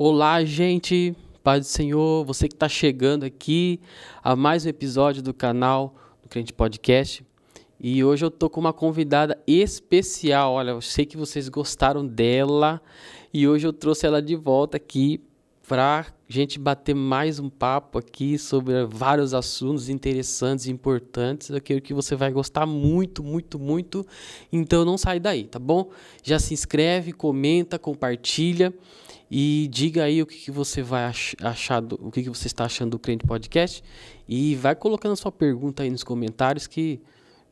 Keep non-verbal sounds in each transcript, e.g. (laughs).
Olá, gente, Pai do Senhor, você que está chegando aqui a mais um episódio do canal do Crente Podcast. E hoje eu tô com uma convidada especial. Olha, eu sei que vocês gostaram dela e hoje eu trouxe ela de volta aqui para gente bater mais um papo aqui sobre vários assuntos interessantes e importantes. Eu quero que você vai gostar muito, muito, muito. Então não sai daí, tá bom? Já se inscreve, comenta, compartilha e diga aí o que, que você vai achar, do, o que, que você está achando do Crente Podcast e vai colocando sua pergunta aí nos comentários que,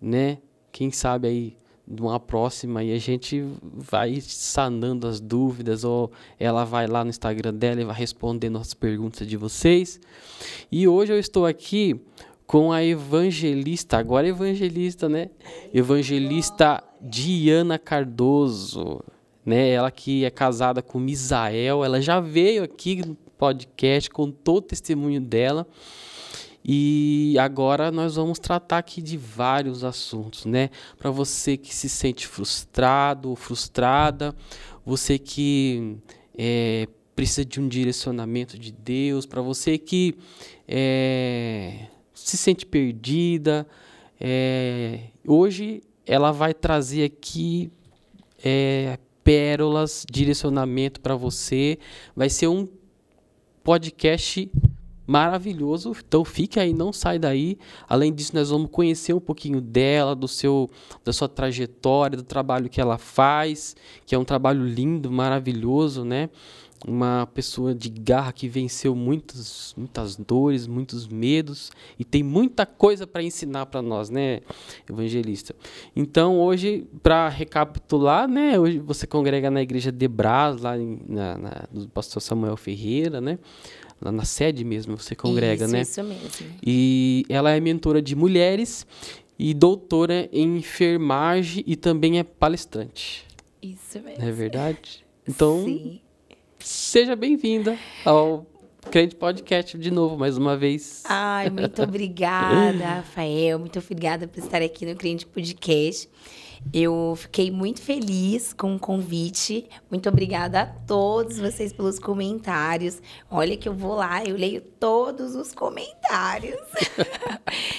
né, quem sabe aí numa uma próxima e a gente vai sanando as dúvidas ou ela vai lá no Instagram dela e vai respondendo as perguntas de vocês. E hoje eu estou aqui com a evangelista, agora evangelista, né? Evangelista Diana Cardoso. Né? Ela que é casada com Misael, ela já veio aqui no podcast, contou o testemunho dela. E agora nós vamos tratar aqui de vários assuntos, né? Para você que se sente frustrado ou frustrada, você que é, precisa de um direcionamento de Deus, para você que é, se sente perdida, é, hoje ela vai trazer aqui é, pérolas, direcionamento para você. Vai ser um podcast maravilhoso. Então fique aí, não sai daí. Além disso, nós vamos conhecer um pouquinho dela, do seu da sua trajetória, do trabalho que ela faz, que é um trabalho lindo, maravilhoso, né? uma pessoa de garra que venceu muitas, muitas dores, muitos medos e tem muita coisa para ensinar para nós, né, evangelista? Então, hoje, para recapitular, né, hoje você congrega na igreja de Brás, lá em, na, na, do pastor Samuel Ferreira, né? Lá na sede mesmo você congrega, isso, né? Isso mesmo. E ela é mentora de mulheres e doutora em enfermagem e também é palestrante. Isso mesmo. Não é verdade? Então, Sim. Seja bem-vinda ao Crente Podcast de novo, mais uma vez. Ai, muito obrigada, (laughs) Rafael. Muito obrigada por estar aqui no Crente Podcast. Eu fiquei muito feliz com o convite. Muito obrigada a todos vocês pelos comentários. Olha que eu vou lá, eu leio todos os comentários. (laughs)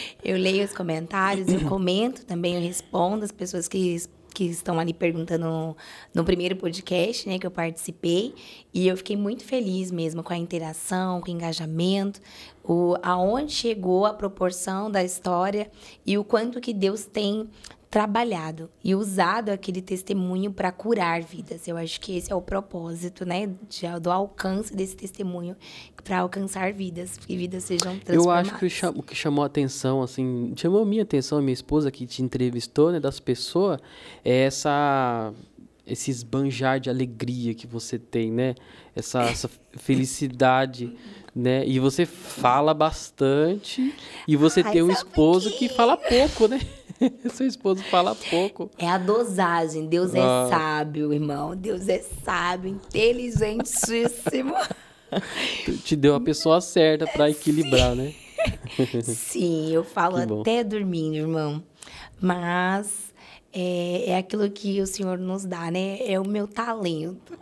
(laughs) eu leio os comentários, eu comento também, eu respondo as pessoas que que estão ali perguntando no, no primeiro podcast, né, que eu participei, e eu fiquei muito feliz mesmo com a interação, com o engajamento, o aonde chegou a proporção da história e o quanto que Deus tem trabalhado e usado aquele testemunho para curar vidas. Eu acho que esse é o propósito, né, do alcance desse testemunho para alcançar vidas, que vidas sejam transformadas. Eu acho que o, que chamou a atenção, assim, chamou minha atenção, a minha esposa que te entrevistou, né, das pessoas, é essa esse esbanjar de alegria que você tem, né? Essa, essa (laughs) felicidade, né? E você fala bastante e você Ai, tem um esposo que fala pouco, né? (laughs) (laughs) Seu esposo fala pouco. É a dosagem. Deus é ah. é sábio, irmão. Deus é sábio, inteligentíssimo. (laughs) Te deu a pessoa certa para equilibrar, Sim. né? (laughs) Sim, eu falo até dormindo, irmão. Mas é, é aquilo que o Senhor nos dá, né? É o meu talento.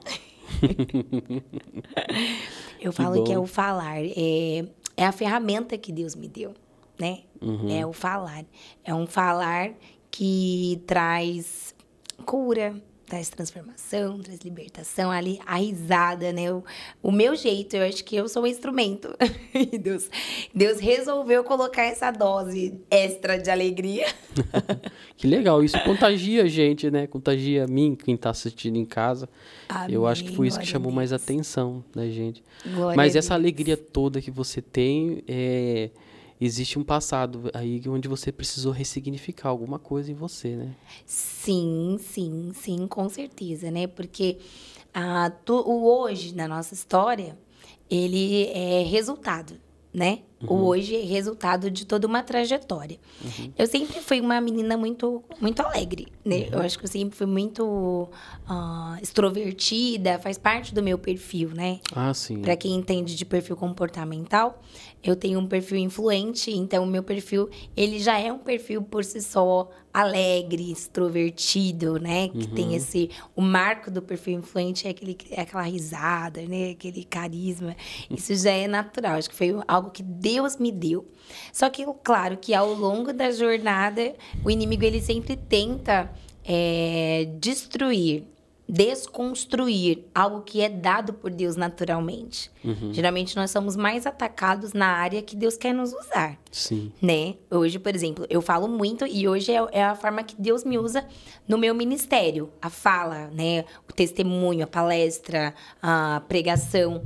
eu falo que, que é o falar. É, é a ferramenta que Deus me deu né? Uhum. É o falar. É um falar que traz cura, traz transformação, traz libertação, ali a risada, né? O, o meu jeito, eu acho que eu sou um instrumento. (laughs) e Deus, Deus resolveu colocar essa dose extra de alegria. (laughs) que legal, isso contagia a gente, né? Contagia a mim, quem tá assistindo em casa. Amém, eu acho que foi isso que chamou mais atenção da né, gente. Glória Mas essa alegria toda que você tem é existe um passado aí onde você precisou ressignificar alguma coisa em você, né? Sim, sim, sim, com certeza, né? Porque a, ah, o hoje na nossa história, ele é resultado, né? Uhum. O hoje é resultado de toda uma trajetória. Uhum. Eu sempre fui uma menina muito, muito alegre, né? Uhum. Eu acho que eu sempre fui muito uh, extrovertida, faz parte do meu perfil, né? Ah, sim. Para quem entende de perfil comportamental, eu tenho um perfil influente, então o meu perfil, ele já é um perfil por si só alegre, extrovertido, né? Que uhum. tem esse o marco do perfil influente é aquele é aquela risada, né? Aquele carisma. Isso já é natural, acho que foi algo que Deus me deu. Só que claro que ao longo da jornada, o inimigo ele sempre tenta é, destruir desconstruir algo que é dado por Deus naturalmente. Uhum. Geralmente nós somos mais atacados na área que Deus quer nos usar. Sim. Né? Hoje, por exemplo, eu falo muito e hoje é, é, a forma que Deus me usa no meu ministério, a fala, né, o testemunho, a palestra, a pregação.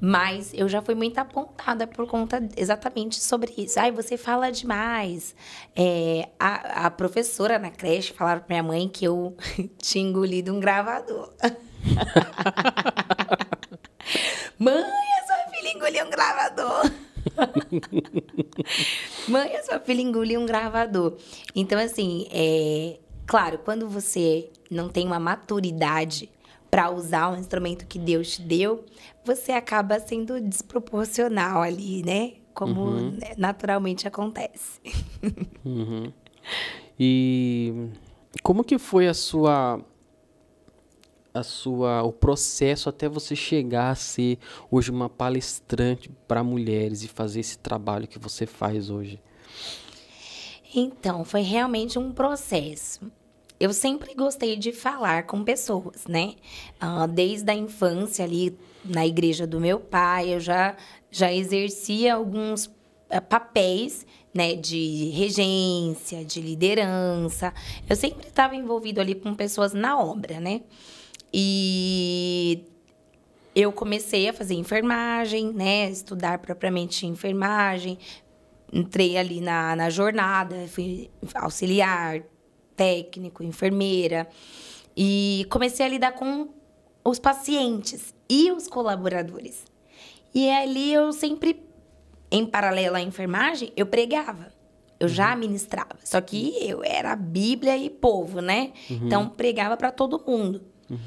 Mas eu já fui muito apontada por conta exatamente sobre isso. Ai, você fala demais. É, a, a, professora na creche falaram pra minha mãe que eu (laughs) tinha engolido um gravador. (laughs) mãe, a sua filha engoliu um gravador. (laughs) mãe, a sua filha engoliu um gravador. Então, assim, é, claro, quando você não tem uma maturidade para usar um instrumento que Deus te deu, você acaba sendo desproporcional ali, né? Como uhum. Né, naturalmente acontece. uhum. E como que foi a sua a sua o processo até você chegar a ser hoje uma palestrante para mulheres e fazer esse trabalho que você faz hoje? Então, foi realmente um processo eu sempre gostei de falar com pessoas, né? Ah, desde a infância ali na igreja do meu pai, eu já, já exercia alguns ah, papéis né, de regência, de liderança. Eu sempre estava envolvido ali com pessoas na obra, né? E eu comecei a fazer enfermagem, né? Estudar propriamente enfermagem. Entrei ali na, na jornada, fui auxiliar, técnico, enfermeira. E comecei a lidar com os pacientes e os colaboradores. E ali eu sempre, em paralelo à enfermagem, eu pregava. Eu já uhum. ministrava. Só que eu era Bíblia e povo, né? Uhum. Então pregava para todo mundo. Uhum.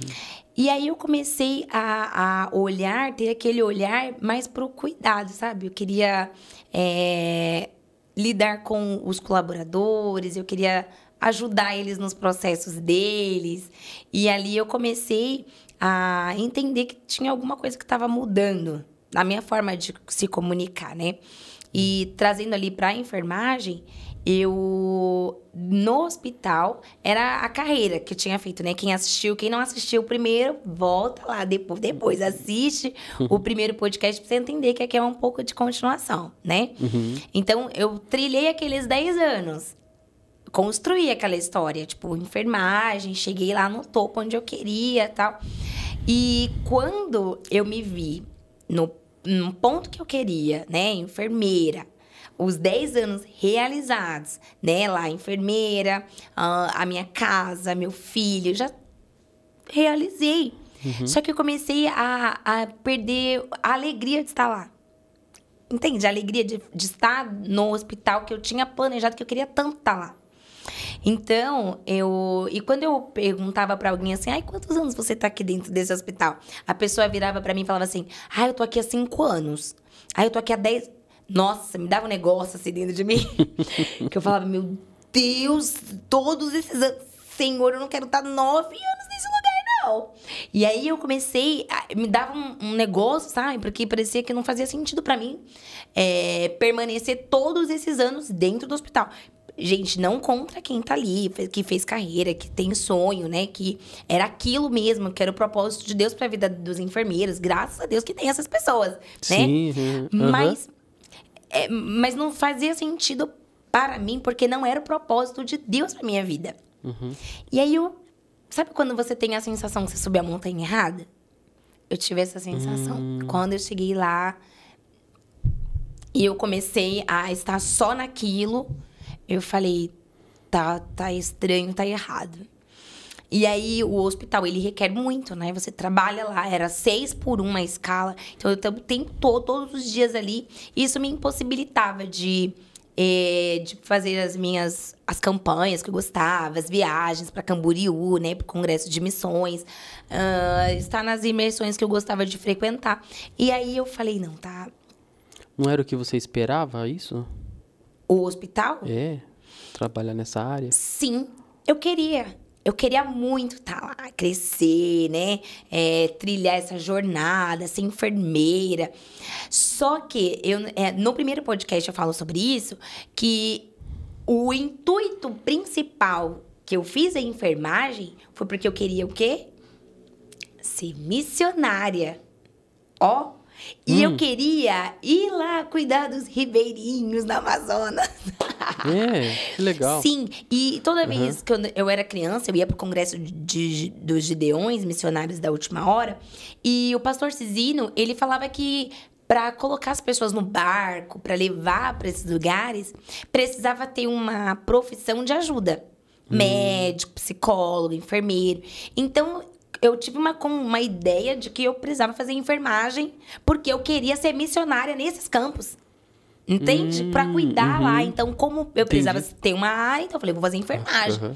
E aí eu comecei a, a, olhar, ter aquele olhar mais pro cuidado, sabe? Eu queria é, lidar com os colaboradores, eu queria ajudar eles nos processos deles. E ali eu comecei a entender que tinha alguma coisa que estava mudando na minha forma de se comunicar, né? E trazendo ali para a enfermagem, eu no hospital era a carreira que eu tinha feito, né? Quem assistiu, quem não assistiu primeiro, volta lá depois, depois assiste o (laughs) primeiro podcast para você entender que aqui é um pouco de continuação, né? Uhum. Então eu trilhei aqueles 10 anos construir aquela história, tipo, enfermagem, cheguei lá no topo onde eu queria, tal. E quando eu me vi no, no ponto que eu queria, né, enfermeira, os 10 anos realizados, né, lá enfermeira, ah, a minha casa, meu filho, já realizei. Uhum. Só que eu comecei a, a perder a alegria de estar lá entende? A alegria de, de, estar no hospital que eu tinha planejado, que eu queria tanto estar lá. Então, eu. E quando eu perguntava para alguém assim, ai, quantos anos você tá aqui dentro desse hospital? A pessoa virava para mim e falava assim, ai, eu tô aqui há cinco anos. Ai, eu tô aqui há dez. Nossa, me dava um negócio assim dentro de mim. (laughs) que eu falava, meu Deus, todos esses anos. Senhor, eu não quero estar tá nove anos nesse lugar, não. E aí eu comecei, a, me dava um, um, negócio, sabe? Porque parecia que não fazia sentido para mim é, permanecer todos esses anos dentro do hospital gente, não contra quem tá ali, que fez carreira, que tem sonho, né? Que era aquilo mesmo, que era o propósito de Deus para a vida dos enfermeiros. Graças a Deus que tem essas pessoas, né? Sim, né? Uhum. Mas, é, mas não fazia sentido para mim, porque não era o propósito de Deus para minha vida. Uhum. E aí, eu, sabe quando você tem a sensação que você subiu a montanha errada? Eu tive essa sensação. Hum. Quando eu cheguei lá e eu comecei a estar só naquilo eu falei, tá, tá estranho, tá errado. E aí, o hospital, ele requer muito, né? Você trabalha lá, era seis por um escala. Então, eu estava o tempo todo, todos os dias ali. Isso me impossibilitava de, eh, de fazer as minhas as campanhas que eu gostava, as viagens para Camboriú, né? Para Congresso de Missões. Uh, estar nas imersões que eu gostava de frequentar. E aí, eu falei, não, tá... Não era o que você esperava, isso? O hospital? É. Trabalhar nessa área? Sim, eu queria. Eu queria muito estar tá lá, crescer, né? É, trilhar essa jornada, ser enfermeira. Só que eu, é, no primeiro podcast eu falo sobre isso, que o intuito principal que eu fiz a enfermagem foi porque eu queria o quê? Ser missionária. Ó, e hum. eu queria ir lá cuidar dos ribeirinhos na Amazonas. É, que legal. Sim, e toda vez uhum. que eu, eu, era criança, eu ia pro congresso de, de, dos Gideões, missionários da última hora, e o pastor Cisino, ele falava que para colocar as pessoas no barco, para levar para esses lugares, precisava ter uma profissão de ajuda. Hum. Médico, psicólogo, enfermeiro. Então, eu tive uma, uma ideia de que eu precisava fazer enfermagem, porque eu queria ser missionária nesses campos. Entende? Hum, para cuidar uhum. lá. Então, como eu Entendi. precisava ter uma área, então eu falei, vou fazer enfermagem. Uhum.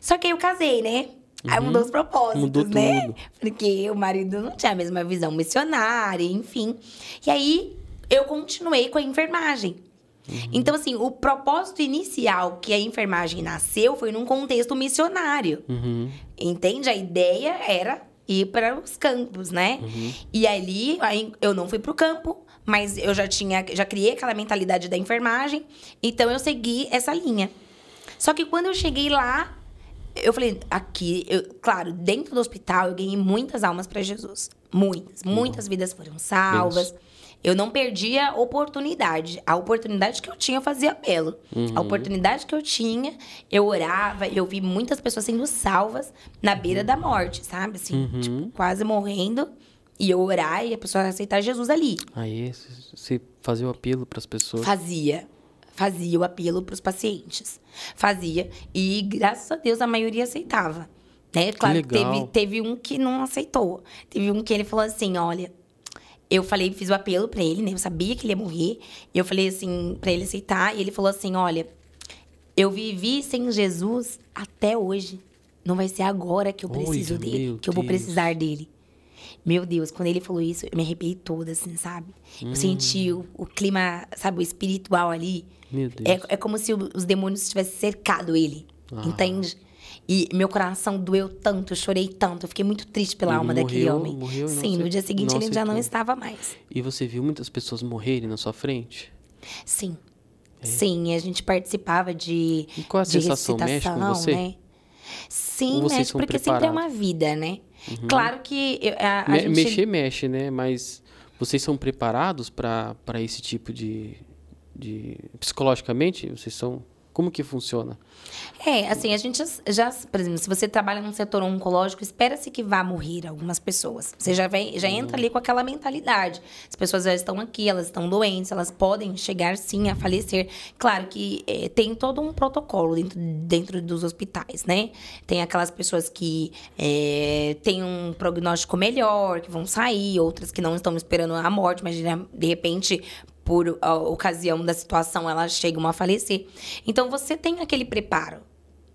Só que aí eu casei, né? Aí uhum. mudou os uhum. propósitos, mudou né? Tudo. Porque o marido não tinha a mesma visão missionária, enfim. E aí eu continuei com a enfermagem. Uhum. Então, assim, o propósito inicial que a enfermagem nasceu foi num contexto missionário. Uhum. Entende? A ideia era ir para os campos, né? Uhum. E ali, eu não fui para o campo, mas eu já tinha, já criei aquela mentalidade da enfermagem, então eu segui essa linha. Só que quando eu cheguei lá, eu falei, aqui, eu, claro, dentro do hospital eu ganhei muitas almas para Jesus. Muitas, uhum. muitas vidas foram salvas. Deus. Eu não perdia oportunidade. A oportunidade que eu tinha, eu fazia apelo. Uhum. A oportunidade que eu tinha, eu orava. Eu vi muitas pessoas sendo salvas na beira da morte, sabe? Assim, uhum. tipo, quase morrendo. E eu orar e a pessoa aceitar Jesus ali. Aí, você fazia o apelo para as pessoas? Fazia. Fazia o apelo para os pacientes. Fazia. E graças a Deus a maioria aceitava. Né? Claro, que legal. teve, teve um que não aceitou. Teve um que ele falou assim: olha, eu falei, fiz o apelo para ele, né? Eu sabia que ele ia morrer. Eu falei assim, para ele aceitar. E ele falou assim: Olha, eu vivi sem Jesus até hoje. Não vai ser agora que eu preciso Oi, dele, que eu vou precisar dele. Meu Deus, quando ele falou isso, eu me arrepiei toda, assim, sabe? Hum. Eu senti o, o, clima, sabe, o espiritual ali. Meu é, Deus. É, é como se os demônios tivessem cercado ele, ah. entende? E meu coração doeu tanto, chorei tanto, eu fiquei muito triste pela alma morreu, daquele homem. Morreu, Sim, no dia seguinte ele já não estava mais. E você viu muitas pessoas morrerem na sua frente? Sim. É. Sim, a gente participava de. E qual a de sensação mexe com você? Né? Sim, mexe, porque preparados? sempre é uma vida, né? Uhum. Claro que a, a Me gente... Mexer, mexe, né? Mas vocês são preparados para esse tipo de, de. Psicologicamente, vocês são como que funciona? É, assim, a gente já, por exemplo, se você trabalha num setor oncológico, espera-se que vá morrer algumas pessoas. Você já, vem, já uhum. entra ali com aquela mentalidade. As pessoas já estão aqui, elas estão doentes, elas podem chegar sim a falecer. Claro que é, tem todo um protocolo dentro, dentro dos hospitais, né? Tem aquelas pessoas que é, têm um prognóstico melhor, que vão sair, outras que não estão esperando a morte, mas de repente por ocasião da situação, elas chegam a falecer. Então você tem aquele preparo,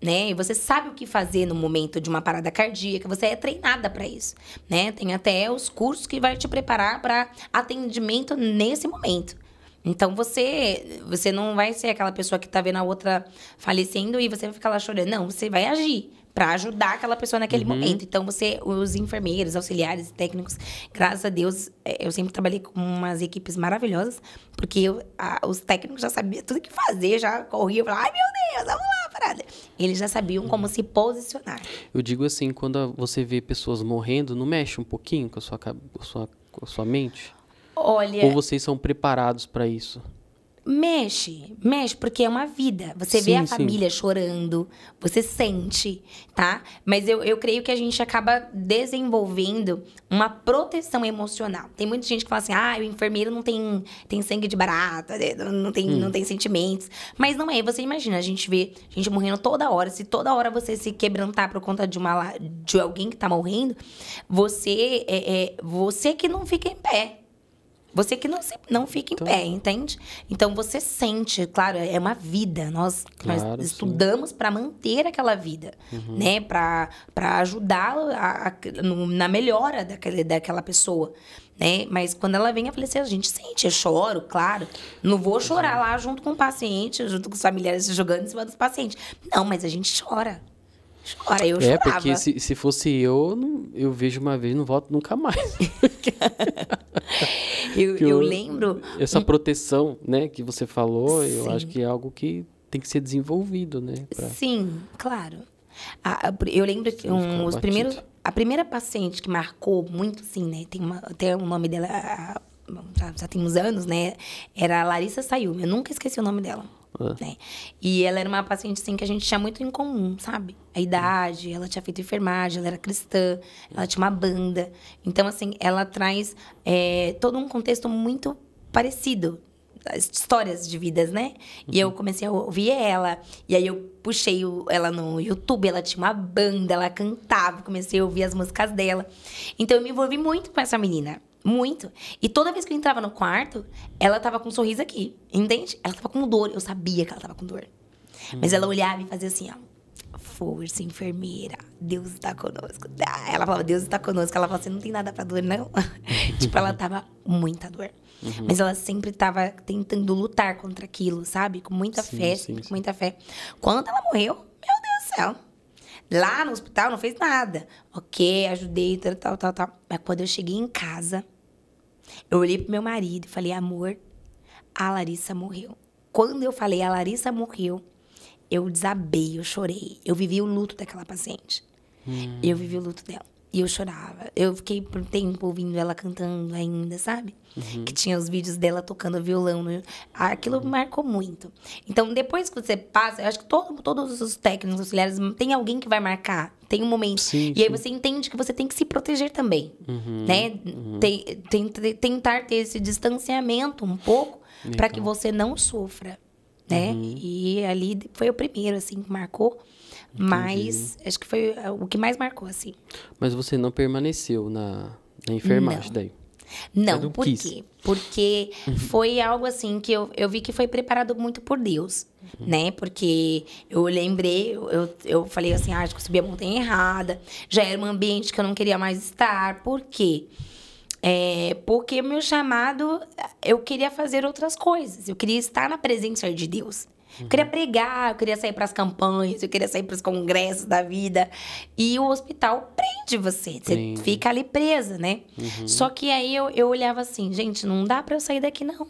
né? E você sabe o que fazer no momento de uma parada cardíaca, você é treinada para isso, né? Tem até os cursos que vai te preparar para atendimento nesse momento. Então você você não vai ser aquela pessoa que tá vendo a outra falecendo e você vai ficar lá chorando. Não, você vai agir para ajudar aquela pessoa naquele uhum. momento. Então, você, os enfermeiros, auxiliares, técnicos, graças a Deus, é, eu sempre trabalhei com umas equipes maravilhosas, porque eu, a, os técnicos já sabiam tudo o que fazer, já corriam, falavam, ai meu Deus, vamos lá, parada. Eles já sabiam como uhum. se posicionar. Eu digo assim, quando você vê pessoas morrendo, não mexe um pouquinho com a sua, com a sua, com a sua mente? Olha. Ou vocês são preparados para isso? mexe, mexe, porque é uma vida. Você sim, vê a sim. família chorando, você sente, tá? Mas eu, eu creio que a gente acaba desenvolvendo uma proteção emocional. Tem muita gente que fala assim, ah, o enfermeiro não tem, tem sangue de barata, né, não tem, hum. não tem sentimentos. Mas não é, você imagina, a gente vê gente morrendo toda hora. Se toda hora você se quebrantar por conta de, uma, de alguém que tá morrendo, você é, é você que não fica em pé. Você que não, se, não fica em então... pé, entende? Então você sente, claro, é uma vida. Nós, claro, nós estudamos para manter aquela vida, uhum. né? Para ajudá-la na melhora daquele, daquela pessoa. Né? Mas quando ela vem a falecer, assim, a gente sente, eu choro, claro. Não vou chorar lá junto com o paciente, junto com os familiares jogando em cima dos pacientes. Não, mas a gente chora. Chora, eu chorava. É, porque se, se fosse eu, eu vejo uma vez não volto nunca mais. (laughs) eu, eu, eu, lembro... Essa proteção né, que você falou, Sim. eu acho que é algo que tem que ser desenvolvido, né? Pra... Sim, claro. A, a, eu lembro que um, os primeiros, a primeira paciente que marcou muito, assim, né? Tem uma, até o nome dela, a, já, já tem uns anos, né? Era a Larissa Sayumi. Eu nunca esqueci o nome dela. É. Né? E ela era uma paciente, assim, que a gente tinha muito em comum, sabe? A idade, ela tinha feito enfermagem, ela era cristã, ela tinha uma banda. Então, assim, ela traz é, todo um contexto muito parecido, histórias de vidas, né? Uhum. E eu uhum. comecei a ouvir ela. E aí eu puxei ela no YouTube, ela tinha uma banda, ela cantava, comecei a ouvir as músicas dela. Então eu me envolvi muito com essa menina. Muito. E toda vez que eu entrava no quarto, ela tava com um sorriso aqui, entende? Ela tava com dor, eu sabia que ela tava com dor. Hum. Mas ela hum. olhava e fazia assim, ó. Força, enfermeira, Deus está ah, tá conosco. ela falava, Deus está conosco. Ela falava, você não tem nada pra dor, não. (laughs) tipo, ela tava muita dor. Uhum. Mas ela sempre tava tentando lutar contra aquilo, sabe? Com muita sim, fé, sim, com sim. muita fé. Quando ela morreu, meu Deus do céu Lá no hospital não fez nada. Ok, ajudei, tal, tal, tal, tal. Mas quando eu cheguei em casa, eu olhei pro meu marido e falei, amor, a Larissa morreu. Quando eu falei, a Larissa morreu, eu desabei, eu chorei. Eu vivi o luto daquela paciente. Hum. Eu vivi o luto dela. E eu chorava. Eu fiquei por um tempo ouvindo ela cantando ainda, sabe? Uhum. Que tinha os vídeos dela tocando violão. No... Né? Ah, aquilo uhum. marcou muito. Então, depois que você passa, eu acho que todo, todos os técnicos auxiliares hum, tem alguém que vai marcar. Tem um momento. Sim, e aí você entende que você tem que se proteger também. Uhum. Né? Uhum. Tem, tem, tentar ter esse distanciamento um pouco para que você não sofra. Né? Uhum. E ali foi o primeiro, assim, que marcou. Entendi. Mas acho que foi ah, o que mais marcou, assim. Mas você não permaneceu na, na enfermagem não. daí? Não, por quis. quê? Porque uhum. foi algo assim que eu, eu vi que foi preparado muito por Deus, uhum. né? Porque eu lembrei, eu, eu falei assim, ah, acho que eu subi a montanha errada, já era um ambiente que eu não queria mais estar, por quê? É, porque meu chamado, eu queria fazer outras coisas, eu queria estar na presença de Deus. Eu queria pregar, eu queria sair para as campanhas, eu queria sair para os congressos da vida. E o hospital prende você. Você fica ali presa, né? Uhum. Só que aí eu, eu olhava assim, gente, não dá para eu sair daqui, não.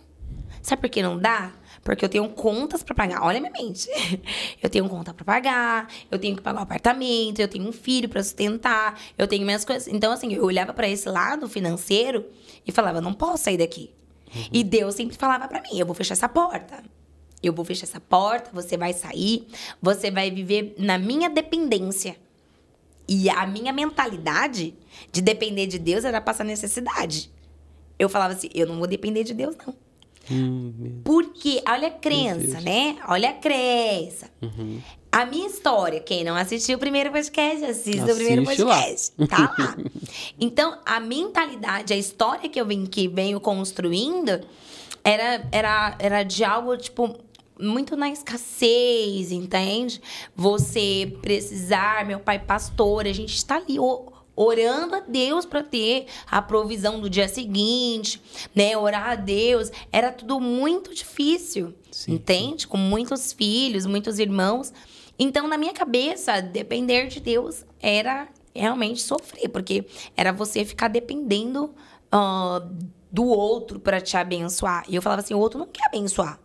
Sabe por que não dá? Porque eu tenho contas para pagar. Olha minha mente. (laughs) Eu tenho conta para pagar, eu tenho que pagar o um apartamento, eu tenho um filho para sustentar, eu tenho minhas coisas. Então, assim, eu olhava para esse lado financeiro e falava, não posso sair daqui. Uhum. E Deus sempre falava para mim, eu vou fechar essa porta. Eu vou fechar essa porta, você vai sair, você vai viver na minha dependência. E a minha mentalidade de depender de Deus era passar necessidade. Eu falava assim: eu não vou depender de Deus, não. Hum, Porque, olha a crença, né? Olha a crença. Uhum. A minha história, quem não assistiu o primeiro podcast, assista Assiste o primeiro podcast. Lá. Tá lá. (laughs) Então, a mentalidade, a história que eu vim, que venho construindo, era, era, era de algo, tipo, muito na escassez, entende? Você precisar, meu pai pastor, a gente está ali orando a Deus para ter a provisão do dia seguinte, né? Orar a Deus, era tudo muito difícil, sim, entende? Sim. Com muitos filhos, muitos irmãos. Então, na minha cabeça, depender de Deus era realmente sofrer, porque era você ficar dependendo uh, do outro para te abençoar. E eu falava assim: o outro não quer abençoar.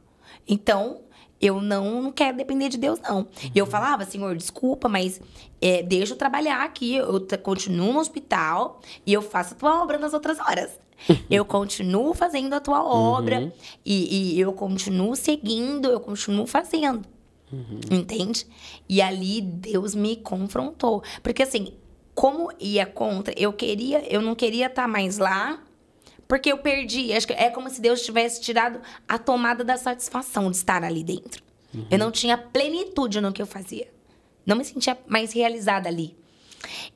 Então, eu não, quero depender de Deus, não. Uhum. E eu falava, Senhor, desculpa, mas é, deixa eu trabalhar aqui. Eu continuo no hospital e eu faço a tua obra nas outras horas. (laughs) eu continuo fazendo a tua obra uhum. e, e eu continuo seguindo, eu continuo fazendo. Uhum. Entende? E ali Deus me confrontou. Porque assim, como ia contra, eu queria, eu não queria estar tá mais lá, porque eu perdi. Acho que é como se Deus tivesse tirado a tomada da satisfação de estar ali dentro. Uhum. Eu não tinha plenitude no que eu fazia. Não me sentia mais realizada ali.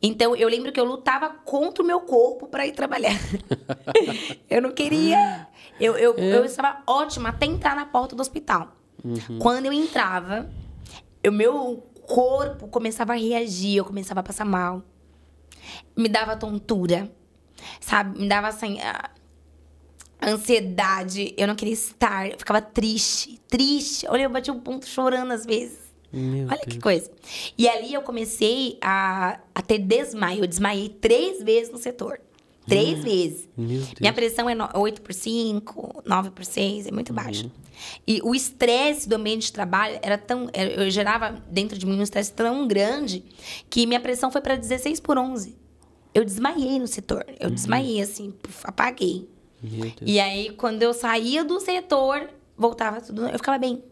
Então eu lembro que eu lutava contra o meu corpo para ir trabalhar. (laughs) eu não queria. Eu, eu, é. eu estava ótima até entrar na porta do hospital. Uhum. Quando eu entrava, o meu corpo começava a reagir, eu começava a passar mal. Me dava tontura, sabe? Me dava assim. Ah, ansiedade. Eu não queria estar. Eu ficava triste, triste. Olha, eu bati um ponto chorando às vezes. Meu Olha Deus. que coisa. E ali eu comecei a, a ter desmaio. Eu desmaiei três vezes no setor. Três hum, vezes. Minha pressão é 8 por 5, 9 por 6, é muito uhum. baixa. E o estresse do ambiente de trabalho era tão. É, eu gerava dentro de mim um estresse tão grande que minha pressão foi para 16 por 11. Eu desmaiei no setor. Eu uhum. desmaiei, assim, apaguei. E aí, quando eu saía do setor, voltava tudo. Eu ficava bem.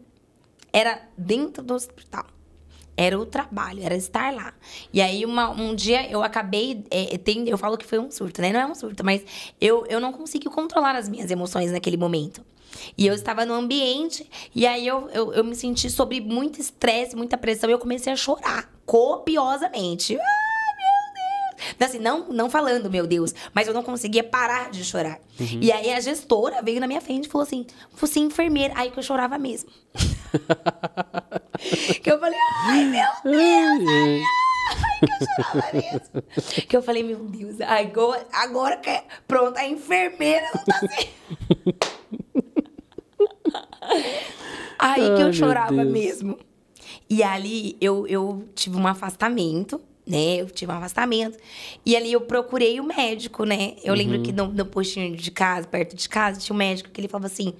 Era dentro do hospital. Era o trabalho, era estar lá. E aí, uma, um dia eu acabei. É, tem, eu falo que foi um surto, né? Não é um surto, mas eu, eu não consegui controlar as minhas emoções naquele momento. E eu estava no ambiente, e aí eu, eu, eu me senti sobre muito estresse, muita pressão, e eu comecei a chorar copiosamente. Ah! Então, assim, não, não falando, meu Deus, mas eu não conseguia parar de chorar. Uhum. E aí a gestora veio na minha frente e falou assim: você é enfermeira. Aí que eu chorava mesmo. (laughs) que eu falei, ai meu Deus, ai, ai, que eu chorava mesmo. que eu falei, meu Deus, agora, agora que é, pronto, a enfermeira não tá assim. (laughs) Aí que eu chorava mesmo. E ali eu, eu tive um afastamento né? Eu tive um afastamento. E ali eu procurei o médico, né? Eu uhum. lembro que no, no, postinho de casa, perto de casa, tinha um médico que ele falava assim: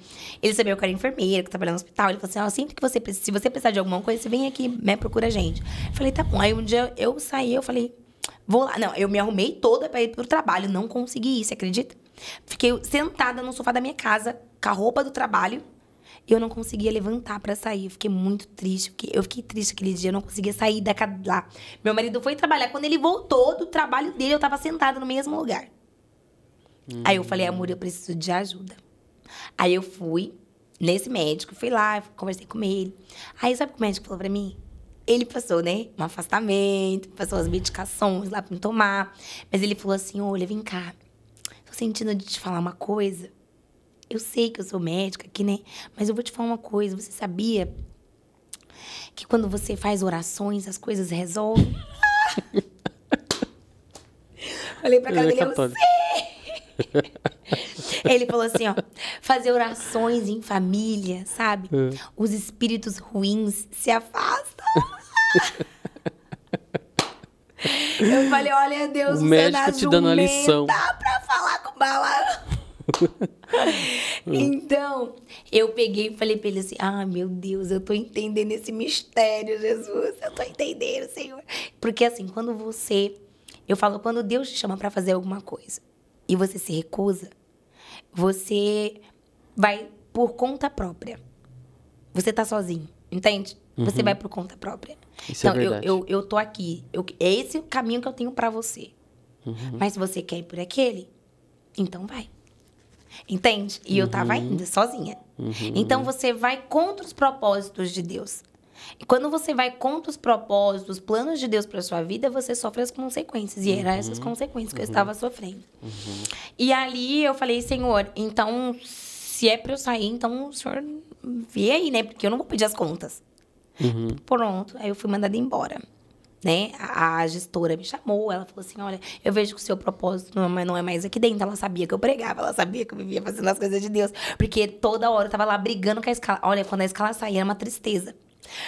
ele sabia que eu era enfermeira, que trabalhava no hospital. Ele falou assim: ó, oh, sempre que você se você precisar de alguma coisa, você vem aqui, né? Procura a gente. Eu falei, tá bom. Aí um dia eu saí, eu falei, vou lá. Não, eu me arrumei toda pra ir pro trabalho, não consegui isso, acredita? Fiquei sentada no sofá da minha casa, com a roupa do trabalho e eu não conseguia levantar para sair. Eu fiquei muito triste. Porque eu fiquei triste aquele dia. Eu não conseguia sair da casa lá. Meu marido foi trabalhar. Quando ele voltou do trabalho dele, eu tava sentada no mesmo lugar. Hum. Aí eu falei, amor, eu preciso de ajuda. Aí eu fui nesse médico, fui lá, conversei com ele. Aí sabe o que o médico falou pra mim? Ele passou, né? Um afastamento, passou as medicações lá pra me tomar. Mas ele falou assim: olha, vem cá. Tô sentindo de te falar uma coisa eu sei que eu sou médica, que né? Mas eu vou te falar uma coisa, você sabia que quando você faz orações, as coisas resolvem? Falei (laughs) pra cara é dele, eu sei! (laughs) Ele falou assim, ó, fazer orações em família, sabe? É. Os espíritos ruins se afastam. (laughs) eu falei, olha Deus, o, o médico te dando a lição. Dá pra falar com bala. (laughs) então, eu peguei e falei pra ele assim: Ah, meu Deus, eu tô entendendo esse mistério, Jesus. Eu tô entendendo, Senhor. Porque assim, quando você. Eu falo, quando Deus te chama para fazer alguma coisa e você se recusa, você vai por conta própria. Você tá sozinho, entende? Uhum. Você vai por conta própria. Isso é então, é eu, eu, eu tô aqui. Eu, é esse o caminho que eu tenho para você. Uhum. Mas se você quer ir por aquele, então vai. Entende? E uhum. eu tava uhum. ainda sozinha. Uhum. Então você vai contra os propósitos de Deus. E quando você vai contra os propósitos, os planos de Deus para sua vida, você sofre as consequências. E eram essas uhum. consequências que eu uhum. estava sofrendo. E ali eu falei, Senhor, então se é para eu sair, então o senhor vê aí, né? Porque eu não vou pedir as contas. Uhum. Pronto. Aí eu fui mandada embora né? A gestora me chamou, ela falou assim: olha, eu vejo que o seu propósito não é, não é mais aqui dentro. Ela sabia que eu pregava, ela sabia que eu vivia fazendo as coisas de Deus. Porque toda hora eu tava lá brigando com a escala. Olha, quando a escala saía, era uma tristeza.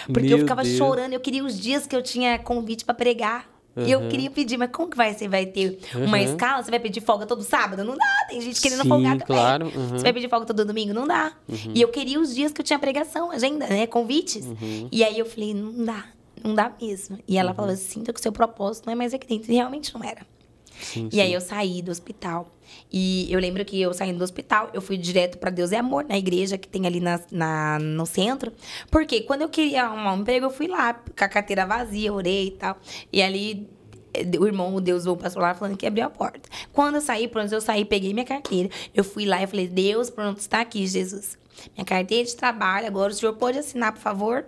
Porque Meu eu ficava Deus. chorando, eu queria os dias que eu tinha convite para pregar. Uhum. E eu queria pedir, mas como que vai? Você vai ter uhum. uma escala? Você vai pedir folga todo sábado? Não dá, tem gente querendo Sim, folgar claro. Uhum. Você vai pedir folga todo domingo? Não dá. Uhum. E eu queria os dias que eu tinha pregação, agenda, né? Convites. Uhum. E aí eu falei, não dá não dá mesmo. E ela uhum. falava, sinta que o seu propósito não é mais aqui dentro. E realmente não era. Sim, e sim. aí eu saí do hospital. E eu lembro que eu saindo do hospital, eu fui direto para Deus é Amor, na igreja que tem ali na, na, no centro. Porque quando eu queria arrumar um emprego, eu fui lá, com a carteira vazia, orei e tal. E ali eh, o irmão, o Deus, o pastor lá falando que abriu a porta. Quando eu saí, pronto, eu saí, peguei minha carteira. Eu fui lá e falei, Deus, pronto, está aqui, Jesus minha carteira de trabalho, agora o senhor pode assinar, por favor?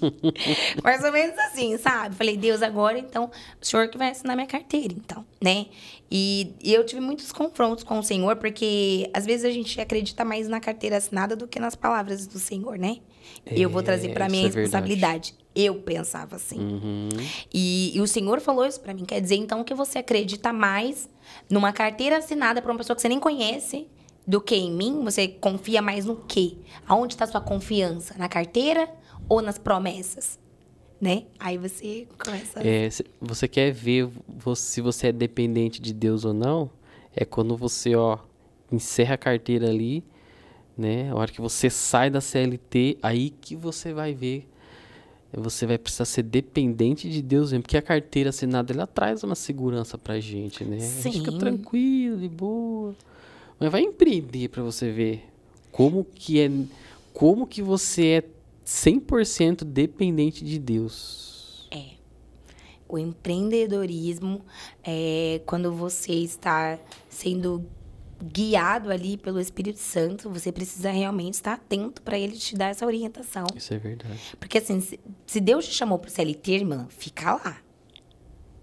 (laughs) Mais ou menos assim, sabe? Falei, Deus, agora então, o senhor que vai assinar minha carteira, então, né? E, e eu tive muitos confrontos com o Senhor, porque às vezes a gente acredita mais na carteira assinada do que nas palavras do Senhor, né? É, eu vou é, trazer para minha é responsabilidade. Eu pensava assim. Uhum. E, e, o Senhor falou isso para mim. Quer dizer, então, que você acredita mais numa carteira assinada por uma pessoa que você nem conhece do que em mim, você confia mais no quê? Aonde está sua confiança? Na carteira ou nas promessas? Né? Aí você começa. É, você quer ver se você é dependente de Deus ou não? É quando você, ó, encerra a carteira ali, né? A hora que você sai da CLT, aí que você vai ver. Você vai precisar ser dependente de Deus mesmo, porque a carteira assinada ela traz uma segurança pra gente, né? Sim. A gente fica tranquilo, de boa. Mas vai empreender para você ver como que é, como que você é 100% dependente de Deus. É. O empreendedorismo é quando você está sendo guiado ali pelo Espírito Santo, você precisa realmente estar atento para ele te dar essa orientação. Isso é verdade. Porque assim, se Deus te chamou para o CLT, irmã, fica lá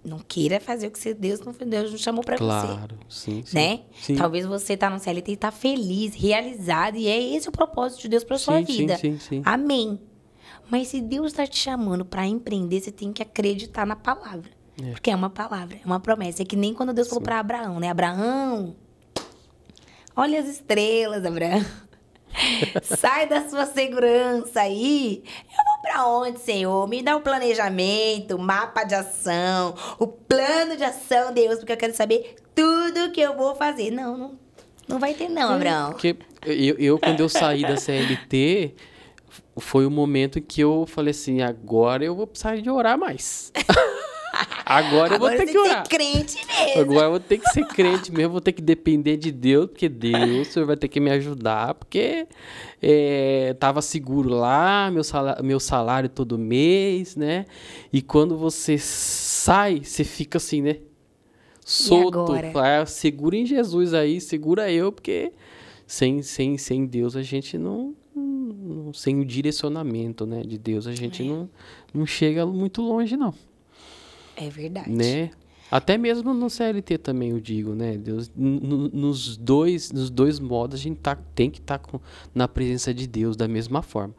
não queira fazer o que Deus não, Deus não chamou para claro, você. Claro, sim, sim, Né? Sim. Talvez você tá no CLT e tá feliz, realizado, e é esse o propósito de Deus para sua sim, vida. Sim, sim, sim. Amém. Mas se Deus está te chamando para empreender, você tem que acreditar na palavra. É. Porque é uma palavra, é uma promessa. É que nem quando Deus falou para Abraão, né? Abraão, olha as estrelas, Abraão. (laughs) Sai da sua segurança aí. Eu vou para onde, Senhor? Me dá o um planejamento, mapa de ação, o plano de ação, Deus, porque eu quero saber tudo que eu vou fazer. Não, não, não vai ter não, Abraão. Porque eu, eu quando eu saí da CLT, foi o momento que eu falei assim, agora eu vou precisar de orar mais. (laughs) Agora, eu vou ter que orar. Ser crente mesmo. Agora eu vou ter que ser crente mesmo, vou ter que depender de Deus, porque Deus o senhor vai ter que me ajudar, porque é, tava seguro lá, meu salário, meu salário todo mês, né? E quando você sai, você fica assim, né? Solto. Ah, segura em Jesus aí, segura eu, porque sem, sem, sem Deus a gente não, não, sem o direcionamento né, de Deus a gente é. não, não chega muito longe, não. É verdade. Né? Até mesmo no CLT também eu digo, né? Deus, nos dois, nos dois modos a gente tá, tem que estar tá na presença de Deus da mesma forma.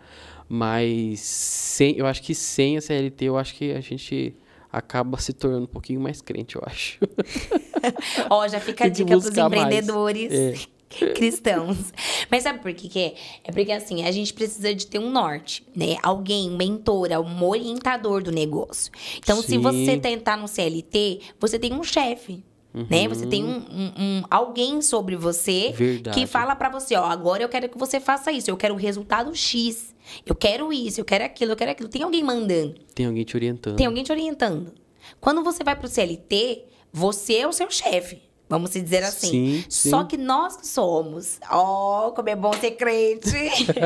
Mas sem, eu acho que sem a CLT eu acho que a gente acaba se tornando um pouquinho mais crente, eu acho. (laughs) Ó, já fica a (laughs) dica para os empreendedores é. (laughs) cristãos. Mas sabe por que é? É porque assim, a gente precisa de ter um norte, né? Alguém, um mentor, um orientador do negócio. Então, Sim. se você tentar no CLT, você tem um chefe. Né? Uhum. Né? Você tem um, um, um alguém sobre você Verdade. que fala para você, ó, agora eu quero que você faça isso, eu quero o resultado X, eu quero isso, eu quero aquilo, eu quero aquilo. Tem alguém mandando. Tem alguém te orientando. Tem alguém te orientando. Quando você vai pro CLT, você é o seu chefe. Vamos dizer assim. Sim, sim. Só que nós que somos, ó, oh, como é bom ser crente.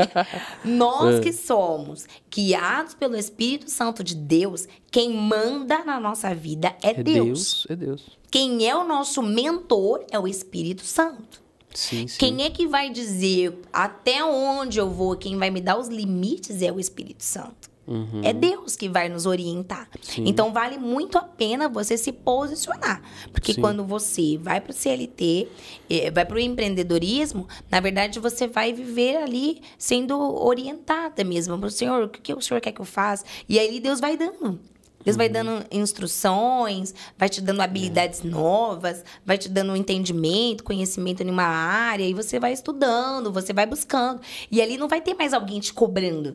(laughs) nós é. que somos, guiados pelo Espírito Santo de Deus, quem manda na nossa vida é, é Deus. Deus. É Deus. Quem é o nosso mentor é o Espírito Santo. Sim, sim. Quem é que vai dizer até onde eu vou, quem vai me dar os limites é o Espírito Santo. Uhum. É Deus que vai nos orientar. Sim. Então vale muito a pena você se posicionar, porque Sim. quando você vai para o CLT, eh, vai para o empreendedorismo, na verdade você vai viver ali sendo orientada mesmo para o Senhor, o que o Senhor quer que eu faça? E aí Deus vai dando. Deus vai uhum. dando instruções, vai te dando habilidades é. novas, vai te dando um entendimento, conhecimento em uma área, e você vai estudando, você vai buscando. E ali não vai ter mais alguém te cobrando.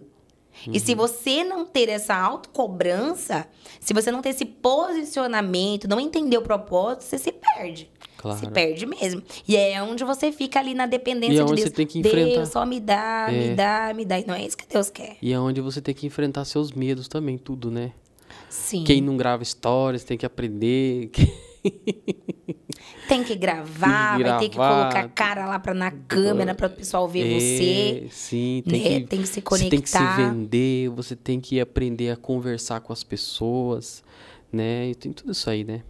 Uhum. E se uhum. você não ter essa autocobrança, se você não ter esse posicionamento, não entender o propósito, você se perde. Claro. Se perde mesmo. E é onde você fica ali na dependência e é onde de Deus. Você tem que enfrentar. Deus, só me dá, é. me dá, me dá. E não é isso que Deus quer. E é onde você tem que enfrentar seus medos também, tudo, né? Sim. Quem não grava histórias tem que aprender. (laughs) Tem que gravar, tem que gravar, vai ter que colocar a cara lá pra, na câmera para o pessoal ver é, você. Sim, tem, né? que, tem que se conectar. Você tem que se vender, você tem que aprender a conversar com as pessoas, né? E tem tudo isso aí, né?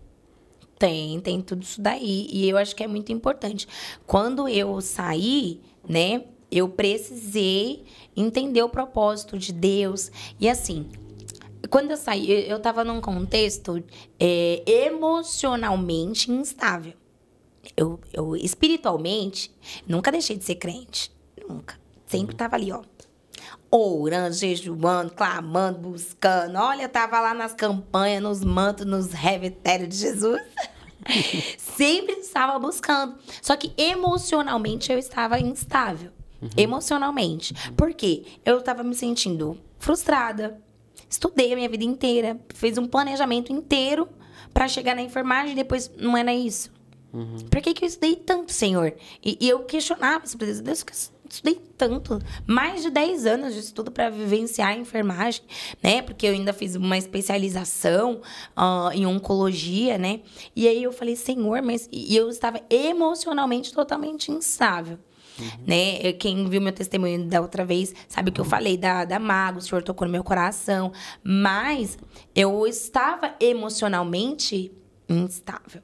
Tem, tem tudo isso daí. E eu acho que é muito importante. Quando eu saí, né? Eu precisei entender o propósito de Deus. E assim, quando eu saí, eu estava num contexto é, emocionalmente instável. Eu, eu, espiritualmente, nunca deixei de ser crente. Nunca. Sempre estava uhum. ali, ó. Orando, jejuando, clamando, buscando. Olha, eu tava lá nas campanhas, nos mantos, nos revitérios de Jesus. (laughs) Sempre estava buscando. Só que emocionalmente eu estava instável. Uhum. Emocionalmente. Uhum. Porque eu estava me sentindo frustrada, estudei a minha vida inteira, fiz um planejamento inteiro para chegar na enfermagem e depois não era isso. Uhum. Por que, que eu estudei tanto, Senhor? E, e eu questionava, assim, Deus, Deus, estudei tanto, mais de 10 anos de estudo para vivenciar a enfermagem, né? Porque eu ainda fiz uma especialização uh, em oncologia, né? E aí eu falei, Senhor, mas. E eu estava emocionalmente totalmente instável. Uhum. Né? Quem viu meu testemunho da outra vez sabe que eu uhum. falei da, da mago, o Senhor tocou no meu coração. Mas eu estava emocionalmente instável.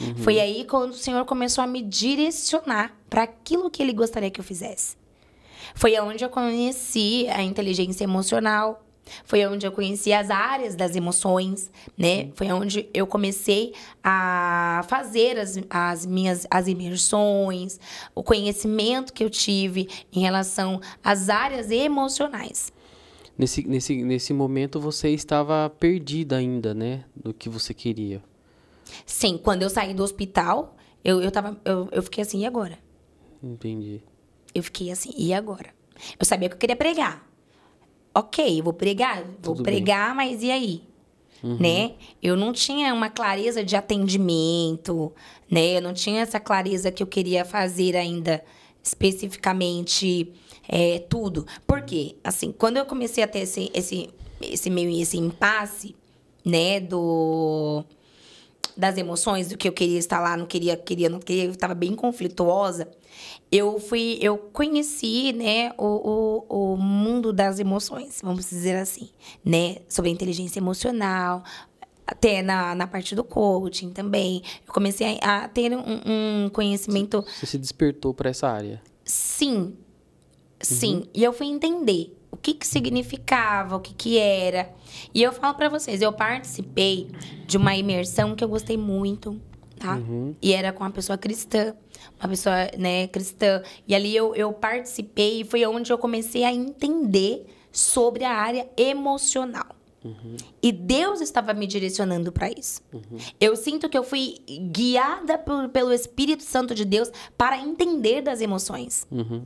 Uhum. Foi aí quando o Senhor começou a me direcionar para aquilo que Ele gostaria que eu fizesse. Foi onde eu conheci a inteligência emocional, foi onde eu conheci as áreas das emoções, né? Foi onde eu comecei a fazer as, as minhas as imersões, o conhecimento que eu tive em relação às áreas emocionais. Nesse, nesse, nesse momento você estava perdida ainda, né? Do que você queria. Sim, quando eu saí do hospital, eu, eu, tava, eu, eu fiquei assim, e agora? Entendi. Eu fiquei assim, e agora? Eu sabia que eu queria pregar ok, vou pregar, vou Tudo pregar, bem. mas e aí? Uhum. Né? Eu não tinha uma clareza de atendimento, né? Eu não tinha essa clareza que eu queria fazer ainda especificamente é, tudo. Porque, assim, quando eu comecei a ter esse, esse, esse meio esse impasse, né, do das emoções, do que eu queria estar lá, não queria, queria, não queria, eu estava bem conflituosa eu fui, eu conheci, né, o, o, o mundo das emoções, vamos dizer assim, né, sobre a inteligência emocional, até na, na parte do coaching também. Eu comecei a, a ter um, um, conhecimento. Você se despertou para essa área? Sim, uhum. sim. Uhum. E eu fui entender o que, que significava, o que, que era. E eu falo para vocês, eu participei de uma imersão que eu gostei muito, tá? Uhum. E era com uma pessoa cristã, uma pessoa, né, cristã. E ali eu, eu participei e foi onde eu comecei a entender sobre a área emocional. Uhum. E Deus estava me direcionando para isso. Uhum. Eu sinto que eu fui guiada por, pelo Espírito Santo de Deus para entender das emoções. Uhum.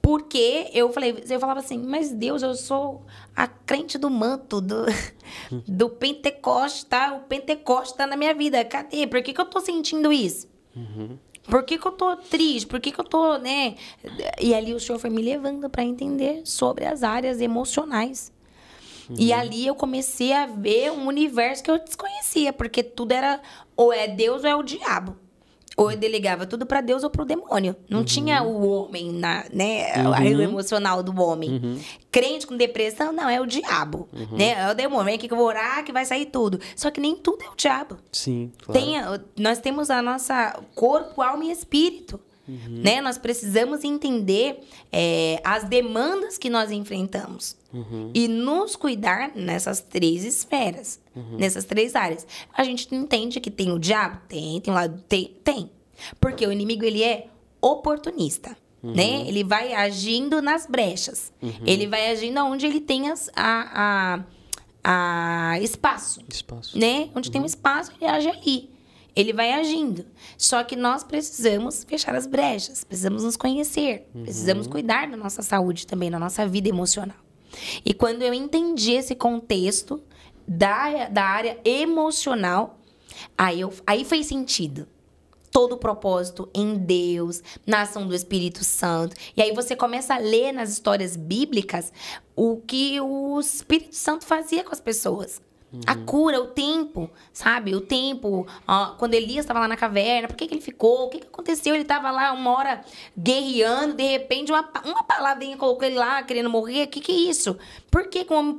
Porque eu falei, eu falava assim, mas Deus, eu sou a crente do manto, do, (laughs) do Pentecoste, tá? O Pentecoste tá na minha vida. Cadê? Por que, que eu tô sentindo isso? Uhum. Por que, que, eu tô triste? Por que, que eu tô, né? E ali o senhor foi me levando para entender sobre as áreas emocionais. Uhum. E ali eu comecei a ver um universo que eu desconhecia, porque tudo era ou é Deus ou é o diabo. Ou eu delegava tudo para Deus ou para o demônio. Não uhum. tinha o homem, na, né? Uhum. A emocional do homem. Uhum. Crente com depressão, não, é o diabo. Uhum. Né? É o demônio. Vem aqui que eu vou orar que vai sair tudo. Só que nem tudo é o diabo. Sim, claro. Tem, nós temos a nossa corpo, alma e espírito. Uhum. Né? Nós precisamos entender é, as demandas que nós enfrentamos uhum. e nos cuidar nessas três esferas, uhum. nessas três áreas. A gente entende que tem o diabo? Tem, tem o lado. Tem, tem. Porque o inimigo ele é oportunista. Uhum. Né? Ele vai agindo nas brechas. Uhum. Ele vai agindo onde ele tem as, a, a, a espaço, espaço. Né? Onde tem um uhum. espaço, ele age ali ele vai agindo. Só que nós precisamos fechar as brechas, precisamos nos conhecer, uhum. precisamos cuidar da nossa saúde também, da nossa vida emocional. E quando eu entendi esse contexto da, da área emocional, aí, eu, aí fez sentido. Todo o propósito em Deus, na ação do Espírito Santo. E aí você começa a ler nas histórias bíblicas o que o Espírito Santo fazia com as pessoas Uhum. A cura, o tempo, sabe? O tempo. Ó, quando Elias estava lá na caverna, por que, que ele ficou? O que, que aconteceu? Ele estava lá uma hora guerreando, de repente uma, uma palavrinha colocou ele lá querendo morrer. O que, que é isso? Por que, que um homem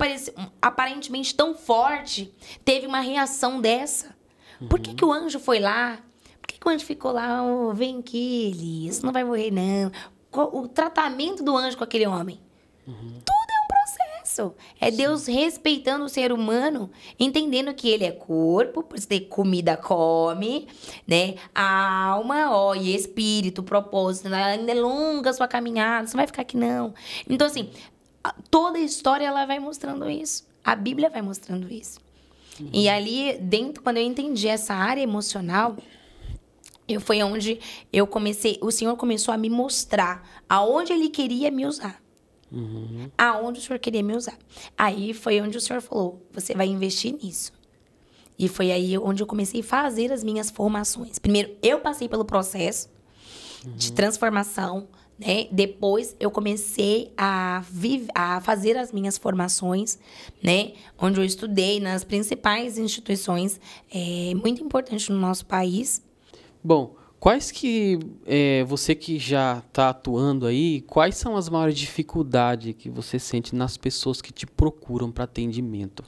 aparentemente tão forte teve uma reação dessa? Uhum. Por que, uhum. que o anjo foi lá? Por que, que o anjo ficou lá? Oh, vem aqui, Elias, não vai morrer, não. O tratamento do anjo com aquele homem. Uhum isso. É Sim. Deus respeitando o ser humano, entendendo que ele é corpo, por ter comida come, né? A alma, ó, e espírito, propósito, né? ainda é longa a sua caminhada, você não vai ficar aqui não. Então assim, toda a história ela vai mostrando isso. A Bíblia vai mostrando isso. Uhum. E ali dentro, quando eu entendi essa área emocional, eu foi onde eu comecei, o Senhor começou a me mostrar aonde ele queria me usar. Uhum. Aonde o senhor queria me usar. Aí foi onde o senhor falou: você vai investir nisso. E foi aí onde eu comecei a fazer as minhas formações. Primeiro, eu passei pelo processo uhum. de transformação, né? Depois, eu comecei a, a fazer as minhas formações, né? Onde eu estudei nas principais instituições, é, muito importante no nosso país. Bom, Quais que é, você que já está atuando aí, quais são as maiores dificuldades que você sente nas pessoas que te procuram para atendimento?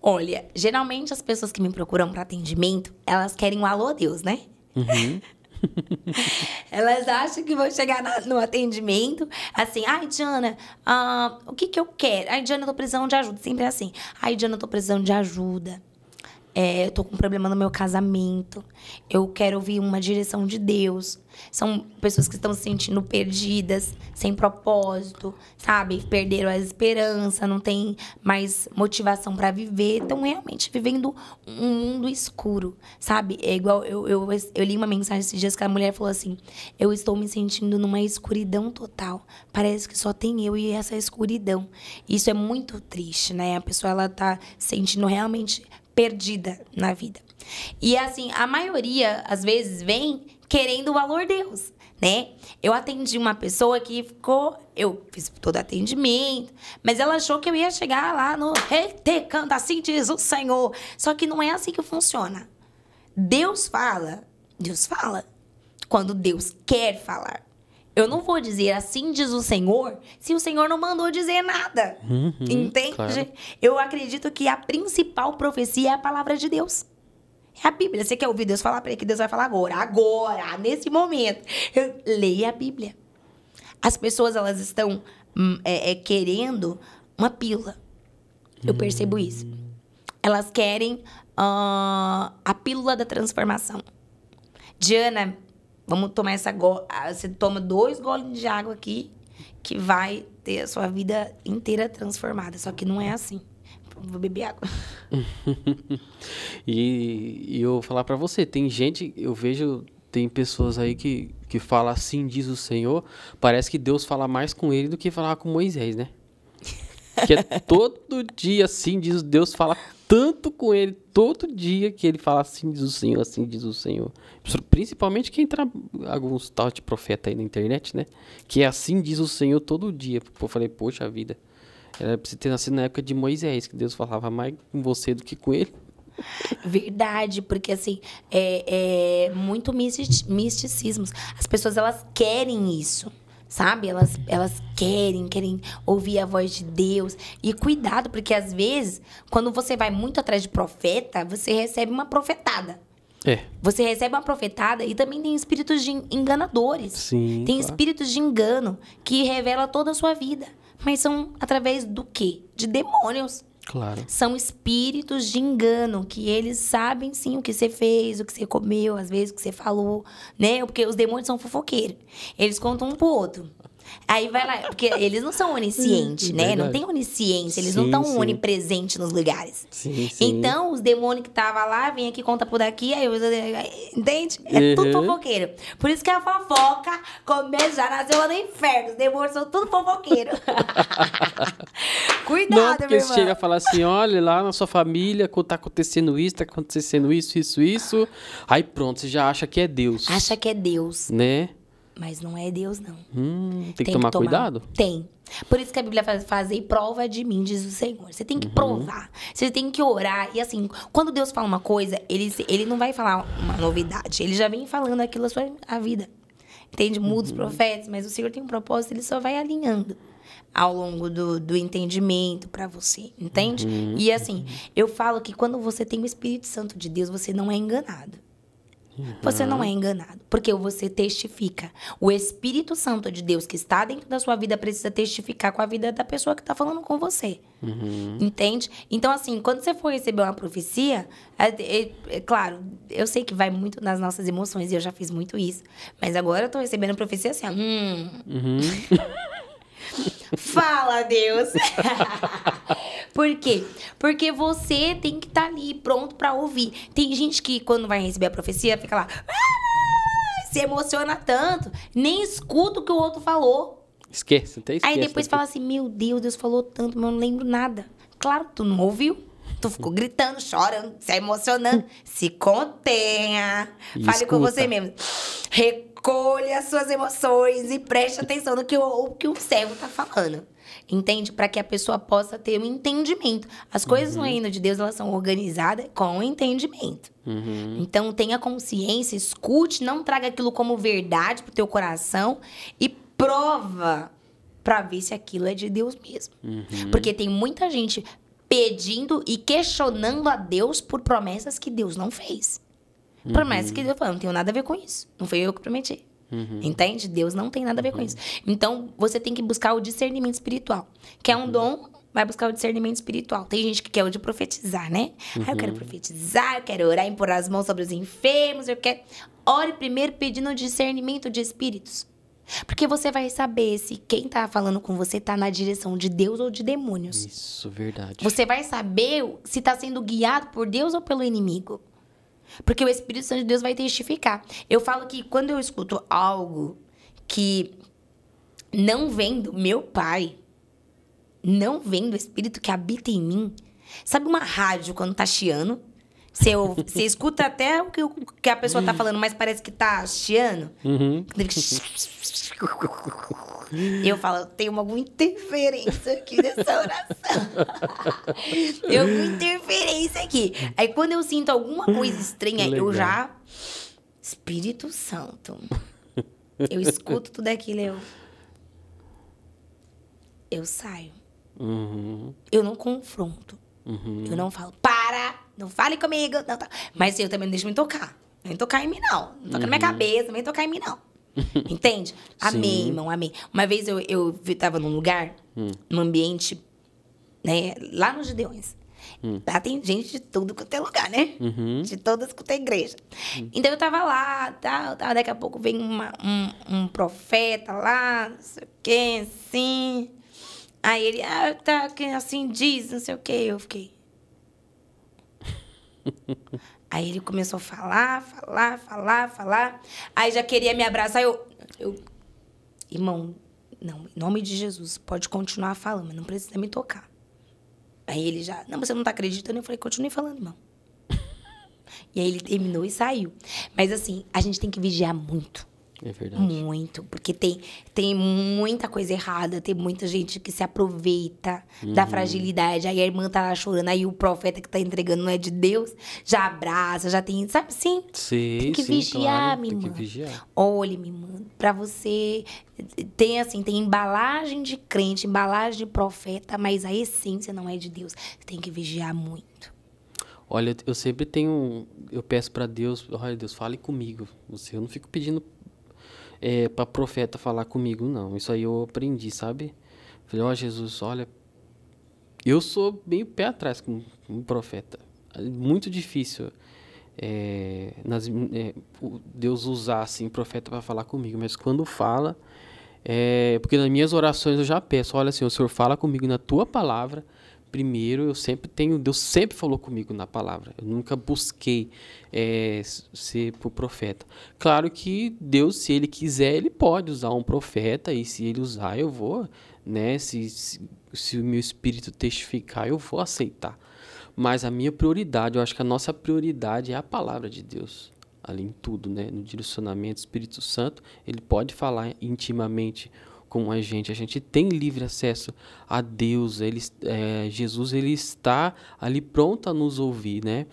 Olha, geralmente as pessoas que me procuram para atendimento, elas querem um alô a Deus, né? Uhum. (laughs) Elas acham que vão chegar na, no atendimento, assim, ai, Diana, ah, o que que eu quero? Ai, Diana, eu tô precisando de ajuda. Sempre é assim, ai, Diana, eu tô precisando de ajuda. É, eu tô com um problema no meu casamento. Eu quero ouvir uma direção de Deus. São pessoas que estão se sentindo perdidas, sem propósito, sabe? Perderam a esperança, não tem mais motivação para viver. Estão realmente vivendo um mundo escuro, sabe? É igual eu, eu, eu li uma mensagem esses dias que a mulher falou assim: Eu estou me sentindo numa escuridão total. Parece que só tem eu e essa escuridão. Isso é muito triste, né? A pessoa ela tá sentindo realmente perdida na vida. E é assim, a maioria às vezes vem querendo o valor Deus, né? Eu atendi uma pessoa que ficou, eu fiz todo atendimento, mas ela achou que eu ia chegar lá no retecando assim diz o Senhor. Só que não é assim que funciona. Deus fala, Deus fala quando Deus quer falar. Eu não vou dizer assim diz o Senhor se o Senhor não mandou dizer nada. Uhum, Entende? Claro. Eu acredito que a principal profecia é a palavra de Deus. É a Bíblia. Você quer ouvir Deus falar? ele que Deus vai falar agora. Agora, nesse momento. Eu, leia a Bíblia. As pessoas, elas estão hum, é, é, querendo uma pílula. Eu percebo uhum. isso. Elas querem uh, a pílula da transformação. Diana, Vamos tomar essa. Go... Você toma dois goles de água aqui, que vai ter a sua vida inteira transformada. Só que não é assim. Vou beber água. (laughs) e, e, eu vou falar para você: tem gente, eu vejo, tem pessoas aí que, que falam assim, diz o Senhor. Parece que Deus fala mais com ele do que falar com Moisés, né? Que é (laughs) todo dia assim, diz Deus fala tanto com ele todo dia que ele fala assim diz o Senhor, assim diz o Senhor. Principalmente quem entra alguns tal de profeta aí na internet, né? Que é assim diz o Senhor todo dia. Eu falei, poxa vida, era pra você ter nascido na época de Moisés, que Deus falava mais com você do que com ele. Verdade, porque assim, é, é muito misticismo. As pessoas elas querem isso sabe? Elas, elas querem, querem ouvir a voz de Deus. E cuidado, porque às vezes, quando você vai muito atrás de profeta, você recebe uma profetada. É. Você recebe uma profetada e também tem espíritos de enganadores. Sim, tem claro. espíritos de engano que revela toda a sua vida. Mas são através do quê? De demônios. Claro. São espíritos de engano, que eles sabem sim o que você fez, o que você comeu, às vezes o que você falou, né? Porque os demônios são fofoqueiros. Eles contam um pro outro. Aí vai lá, porque eles não são oniscientes, uhum. né? Verdade. Não tem onisciência, eles sim, não estão onipresentes nos lugares. Sim, sim. Então, os demônios que tava lá, vêm aqui, conta por daqui, aí... Entende? É uhum. tudo fofoqueiro. Por isso que a fofoca começa já nasceu lá no inferno. Os demônios são tudo fofoqueiro. (laughs) Cuidado, não, porque meu irmão. chega a falar assim, olha, lá na sua família, tá acontecendo isso, tá acontecendo isso, isso, isso. Aí pronto, você já acha que é Deus. Acha que é Deus. Né? Mas não é Deus, não. Hum, tem, que, tomar que tomar cuidado? Tem. Por isso que a Bíblia faz, fazer prova de mim, diz o Senhor. Você tem que uhum. provar, você tem que orar. E assim, quando Deus fala uma coisa, ele, ele não vai falar uma novidade. Ele já vem falando aquilo a sua a vida. Entende? Muda os uhum. profetas, mas o Senhor tem um propósito, ele só vai alinhando ao longo do, do entendimento para você, entende? Uhum. E assim, eu falo que quando você tem o Espírito Santo de Deus, você não é enganado. Você não é uhum. enganado, porque você testifica. O Espírito Santo de Deus que está dentro da sua vida precisa testificar com a vida da pessoa que está falando com você. Uhum. Entende? Então, assim, quando você for receber uma profecia, é, é, é, claro, eu sei que vai muito nas nossas emoções, e eu já fiz muito isso. Mas agora eu tô recebendo profecia assim, ó, hum. Uhum. (laughs) Fala, Deus! (laughs) Por quê? Porque você tem que estar tá ali pronto para ouvir. Tem gente que, quando vai receber a profecia, fica lá. Ah, se emociona tanto, nem escuta o que o outro falou. Esquece, até esquece. Aí depois fala assim: Meu Deus, Deus falou tanto, mas eu não lembro nada. Claro, tu não ouviu. Tu ficou gritando, chorando, se emocionando. Se contenha. E Fale escuta. com você mesmo. Recolha suas emoções e preste atenção no que o, o que o servo tá falando. Entende? Para que a pessoa possa ter um entendimento. As coisas uhum. no reino de Deus elas são organizadas com entendimento. Uhum. Então tenha consciência, escute, não traga aquilo como verdade pro teu coração e prova para ver se aquilo é de Deus mesmo. Uhum. Porque tem muita gente pedindo e questionando a Deus por promessas que Deus não fez. Uhum. Promessas que Deus falou, não tenho nada a ver com isso. Não foi eu que prometi. Uhum. Entende? Deus não tem nada a ver uhum. com isso. Então, você tem que buscar o discernimento espiritual. Quer um uhum. dom, vai buscar o discernimento espiritual. Tem gente que quer o de profetizar, né? Uhum. Ah, eu quero uhum. profetizar, eu quero orar, impor as mãos sobre os enfermos, eu quero. Ore primeiro pedindo discernimento de espíritos. Porque você vai saber se quem tá falando com você tá na direção de Deus ou de demônios. Isso, verdade. Você vai saber se tá sendo guiado por Deus ou pelo inimigo. Porque o Espírito Santo de Deus vai testificar. Eu falo que quando eu escuto algo que não vem do meu pai, não vem do Espírito que habita em mim, sabe uma rádio quando tá chiando? Você, você escuta até o que, o que a pessoa tá falando, mas parece que tá chiando. Uhum. (laughs) Eu falo, tem alguma interferência aqui nessa oração. (laughs) tem alguma interferência aqui. Aí quando eu sinto alguma coisa estranha, eu já. Espírito Santo. Eu escuto tudo aquilo, eu. Eu saio. Uhum. Eu não confronto. Uhum. Eu não falo, para, não fale comigo. Não, tá. Mas eu também não deixo me tocar. Nem tocar em mim, não. Não toca uhum. na minha uhum. cabeça, nem tocar em mim, não. (laughs) Entende? Amei, irmão, amei. Uma vez eu, eu tava num lugar, hum. num ambiente, né, lá nos Gideões. Hum. Lá tem gente de tudo quanto é lugar, né? Uhum. De todas quanto é igreja. Uhum. Então eu tava lá, tal, tal. Daqui a pouco vem uma, um, um profeta lá, não sei o quê, assim. Aí ele, ah, tá assim, diz, não sei o quê. Eu fiquei. (laughs) Aí ele começou a falar, falar, falar, falar. Aí já queria me abraçar. Eu, eu irmão, não, em nome de Jesus, pode continuar falando, mas não precisa me tocar. Aí ele já, não, você não tá acreditando? Eu falei, continue falando, irmão. (laughs) e aí ele terminou e saiu. Mas assim, a gente tem que vigiar muito. É verdade. Muito, porque tem, tem muita coisa errada, tem muita gente que se aproveita uhum. da fragilidade. Aí a irmã tá lá chorando, aí o profeta que tá entregando não é de Deus, já abraça, já tem, sabe sim? Sim, Tem que sim, vigiar, claro, minha irmã. Tem que vigiar. Olha, minha irmã, pra você... Tem assim, tem embalagem de crente, embalagem de profeta, mas a essência não é de Deus. Você tem que vigiar muito. Olha, eu sempre tenho. Eu peço para Deus, olha Deus, fale comigo. Você, eu não fico pedindo é, para profeta falar comigo, não. Isso aí eu aprendi, sabe? Falei, ó oh, Jesus, olha, eu sou bem pé atrás com um profeta. É muito difícil é, nas, é, Deus usar assim profeta para falar comigo, mas quando fala, é, porque nas minhas orações eu já peço, olha assim, o Senhor fala comigo na tua palavra primeiro eu sempre tenho Deus sempre falou comigo na palavra eu nunca busquei é, ser por profeta claro que Deus se ele quiser ele pode usar um profeta e se ele usar eu vou né se, se, se o meu espírito testificar eu vou aceitar mas a minha prioridade eu acho que a nossa prioridade é a palavra de Deus ali em tudo né no direcionamento Espírito Santo ele pode falar intimamente com a gente. A gente tem livre acesso a Deus. Ele, é, Jesus ele está ali pronto a nos ouvir, né?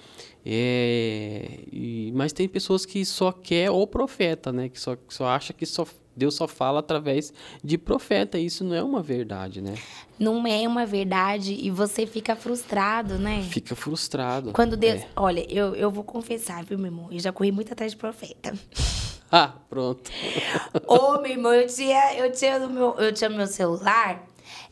É, e, mas tem pessoas que só quer o profeta, né? Que só, que só acha que só Deus só fala através de profeta. Isso não é uma verdade, né? Não é uma verdade e você fica frustrado, né? Fica frustrado. Quando Deus. É. Olha, eu, eu vou confessar, viu, meu irmão? Eu já corri muito atrás de profeta. Ah, pronto. (laughs) Ô, meu irmão, eu tinha, eu tinha no meu, eu tinha no meu celular,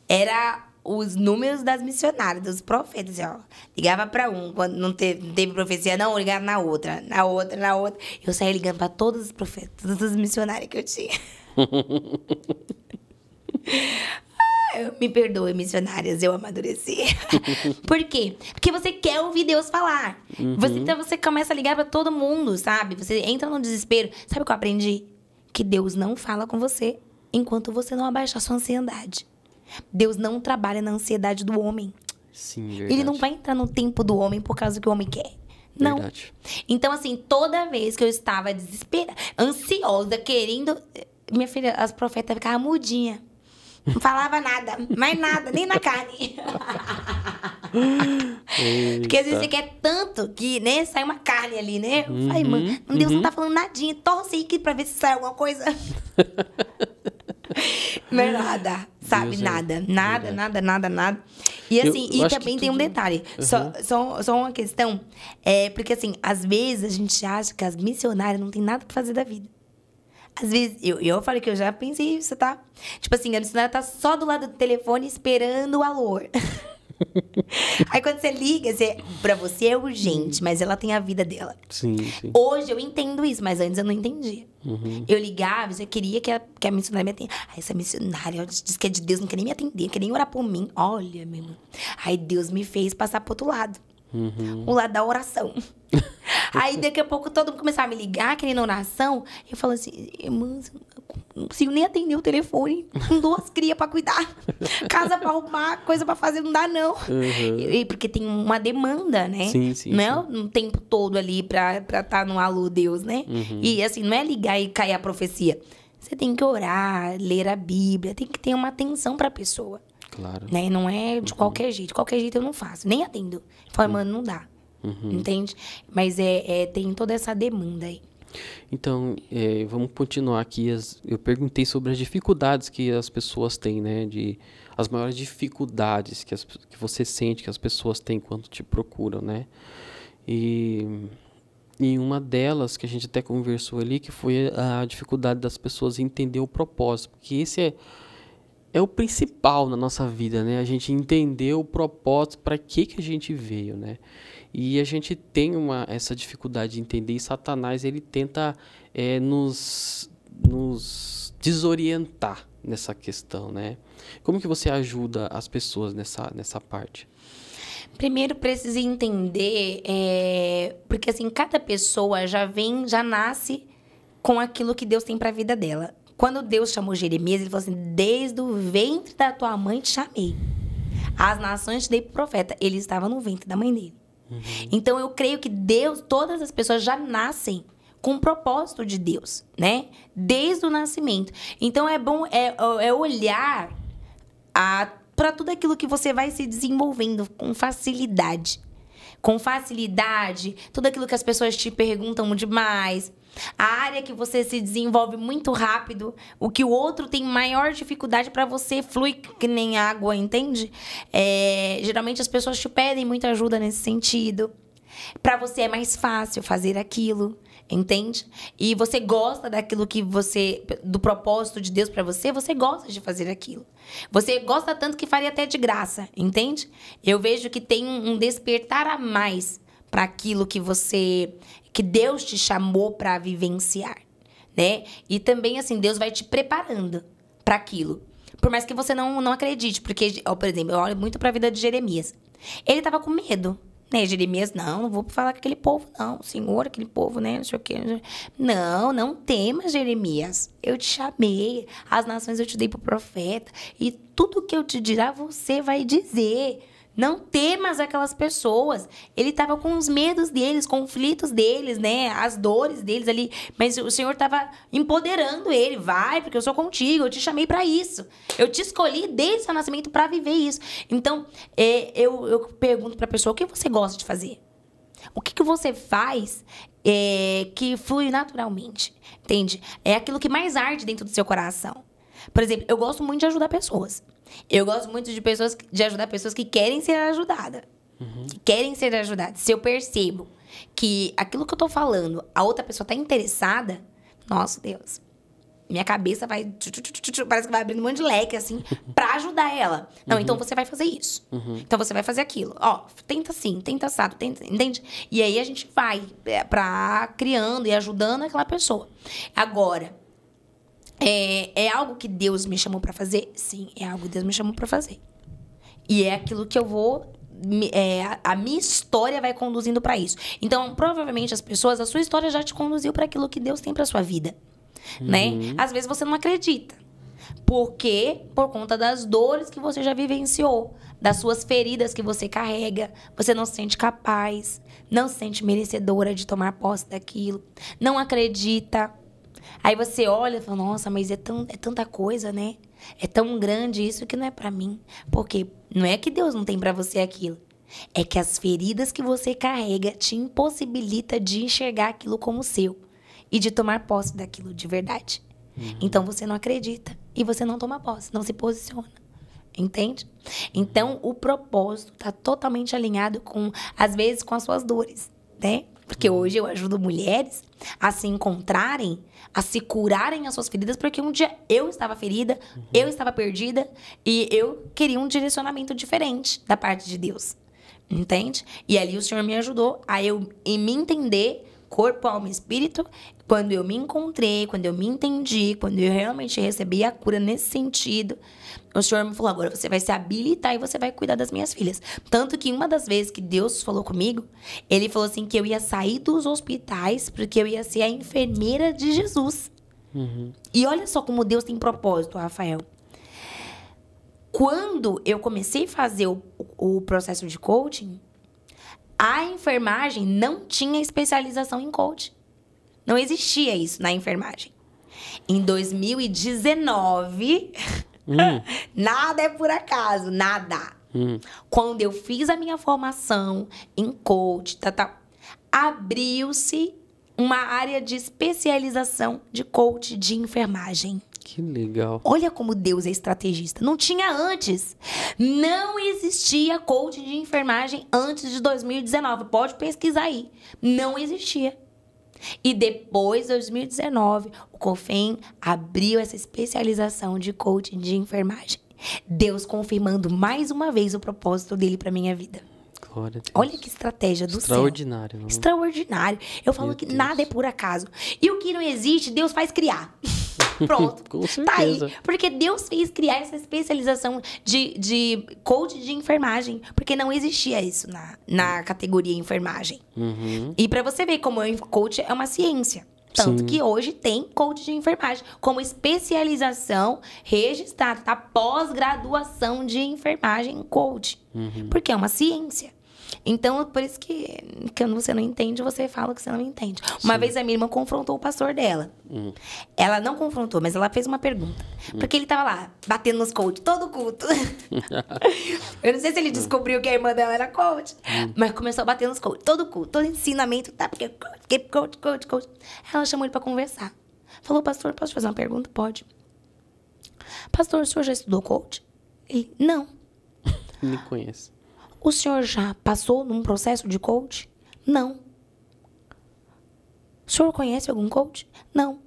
era os números das missionárias, dos profetas, ó. Ligava para um, quando não teve, não teve profecia, não, ligava na outra, na outra, na outra. Eu saía ligando para todos os profetas, todas as missionárias que eu tinha. (laughs) Me perdoe, missionárias, eu amadureci. (laughs) Por quê? Porque você quer ouvir Deus falar. Uhum. Você, então você começa a ligar para todo mundo, sabe? Você entra no desespero. Sabe o que eu aprendi? Que Deus não fala com você enquanto você não abaixa a sua ansiedade. Deus não trabalha na ansiedade do homem. Sim, verdade. É Ele não vai entrar no tempo do homem por causa do que o homem quer. Não. Verdade. Então, assim, toda vez que eu estava desesperada, ansiosa, querendo. Minha filha, as profetas ficavam mudinha. Não falava nada, mais nada, nem na carne. (laughs) Porque às vezes você quer é tanto que, né, sai uma carne ali, né? Uhum, Ai, mano, uhum. Deus não tá uhum. falando nadinha. Torce aí que pra ver se sai alguma coisa. Mas (laughs) nada, sabe? É. Nada, nada, nada, nada, nada. E assim, eu, eu e também tem um detalhe. Uhum. Só, só, só uma questão. É, porque assim, às vezes a gente acha que as missionárias não tem nada pra fazer da vida. Às vezes, eu, eu falei que eu já pensei isso, tá? Tipo assim, a missionária tá só do lado do telefone esperando o alô. (laughs) Aí quando você liga, você, pra você é urgente, hum. mas ela tem a vida dela. Sim, sim. Hoje eu entendo isso, mas antes eu não entendia. Uhum. Eu ligava, eu queria que a, que a missionária me atendesse. Aí ah, essa missionária diz que é de Deus, não quer nem me atender, não quer nem orar por mim. Olha, meu irmão. Aí Deus me fez passar pro outro lado. Uhum. O lado da oração. (laughs) Aí daqui a pouco todo mundo começava a me ligar querendo oração. Eu falo assim, irmã, não consigo nem atender o telefone. Com duas crias pra cuidar, casa pra arrumar, coisa pra fazer, não dá não. Uhum. E, porque tem uma demanda, né? Sim, sim. Não é um tempo todo ali pra estar tá no alô Deus, né? Uhum. E assim, não é ligar e cair a profecia. Você tem que orar, ler a Bíblia, tem que ter uma atenção pra pessoa. Claro. Né? Não é de uhum. qualquer jeito. De qualquer jeito eu não faço. Nem atendo. Formando mano, não dá. Uhum. Entende? Mas é, é, tem toda essa demanda aí. Então, é, vamos continuar aqui. As, eu perguntei sobre as dificuldades que as pessoas têm, né? De, as maiores dificuldades que, as, que você sente que as pessoas têm quando te procuram, né? E, em uma delas, que a gente até conversou ali, que foi a dificuldade das pessoas entender o propósito. Porque esse é é o principal na nossa vida, né? A gente entender o propósito, para que, que a gente veio, né? E a gente tem uma, essa dificuldade de entender e Satanás, ele tenta é, nos, nos desorientar nessa questão, né? Como que você ajuda as pessoas nessa, nessa parte? Primeiro precisa entender, é, porque assim, cada pessoa já vem, já nasce com aquilo que Deus tem para a vida dela. Quando Deus chamou Jeremias, ele falou assim: Desde o ventre da tua mãe te chamei. As nações te dei profeta. Ele estava no ventre da mãe dele. Uhum. Então eu creio que Deus, todas as pessoas já nascem com o propósito de Deus, né? Desde o nascimento. Então é bom é, é, é olhar para tudo aquilo que você vai se desenvolvendo com facilidade com facilidade, tudo aquilo que as pessoas te perguntam demais. A área que você se desenvolve muito rápido, o que o outro tem maior dificuldade para você flui que nem água, entende? É, geralmente as pessoas te pedem muita ajuda nesse sentido. Para você é mais fácil fazer aquilo entende? E você gosta daquilo que você do propósito de Deus para você, você gosta de fazer aquilo. Você gosta tanto que faria até de graça, entende? Eu vejo que tem um despertar a mais para aquilo que você que Deus te chamou para vivenciar, né? E também assim, Deus vai te preparando para aquilo. Por mais que você não, não acredite, porque, ó, por exemplo, eu olho muito para a vida de Jeremias. Ele estava com medo. Né? Jeremias, não, não vou falar com aquele povo, não. Senhor, aquele povo, né? Não sei o quê. Não, não tema, Jeremias. Eu te chamei, as nações eu te dei para o profeta, e tudo que eu te dirá, você vai dizer não ter mais aquelas pessoas. Ele estava com os medos deles, conflitos deles, né? As dores deles ali. Mas o Senhor estava empoderando ele. Vai, porque eu sou contigo, eu te chamei para isso. Eu te escolhi desde o seu nascimento para viver isso. Então, é, eu, eu pergunto para a pessoa: o que você gosta de fazer? O que, que você faz é, que flui naturalmente? Entende? É aquilo que mais arde dentro do seu coração. Por exemplo, eu gosto muito de ajudar pessoas. Eu gosto muito de pessoas de ajudar pessoas que querem ser ajudadas. Uhum. Que querem ser ajudadas. Se eu percebo que aquilo que eu tô falando, a outra pessoa tá interessada, nosso Deus. Minha cabeça vai. Parece que vai abrindo um monte de leque, assim, (laughs) pra ajudar ela. Não, então uhum. então você vai fazer isso. Uhum. Então você vai fazer aquilo. Ó, tenta assim, tenta assado, tenta, entende? E aí a gente vai é, pra criando e ajudando aquela pessoa. Agora, é, é algo que Deus me chamou para fazer? Sim, é algo que Deus me chamou para fazer. E é aquilo que eu vou é, a minha história vai conduzindo para isso. Então, provavelmente as pessoas, a sua história já te conduziu para aquilo que Deus tem para sua vida, né? uhum. né? Às vezes você não acredita. Porque por conta das dores que você já vivenciou, das suas feridas que você carrega, você não se sente capaz, não se sente merecedora de tomar posse daquilo, não acredita, Aí você olha e fala, nossa, mas é, tão, é tanta coisa, né? É tão grande isso que não é para mim. Porque não é que Deus não tem para você aquilo. É que as feridas que você carrega te impossibilita de enxergar aquilo como seu e de tomar posse daquilo de verdade. Uhum. Então você não acredita e você não toma posse, não se posiciona. Entende? Então o propósito está totalmente alinhado com, às vezes, com as suas dores, né? Porque hoje eu ajudo mulheres a se encontrarem, a se curarem as suas feridas, porque um dia eu estava ferida, uhum. eu estava perdida e eu queria um direcionamento diferente da parte de Deus. Entende? E ali o Senhor me ajudou a eu em me entender corpo, alma e espírito. Quando eu me encontrei, quando eu me entendi, quando eu realmente recebi a cura nesse sentido, o Senhor me falou: agora você vai se habilitar e você vai cuidar das minhas filhas. Tanto que uma das vezes que Deus falou comigo, ele falou assim: que eu ia sair dos hospitais porque eu ia ser a enfermeira de Jesus. Uhum. E olha só como Deus tem propósito, Rafael quando eu comecei a fazer o, o, processo de coaching, a enfermagem não tinha especialização em coach. Não existia isso na enfermagem. Em 2019, hum. (laughs) nada é por acaso, nada. Hum. Quando eu fiz a minha formação em coach, tá, tá, abriu-se uma área de especialização de coach de enfermagem. Que legal. Olha como Deus é estrategista. Não tinha antes. Não existia coach de enfermagem antes de 2019. Pode pesquisar aí. Não existia. E depois, de 2019, o COFEM abriu essa especialização de coaching de enfermagem. Deus confirmando mais uma vez o propósito dele para minha vida. Glória a Deus. Olha que estratégia do Extraordinário, céu. Extraordinário. Extraordinário. Eu falo Meu que Deus. nada é por acaso. E o que não existe, Deus faz criar. (laughs) Pronto. Com certeza. Tá aí. Porque Deus fez criar essa especialização de, de coach de enfermagem. Porque não existia isso na, na hum. categoria enfermagem. Uhum. E para você ver como coach é uma ciência. Tanto Sim. que hoje tem coach de enfermagem como especialização registrada, tá? Pós-graduação de enfermagem coach. Uhum. Porque é uma ciência. Então, por isso que quando você não entende, você fala que você não entende. Uma vez a minha irmã confrontou o pastor dela. Hum. Ela não confrontou, mas ela fez uma pergunta. Hum. Porque ele tava lá, batendo nos coach, todo culto. (laughs) eu não sei se ele descobriu que a irmã dela era coach, hum. mas começou a bater nos coach, todo culto, todo ensinamento, tá? Porque coach, coach, coach, coach. Ela chamou ele pra conversar. Falou, pastor, posso te fazer uma pergunta? Pode. Pastor, o senhor já estudou coach? Ele, não. (laughs) Me conhece. O senhor já passou num processo de coach? Não. O senhor conhece algum coach? Não.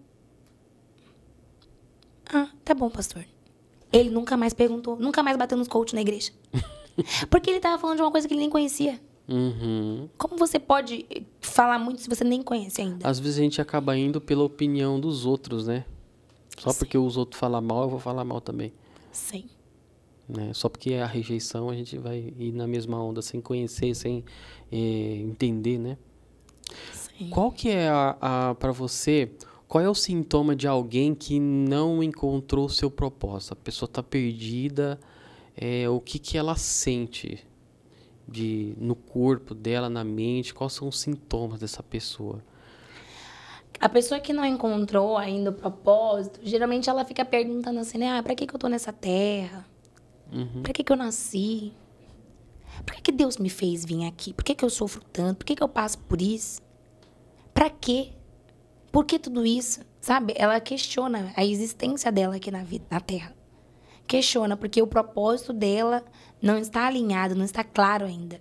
Ah, tá bom, pastor. Ele nunca mais perguntou, nunca mais bateu nos coach na igreja. (laughs) Porque ele estava falando de uma coisa que ele nem conhecia. Uhum. Como você pode eh, falar muito se você nem conhece ainda? Às vezes a gente acaba indo pela opinião dos outros, né? Só Sim. porque os outros falam mal, eu vou falar mal também. Sim. Né? Só porque é a rejeição a gente vai ir na mesma onda, sem conhecer, sem é, entender, né? Sim. Qual que é, a, a para você, qual é o sintoma de alguém que não encontrou o seu propósito? A pessoa está perdida, é, o que, que ela sente de no corpo dela, na mente? Quais são os sintomas dessa pessoa? A pessoa que não encontrou ainda o propósito, geralmente ela fica perguntando assim, né? Ah, pra que, que eu tô nessa terra? Uhum. Para que, que eu nasci? Por que, que Deus me fez vir aqui? Por que, que eu sofro tanto? Por que, que eu passo por isso? Para quê? Por que tudo isso? Sabe? Ela questiona a existência dela aqui na vida, na Terra. Questiona porque o propósito dela não está alinhado, não está claro ainda.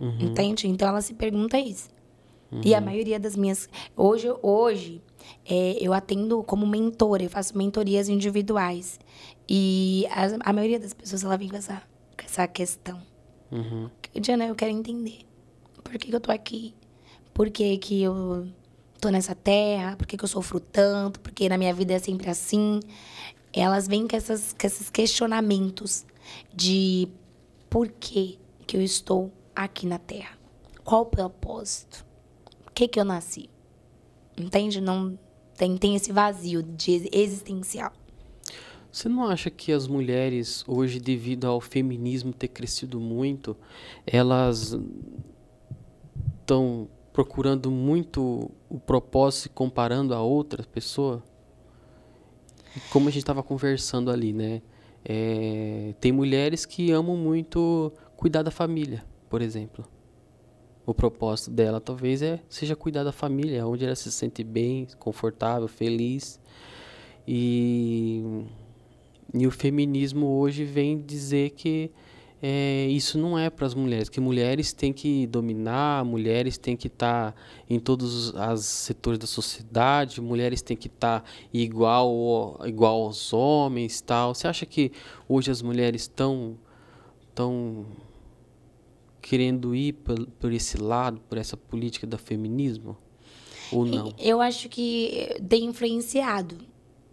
Uhum. Entende? Então ela se pergunta isso. Uhum. E a uhum. maioria das minhas. Hoje, hoje é, eu atendo como mentora, eu faço mentorias individuais. E a, a, maioria das pessoas, ela vem com essa, com essa questão. Uhum. Diana, eu quero entender. Por que, que eu tô aqui? Por que, que eu tô nessa terra? Por que, que eu sofro tanto? Porque na minha vida é sempre assim? Elas vêm com, essas, com esses questionamentos de por que, que eu estou aqui na terra? Qual o propósito? Por que, que eu nasci? Entende? Não tem, tem esse vazio de existencial. Você não acha que as mulheres hoje, devido ao feminismo ter crescido muito, elas estão procurando muito o propósito comparando a outra pessoa? Como a gente estava conversando ali, né? É, tem mulheres que amam muito cuidar da família, por exemplo. O propósito dela talvez é seja cuidar da família, onde ela se sente bem, confortável, feliz. E e o feminismo hoje vem dizer que é, isso não é para as mulheres, que mulheres têm que dominar, mulheres têm que estar tá em todos os setores da sociedade, mulheres têm que estar tá igual, igual aos homens tal. Você acha que hoje as mulheres estão tão querendo ir por, por esse lado, por essa política do feminismo? Ou não? Eu acho que tem influenciado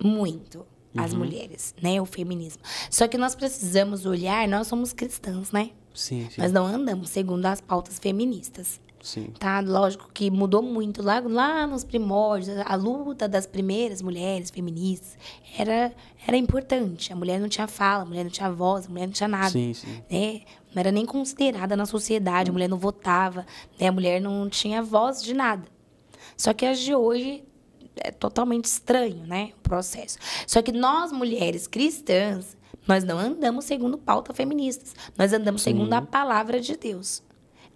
muito as uhum. mulheres, né? O feminismo. Só que nós precisamos olhar, nós somos cristãs, né? Sim, sim. não andamos segundo as pautas feministas. Sim. Tá? Lógico que mudou muito lá, lá nos primórdios. A luta das primeiras mulheres feministas era, era importante. A mulher não tinha fala, a mulher não tinha voz, a mulher não tinha nada. Sim, sim. Né? Não era nem considerada na sociedade, a mulher não votava, né? a mulher não tinha voz de nada. Só que as de hoje é totalmente estranho, né? O processo. Só que nós, mulheres cristãs, nós não andamos segundo pauta feministas. Nós andamos Sim. segundo a palavra de Deus.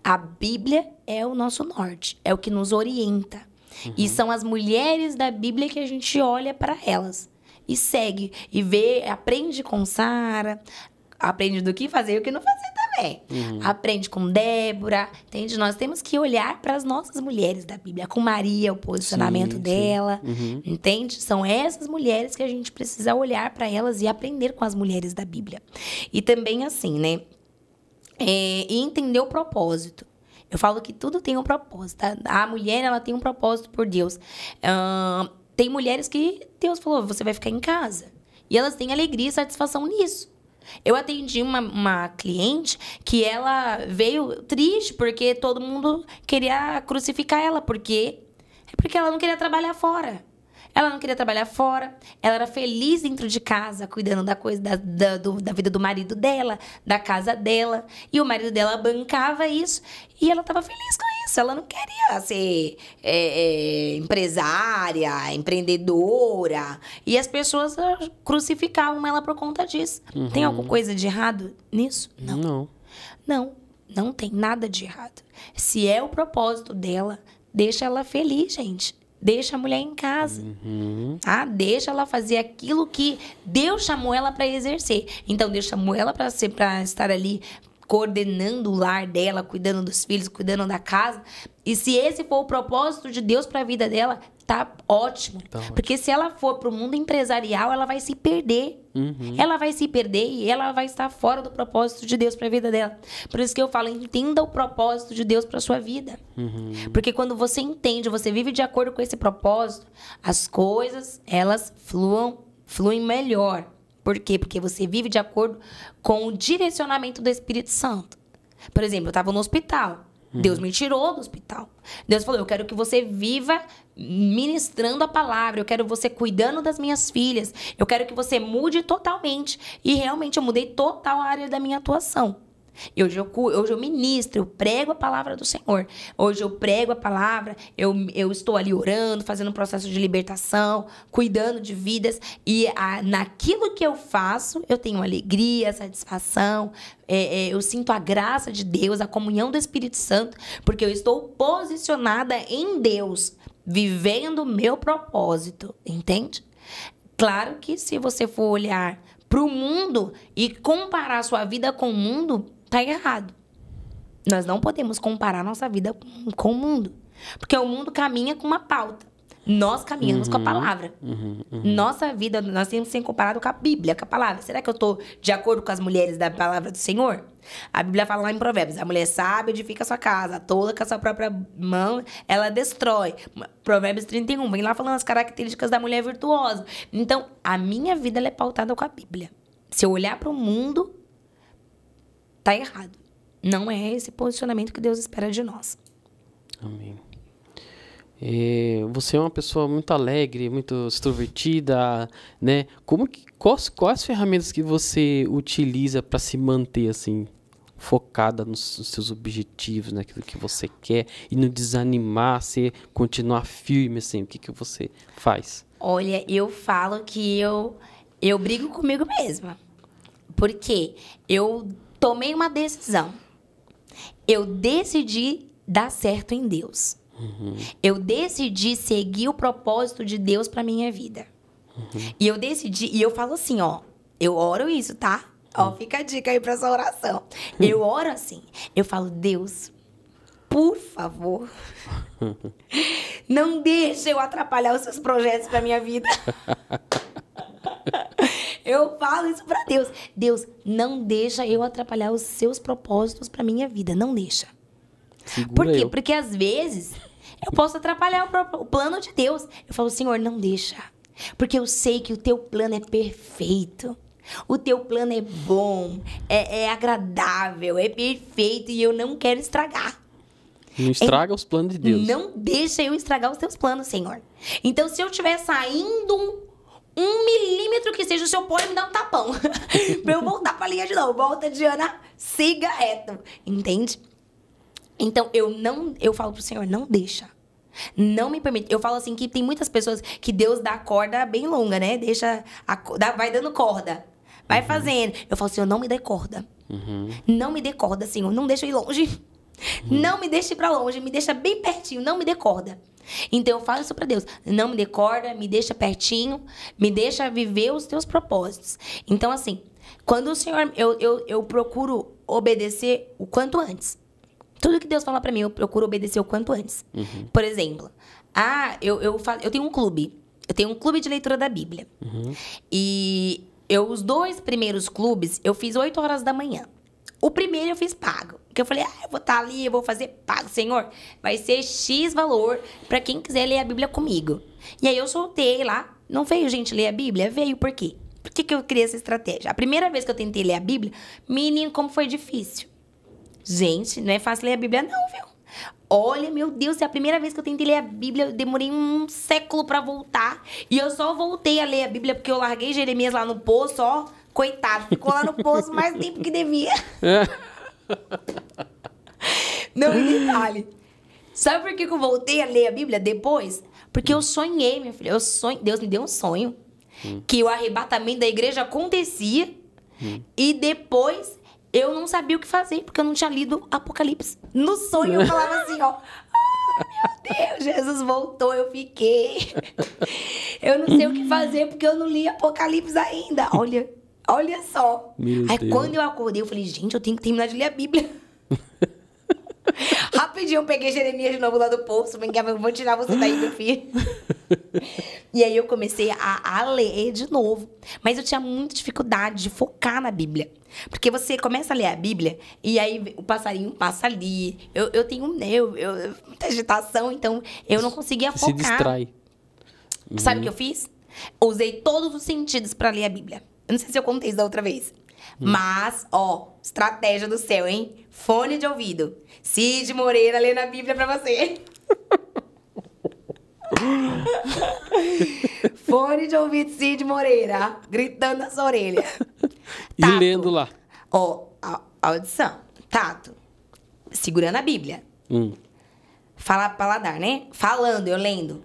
A Bíblia é o nosso norte, é o que nos orienta. Uhum. E são as mulheres da Bíblia que a gente olha para elas e segue e vê, aprende com Sara, aprende do que fazer e o que não fazer também é. Uhum. Aprende com Débora, entende? Nós temos que olhar para as nossas mulheres da Bíblia, com Maria, o posicionamento sim, dela, Uhum. entende? São essas mulheres que a gente precisa olhar para elas e aprender com as mulheres da Bíblia. E também assim, né? É, e entender o propósito. Eu falo que tudo tem um propósito. Tá? A mulher, ela tem um propósito por Deus. Uh, tem mulheres que Deus falou, você vai ficar em casa. E elas têm alegria e satisfação nisso. Eu atendi uma, uma cliente que ela veio triste porque todo mundo queria crucificar ela. Por quê? É porque ela não queria trabalhar fora. Ela não queria trabalhar fora, ela era feliz dentro de casa, cuidando da coisa da, da, do, da vida do marido dela, da casa dela. E o marido dela bancava isso e ela estava feliz com isso, ela não queria ser é, é, empresária, empreendedora. E as pessoas ah, crucificavam ela por conta disso. Uhum. Tem alguma coisa de errado nisso? Não. Não. Não, não tem nada de errado. Se é o propósito dela, deixa ela feliz, gente. Deixa a mulher em casa. Uhum. Ah, deixa ela fazer aquilo que Deus chamou ela para exercer. Então, Deus chamou ela para estar ali coordenando o lar dela, cuidando dos filhos, cuidando da casa. E se esse for o propósito de Deus para a vida dela, tá ótimo. Tá Porque ótimo. se ela for para o mundo empresarial, ela vai se perder. Uhum. Ela vai se perder e ela vai estar fora do propósito de Deus para a vida dela. Por isso que eu falo, entenda o propósito de Deus para sua vida. Uhum. Porque quando você entende, você vive de acordo com esse propósito, as coisas, elas fluam, fluem melhor. Por quê? Porque você vive de acordo com o direcionamento do Espírito Santo. Por exemplo, eu estava no hospital. Uhum. Deus me tirou do hospital. Deus falou: Eu quero que você viva ministrando a palavra, eu quero você cuidando das minhas filhas, eu quero que você mude totalmente. E realmente eu mudei total a área da minha atuação. Hoje eu, hoje eu ministro, eu prego a palavra do Senhor. Hoje eu prego a palavra, eu, eu estou ali orando, fazendo um processo de libertação, cuidando de vidas. E a, naquilo que eu faço, eu tenho alegria, satisfação, é, é, eu sinto a graça de Deus, a comunhão do Espírito Santo, porque eu estou posicionada em Deus, vivendo o meu propósito, entende? Claro que se você for olhar para o mundo e comparar sua vida com o mundo, tá errado. Nós não podemos comparar nossa vida com, com o mundo. Porque o mundo caminha com uma pauta. Nós caminhamos uhum, com a uhum. palavra. Uhum, uhum. Nossa vida, nós temos que ser comparado com a Bíblia, com a palavra. Será que eu estou de acordo com as mulheres da palavra do Senhor? A Bíblia fala lá em Provérbios: a mulher sábia edifica a sua casa, a tola com a sua própria mão, ela destrói. Provérbios 31, vem lá falando as características da mulher virtuosa. Então, a minha vida é pautada com a Bíblia. Se eu olhar para o mundo, Tá errado. Não é esse posicionamento que Deus espera de nós. Amém. É, você é uma pessoa muito alegre, muito extrovertida, né? Como que, quais, quais ferramentas que você utiliza para se manter assim focada nos, nos, seus objetivos, naquilo né? que você quer e não desanimar, se continuar firme assim? O que que você faz? Olha, eu falo que eu eu brigo comigo mesma. Porque eu tomei uma decisão. Eu decidi dar certo em Deus. Uhum. Eu decidi seguir o propósito de Deus para minha vida. Uhum. E eu decidi, e eu falo assim, ó, eu oro isso, tá? Ó, uhum. fica a dica aí para essa oração. Hum. Eu oro assim, eu falo, Deus, por favor, (laughs) não deixe eu atrapalhar os seus projetos para minha vida. (laughs) Eu falo isso para Deus. Deus, não deixa eu atrapalhar os seus propósitos para minha vida. Não deixa. Segura Por quê? Eu. Porque às vezes eu posso atrapalhar o plano de Deus. Eu falo, Senhor, não deixa. Porque eu sei que o teu plano é perfeito. O teu plano é bom, é, é agradável, é perfeito e eu não quero estragar. Não estraga é, os planos de Deus. Não deixa eu estragar os teus planos, Senhor. Então, se eu estiver saindo um milímetro que seja o seu pó, me dá um tapão. (laughs) pra eu voltar pra linha de novo. Volta, Diana, siga reto. Entende? Então, eu não, eu falo pro Senhor, não deixa. Não me permite. Eu falo assim que tem muitas pessoas que Deus dá corda bem longa, né? Deixa. A, dá, vai dando corda. Vai uhum. fazendo. Eu falo, eu não me dê corda. Uhum. Não me dê corda, Senhor. Não deixa eu ir longe. Uhum. Não me deixe para longe, me deixa bem pertinho, não me decorda. Então eu falo isso para Deus, não me decorda, me deixa pertinho, me deixa viver os teus propósitos. Então assim, quando o Senhor eu, eu, eu procuro obedecer o quanto antes. Tudo que Deus fala para mim, eu procuro obedecer o quanto antes. Uhum. Por exemplo, ah, eu, eu, falo, eu tenho um clube. Eu tenho um clube de leitura da Bíblia. Uhum. E eu, os dois primeiros clubes, eu fiz 8 horas da manhã. O primeiro eu fiz pago. porque eu falei, ah, eu vou estar tá ali, eu vou fazer pago, senhor. Vai ser X valor para quem quiser ler a Bíblia comigo. E aí eu soltei lá. Não veio gente ler a Bíblia? Veio, por quê? Por que, que eu criei essa estratégia? A primeira vez que eu tentei ler a Bíblia, menino, como foi difícil. Gente, não é fácil ler a Bíblia, não, viu? Olha, meu Deus, é a primeira vez que eu tentei ler a Bíblia, eu demorei um século para voltar. E eu só voltei a ler a Bíblia porque eu larguei Jeremias lá no poço, ó, Coitado, ficou lá no poço mais tempo que devia. É. Não, me detalhe. Sabe por que eu voltei a ler a Bíblia depois? Porque eu sonhei, minha filha. Eu sonhei, Deus me deu um sonho. Hum. Que o arrebatamento da igreja acontecia. Hum. E depois eu não sabia o que fazer, porque eu não tinha lido Apocalipse. No sonho eu falava assim, ó. Ai, ah, meu Deus, Jesus voltou, eu fiquei. (laughs) Eu não sei o que fazer porque eu não li Apocalipse ainda. Olha, Olha só. Meu Aí Deus. quando eu acordei, eu falei, gente, eu tenho que terminar de ler a Bíblia. (laughs) Rapidinho, eu peguei Jeremias de novo lá do poço. Vem cá, eu vou tirar você daí, meu filho. e aí eu comecei a, a, ler de novo. Mas eu tinha muita dificuldade de focar na Bíblia. Porque você começa a ler a Bíblia e aí o passarinho passa ali. Eu, eu tenho eu, eu, muita agitação, então eu não conseguia focar. Se distrai. Sabe o uhum. que eu fiz? Usei todos os sentidos para ler a Bíblia. Eu não sei se eu contei isso da outra vez. Hum. Mas, ó, estratégia do céu, hein? Fone de ouvido. Cid Moreira lendo a Bíblia pra você. (laughs) Fone de ouvido Cid Moreira, gritando nas orelhas. Tato, e lendo lá. Ó, a, a audição. Tato, segurando a Bíblia. Hum. Fala, paladar, né? Falando, eu lendo.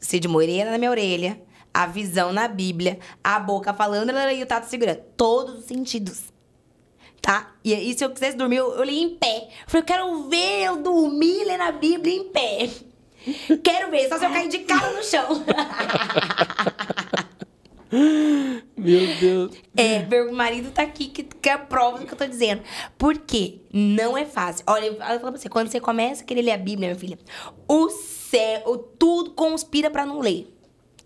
Cid Moreira na minha orelha a visão na Bíblia, a boca falando e o tato segurando. Todos os sentidos. Tá? E, e se eu quisesse dormir, eu, eu li em pé. Eu falei, eu quero ver eu dormir ler na Bíblia em pé. Quero ver, só se eu cair de cara no chão. (laughs) Meu Deus. É, meu marido tá aqui que quer é prova do que eu tô dizendo. Porque Não é fácil. Olha, eu falo pra você, quando você começa a querer ler a Bíblia, minha filha, o céu, tudo conspira para não ler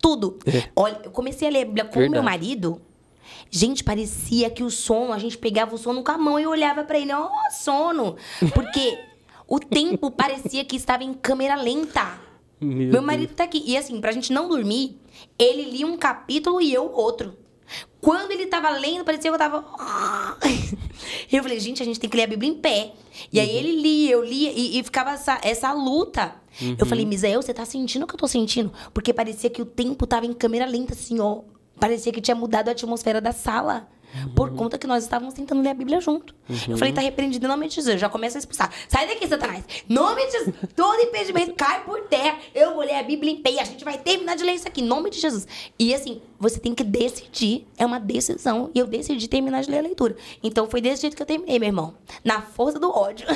tudo. É. Olha, eu comecei a ler a Bíblia com o meu marido. Gente, parecia que o sono, a gente pegava o sono com a mão e olhava para ele, ó, oh, sono. Porque o tempo (laughs) parecia que estava em câmera lenta. Meu, meu marido Deus. tá aqui. E assim, pra gente não dormir, ele lia um capítulo e eu outro. Quando ele tava lendo, parecia que eu tava. (laughs) eu falei, gente, a gente tem que ler a Bíblia em pé. E aí uhum. ele lia, eu lia, e, e ficava essa, essa luta. Uhum. Eu falei, uhum. Misael, você tá sentindo o que eu tô sentindo? Porque parecia que o tempo tava em câmera lenta, assim, ó. Parecia que tinha mudado a atmosfera da sala. Uhum. Por conta que nós estávamos tentando ler a Bíblia junto. Uhum. Eu falei, tá repreendido em nome de Jesus. Eu já começa a expulsar. Sai daqui, Satanás. Nome de Jesus. Todo impedimento cai por terra. Eu vou ler a Bíblia em pé e a gente vai terminar de ler isso aqui. Em nome de Jesus. E assim, você tem que decidir. É uma decisão. E eu decidi terminar de ler a leitura. Então foi desse jeito que eu terminei, meu irmão. Na força do ódio.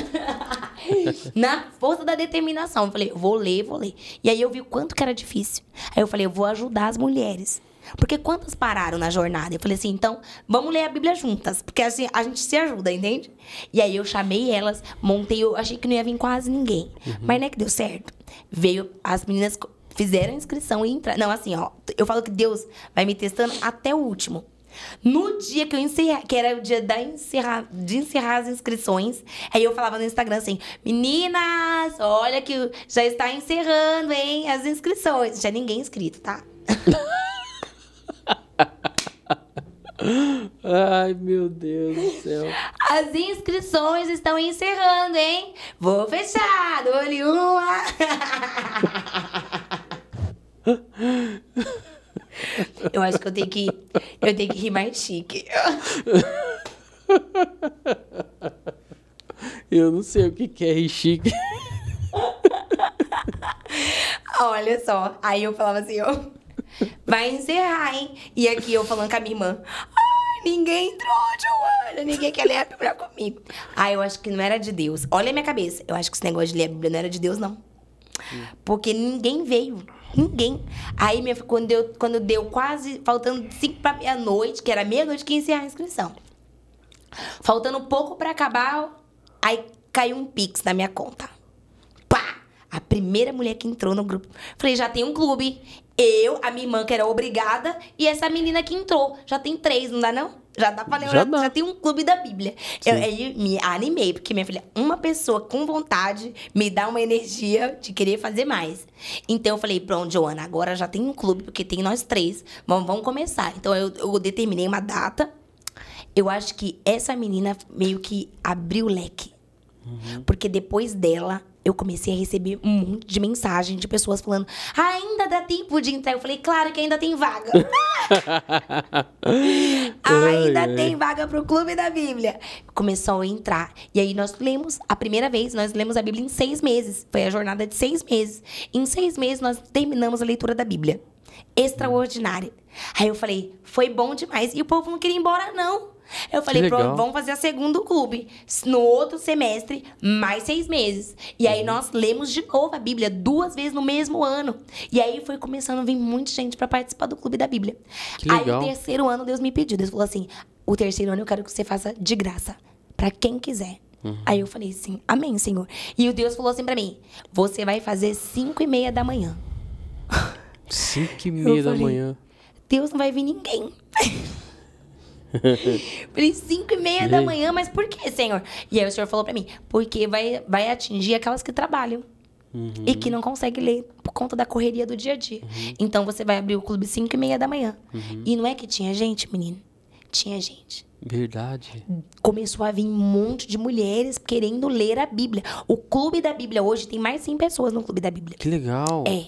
(laughs) Na força da determinação. Eu falei, vou ler, vou ler. E aí eu vi o quanto que era difícil. Aí eu falei, eu vou ajudar as mulheres porque quantas pararam na jornada? Eu falei assim, então, vamos ler a Bíblia juntas, porque assim a gente se ajuda, entende? E aí eu chamei elas, montei, eu achei que não ia vir quase ninguém. Uhum. Mas não é que deu certo. Veio, as meninas fizeram a inscrição e entraram. Não, assim, ó, eu falo que Deus vai me testando até o último. No dia que eu encerrei, que era o dia da encerrar, de encerrar as inscrições, aí eu falava no Instagram assim: Meninas, olha que já está encerrando, hein, as inscrições. Já ninguém inscrito, tá? (laughs) (laughs) Ai, meu Deus do céu. As inscrições estão encerrando, hein? Vou fechar, dou-lhe uma. (laughs) Eu acho que eu tenho que, eu tenho que rir mais chique. (laughs) Eu não sei o que, é rir chique. Olha só, aí eu falava assim, ó. Vai encerrar, hein? E aqui eu falando com a minha irmã. Ai, ninguém entrou, Joana. Ninguém quer ler a Bíblia comigo. Ah, eu acho que não era de Deus. Olha a minha cabeça. Eu acho que esse negócio de ler a Bíblia não era de Deus, não. Porque ninguém veio. Ninguém. Aí, minha, quando, deu, quando deu quase, faltando cinco para meia-noite, que era meia-noite, 15 encerrar a inscrição. Faltando pouco para acabar, aí caiu um pix na minha conta. Pá! A primeira mulher que entrou no grupo. Falei, já tem um clube. Eu, a minha irmã que era obrigada, e essa menina que entrou. Já tem três, não dá não? Já dá pra lembrar, já, já tem um clube da Bíblia. Eu, me animei, porque minha filha, uma pessoa com vontade me dá uma energia de querer fazer mais. Então eu falei, pronto, Joana, agora já tem um clube, porque tem nós três. Vamos, vamos começar. Então eu, eu determinei uma data. Eu acho que essa menina meio que abriu o leque. Uhum. Porque depois dela, eu comecei a receber um monte de mensagem de pessoas falando: ainda dá tempo de entrar. Eu falei: claro que ainda tem vaga. (laughs) Ah, ainda ai, tem ai. vaga pro Clube da Bíblia. Começou a entrar. E aí nós lemos, a primeira vez, nós lemos a Bíblia em seis meses. Foi a jornada de seis meses. Em seis meses, nós terminamos a leitura da Bíblia. Extraordinária. Aí eu falei: foi bom demais. E o povo não queria ir embora, não. Eu falei, pronto, vamos fazer a segundo clube. No outro semestre, mais seis meses. E aí uhum. nós lemos de novo a Bíblia, duas vezes no mesmo ano. E aí foi começando a vir muita gente para participar do clube da Bíblia. Que aí o terceiro ano, Deus me pediu. Deus falou assim: o terceiro ano eu quero que você faça de graça. para quem quiser. Uhum. Aí eu falei assim, amém, Senhor. E o Deus falou assim pra mim: você vai fazer cinco e meia da manhã. Cinco e (laughs) meia eu da falei, manhã. Deus não vai vir ninguém. (laughs) (laughs) Falei, 5 e meia da manhã, mas por que, senhor? E aí o senhor falou para mim, porque vai, vai atingir aquelas que trabalham. Uhum. E que uhum. não consegue ler por conta da correria do dia a dia. Uhum. Então você vai abrir o clube 5 e meia da manhã. Uhum. E não é que tinha gente, menino? Tinha gente. Verdade. Começou a vir um monte de mulheres querendo ler a Bíblia. O Clube da Bíblia hoje tem mais 100 pessoas no Clube da Bíblia. Que legal. É.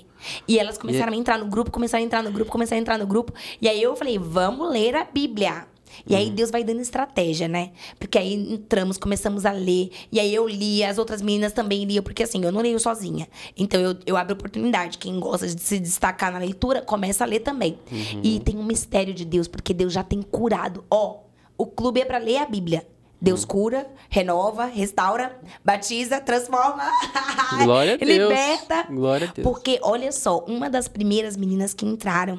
E elas começaram e... É a entrar no grupo, começaram a entrar no grupo, começaram a entrar no grupo. E aí eu falei, vamos ler a Bíblia. E aí hum. Deus vai dando estratégia, né? Porque aí entramos, começamos a ler. E aí eu li, as outras meninas também liam. Porque assim, eu não leio sozinha. Então eu, eu abro oportunidade. Quem gosta de se destacar na leitura, começa a ler também. Uhum. E tem um mistério de Deus, porque Deus já tem curado. Ó, oh, o clube é para ler a Bíblia. Deus hum. cura, renova, restaura, batiza, transforma, Glória a (laughs) Deus. liberta. Glória a Deus. Porque, olha só, uma das primeiras meninas que entraram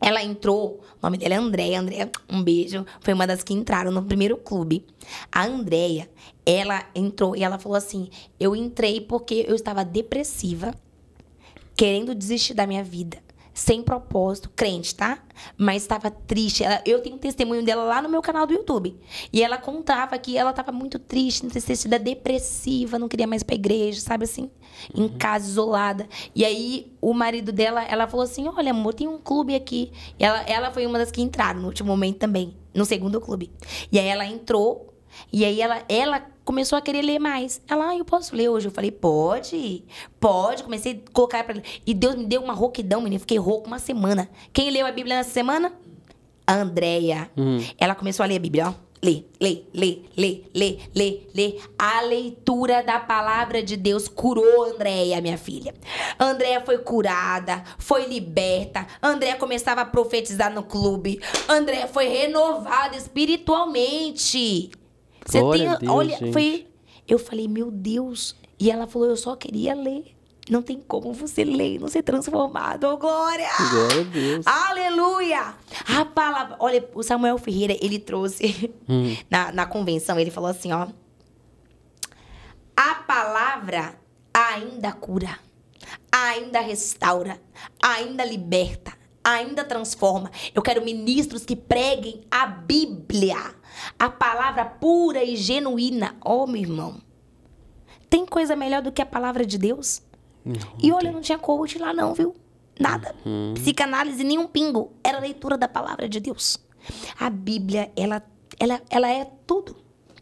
ela entrou, o nome dela é Andréia. Andréia, um beijo. Foi uma das que entraram no primeiro clube. A Andréia, ela entrou e ela falou assim: Eu entrei porque eu estava depressiva, querendo desistir da minha vida sem propósito, crente, tá? Mas estava triste. Ela, eu tenho um testemunho dela lá no meu canal do YouTube. E ela contava que ela estava muito triste, entristecida, depressiva, não queria mais ir pra igreja, sabe assim? Uhum. Em casa, isolada. E aí, o marido dela, ela falou assim: Olha, amor, tem um clube aqui. E ela, ela foi uma das que entraram no último momento também, no segundo clube. E aí ela entrou e aí ela, ela começou a querer ler mais. Ela, ah, eu posso ler hoje? Eu falei, pode, pode. Comecei a colocar para E Deus me deu uma rouquidão, menina. Fiquei rouco uma semana. Quem leu a Bíblia nessa semana? A Andrea. Hum. Ela começou a ler a Bíblia, ó. Lê, lê, lê, lê, lê, lê, lê. A leitura da palavra de Deus curou Andréia, minha filha. Andréia foi curada, foi liberta. Andréia começava a profetizar no clube. Andréia foi renovada espiritualmente. Você tem. Deus, olha, gente. foi. Eu falei, meu Deus. E ela falou, eu só queria ler. Não tem como você ler e não ser transformado. Oh, glória! Glória a Deus. Aleluia! A palavra. Olha, o Samuel Ferreira, ele trouxe (laughs) hum. na, na convenção, ele falou assim, ó. A palavra ainda cura, ainda restaura, ainda liberta, ainda transforma. Eu quero ministros que preguem a Bíblia a palavra pura e genuína. Ó, oh, meu irmão. Tem coisa melhor do que a palavra de Deus? Não, e olha, não tinha coach lá, não, viu? Nada. Uhum. Psicanálise, nenhum pingo. Era leitura da palavra de Deus. A Bíblia, ela, ela, ela é tudo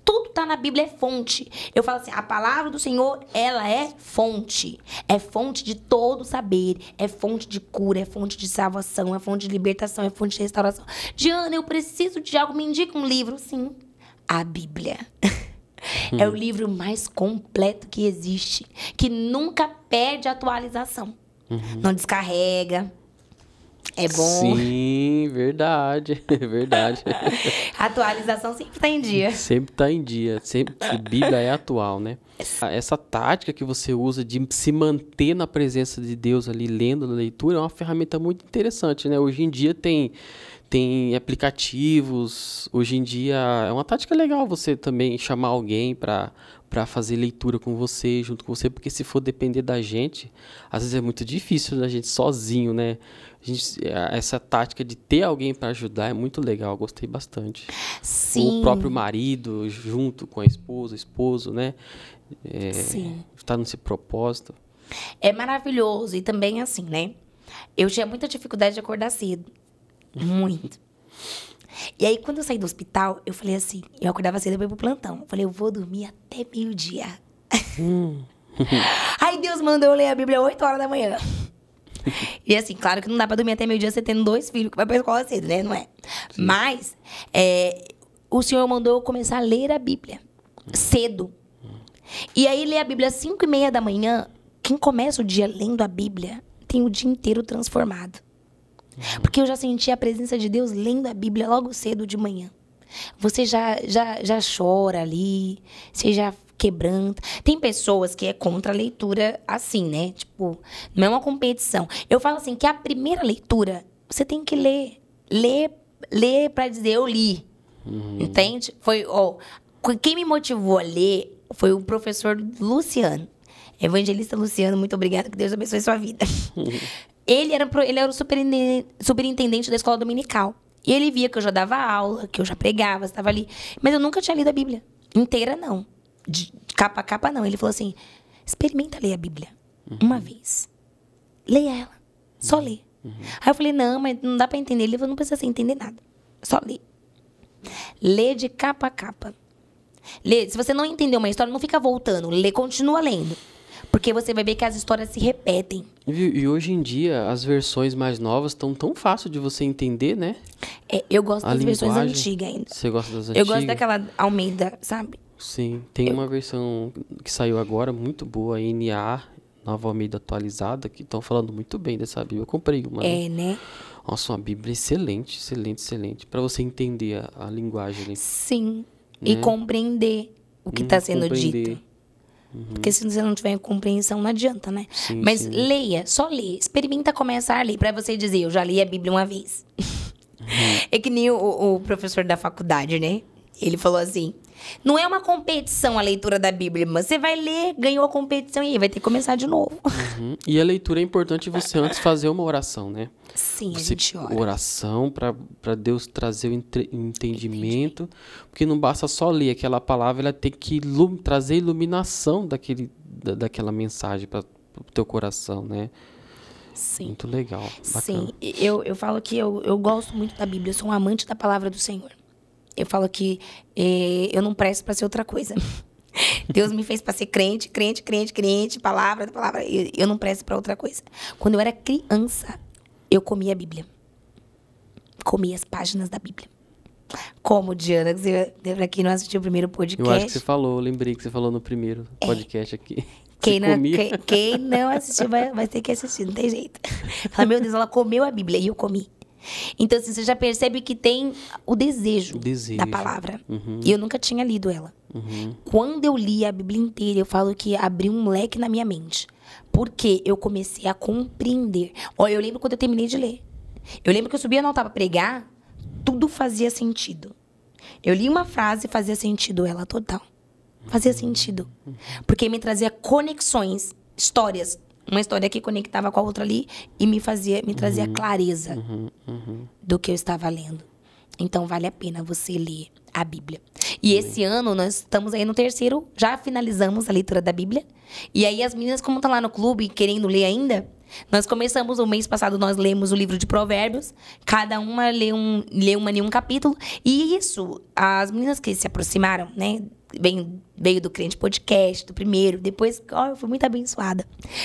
tudo tá na Bíblia é fonte. Eu falo assim, a palavra do Senhor, ela é fonte. É fonte de todo saber, é fonte de cura, é fonte de salvação, é fonte de libertação, é fonte de restauração. Diana, eu preciso de algo, me indica um livro, sim. A Bíblia. Hum. (laughs) É o hum. livro mais completo que existe, que nunca perde atualização. Uhum. Não descarrega, é bom. Sim, verdade. (laughs) É verdade. (laughs) Atualização sempre tá em dia. Sempre tá em dia. Sempre Bíblia é atual, né? Essa tática que você usa de se manter na presença de Deus ali, lendo na leitura, é uma ferramenta muito interessante, né? Hoje em dia tem tem aplicativos. Hoje em dia é uma tática legal você também chamar alguém para para fazer leitura com você, junto com você, porque se for depender da gente, às vezes é muito difícil da gente sozinho, né? É, essa tática de ter alguém para ajudar é muito legal, gostei bastante. Sim. O próprio marido, junto com a esposa, o esposo, né? É, Sim. Está nesse propósito. É maravilhoso. E também, assim, né? Eu tinha muita dificuldade de acordar cedo. Muito. E aí, quando eu saí do hospital, eu falei assim: eu acordava cedo para ir pro plantão. Eu falei, eu vou dormir até meio-dia. Hum. (laughs) aí Deus mandou eu ler a Bíblia 8 horas da manhã e assim, claro que não dá pra dormir até meio-dia você tendo dois filhos que vai pra escola cedo, né? Não é? Sim. Mas é, o Senhor mandou eu começar a ler a Bíblia cedo. E aí, ler a Bíblia às 5 e meia da manhã, quem começa o dia lendo a Bíblia tem o dia inteiro transformado. Uhum. Porque eu já senti a presença de Deus lendo a Bíblia logo cedo de manhã. Você já, já, já chora ali, você já quebranta. Tem pessoas que é contra a leitura assim, né? Tipo, não é uma competição. Eu falo assim que a primeira leitura você tem que ler, ler, ler para dizer eu li. Uhum. Entende? Foi, ó, quem me motivou a ler foi o professor Luciano. Evangelista Luciano, muito obrigada, que Deus abençoe sua vida. (laughs) ele era, ele era o superintendente da escola dominical. E ele via que eu já dava aula, que eu já pregava, estava ali. Mas eu nunca tinha lido a Bíblia inteira, não de capa a capa, não. Ele falou assim: experimenta ler a Bíblia uhum. uma vez. Leia ela. Só lê. Uhum. Aí eu falei: não, mas não dá para entender. Ele falou: não precisa entender nada. Só lê. Lê de capa a capa. Lê. Se você não entendeu uma história, não fica voltando. Lê, continua lendo. Porque você vai ver que as histórias se repetem. E, e hoje em dia, as versões mais novas estão tão fácil de você entender, né? É, eu gosto A das linguagem. versões antigas ainda. Você gosta das antigas? Eu gosto daquela Almeida, sabe? Sim, tem uma versão que saiu agora, muito boa, NA, Nova Almeida atualizada, que estão falando muito bem dessa Bíblia. Eu comprei uma. É, né? né? Nossa, uma Bíblia excelente, excelente, excelente. Para você entender a, a linguagem. Sim, né? e compreender o que está hum, tá sendo compreender. dito. Uhum. Porque se você não tiver compreensão, não adianta, né? Sim, Mas sim. leia, só leia. Experimenta começar a ler, para você dizer, eu já li a Bíblia uma vez. Uhum. (laughs) É que nem o, o professor da faculdade, né? Ele falou assim: não é uma competição a leitura da Bíblia, mas você vai ler, ganhou a competição e aí vai ter que começar de novo. Uhum. E a leitura é importante você antes fazer uma oração, né? Sim, você, a gente ora. Oração para Deus trazer o entre, entendimento, Entendi. porque não basta só ler aquela palavra, ela tem que ilum, trazer iluminação daquele, da, daquela mensagem para o teu coração, né? Sim. Muito legal. Bacana. Sim, eu, eu falo que eu, eu gosto muito da Bíblia, eu sou um amante da palavra do Senhor eu falo que eh, eu não presto para ser outra coisa. (laughs) Deus me fez para ser crente, crente, crente, crente, palavra, palavra. Eu, eu não presto para outra coisa. Quando eu era criança, eu comia a Bíblia. Comia as páginas da Bíblia. Como, Diana? Você, pra quem não assistiu o primeiro podcast. Eu acho que você falou, lembrei que você falou no primeiro é. podcast aqui. (laughs) Quem não, é- quem, quem não, assistiu vai, vai, ter que assistir, não tem jeito. (laughs) Fala, meu Deus, ela comeu a Bíblia e eu comi. Então, assim, você já percebe que tem o desejo, desejo. da palavra. Uhum. E eu nunca tinha lido ela. Uhum. Quando eu li a Bíblia inteira, eu falo que abriu um leque na minha mente. Porque eu comecei a compreender. Olha, eu lembro quando eu terminei de ler. Eu lembro que eu subia no altar para pregar, tudo fazia sentido. Eu li uma frase e fazia sentido ela total. Fazia sentido. Uhum. Porque me trazia conexões, histórias, uma história que conectava com a outra ali e me fazia, me trazia uhum, clareza uhum, uhum. do que eu estava lendo. Então vale a pena você ler a Bíblia. E esse ano nós estamos aí no terceiro, já finalizamos a leitura da Bíblia. E aí as meninas como estão tá lá no clube querendo ler ainda, nós começamos o mês passado nós lemos o livro de Provérbios, cada uma lê um lê uma nenhum capítulo, e isso as meninas que se aproximaram, né, Veio, veio do Crente Podcast, do primeiro. Depois, ó, eu fui muito abençoada.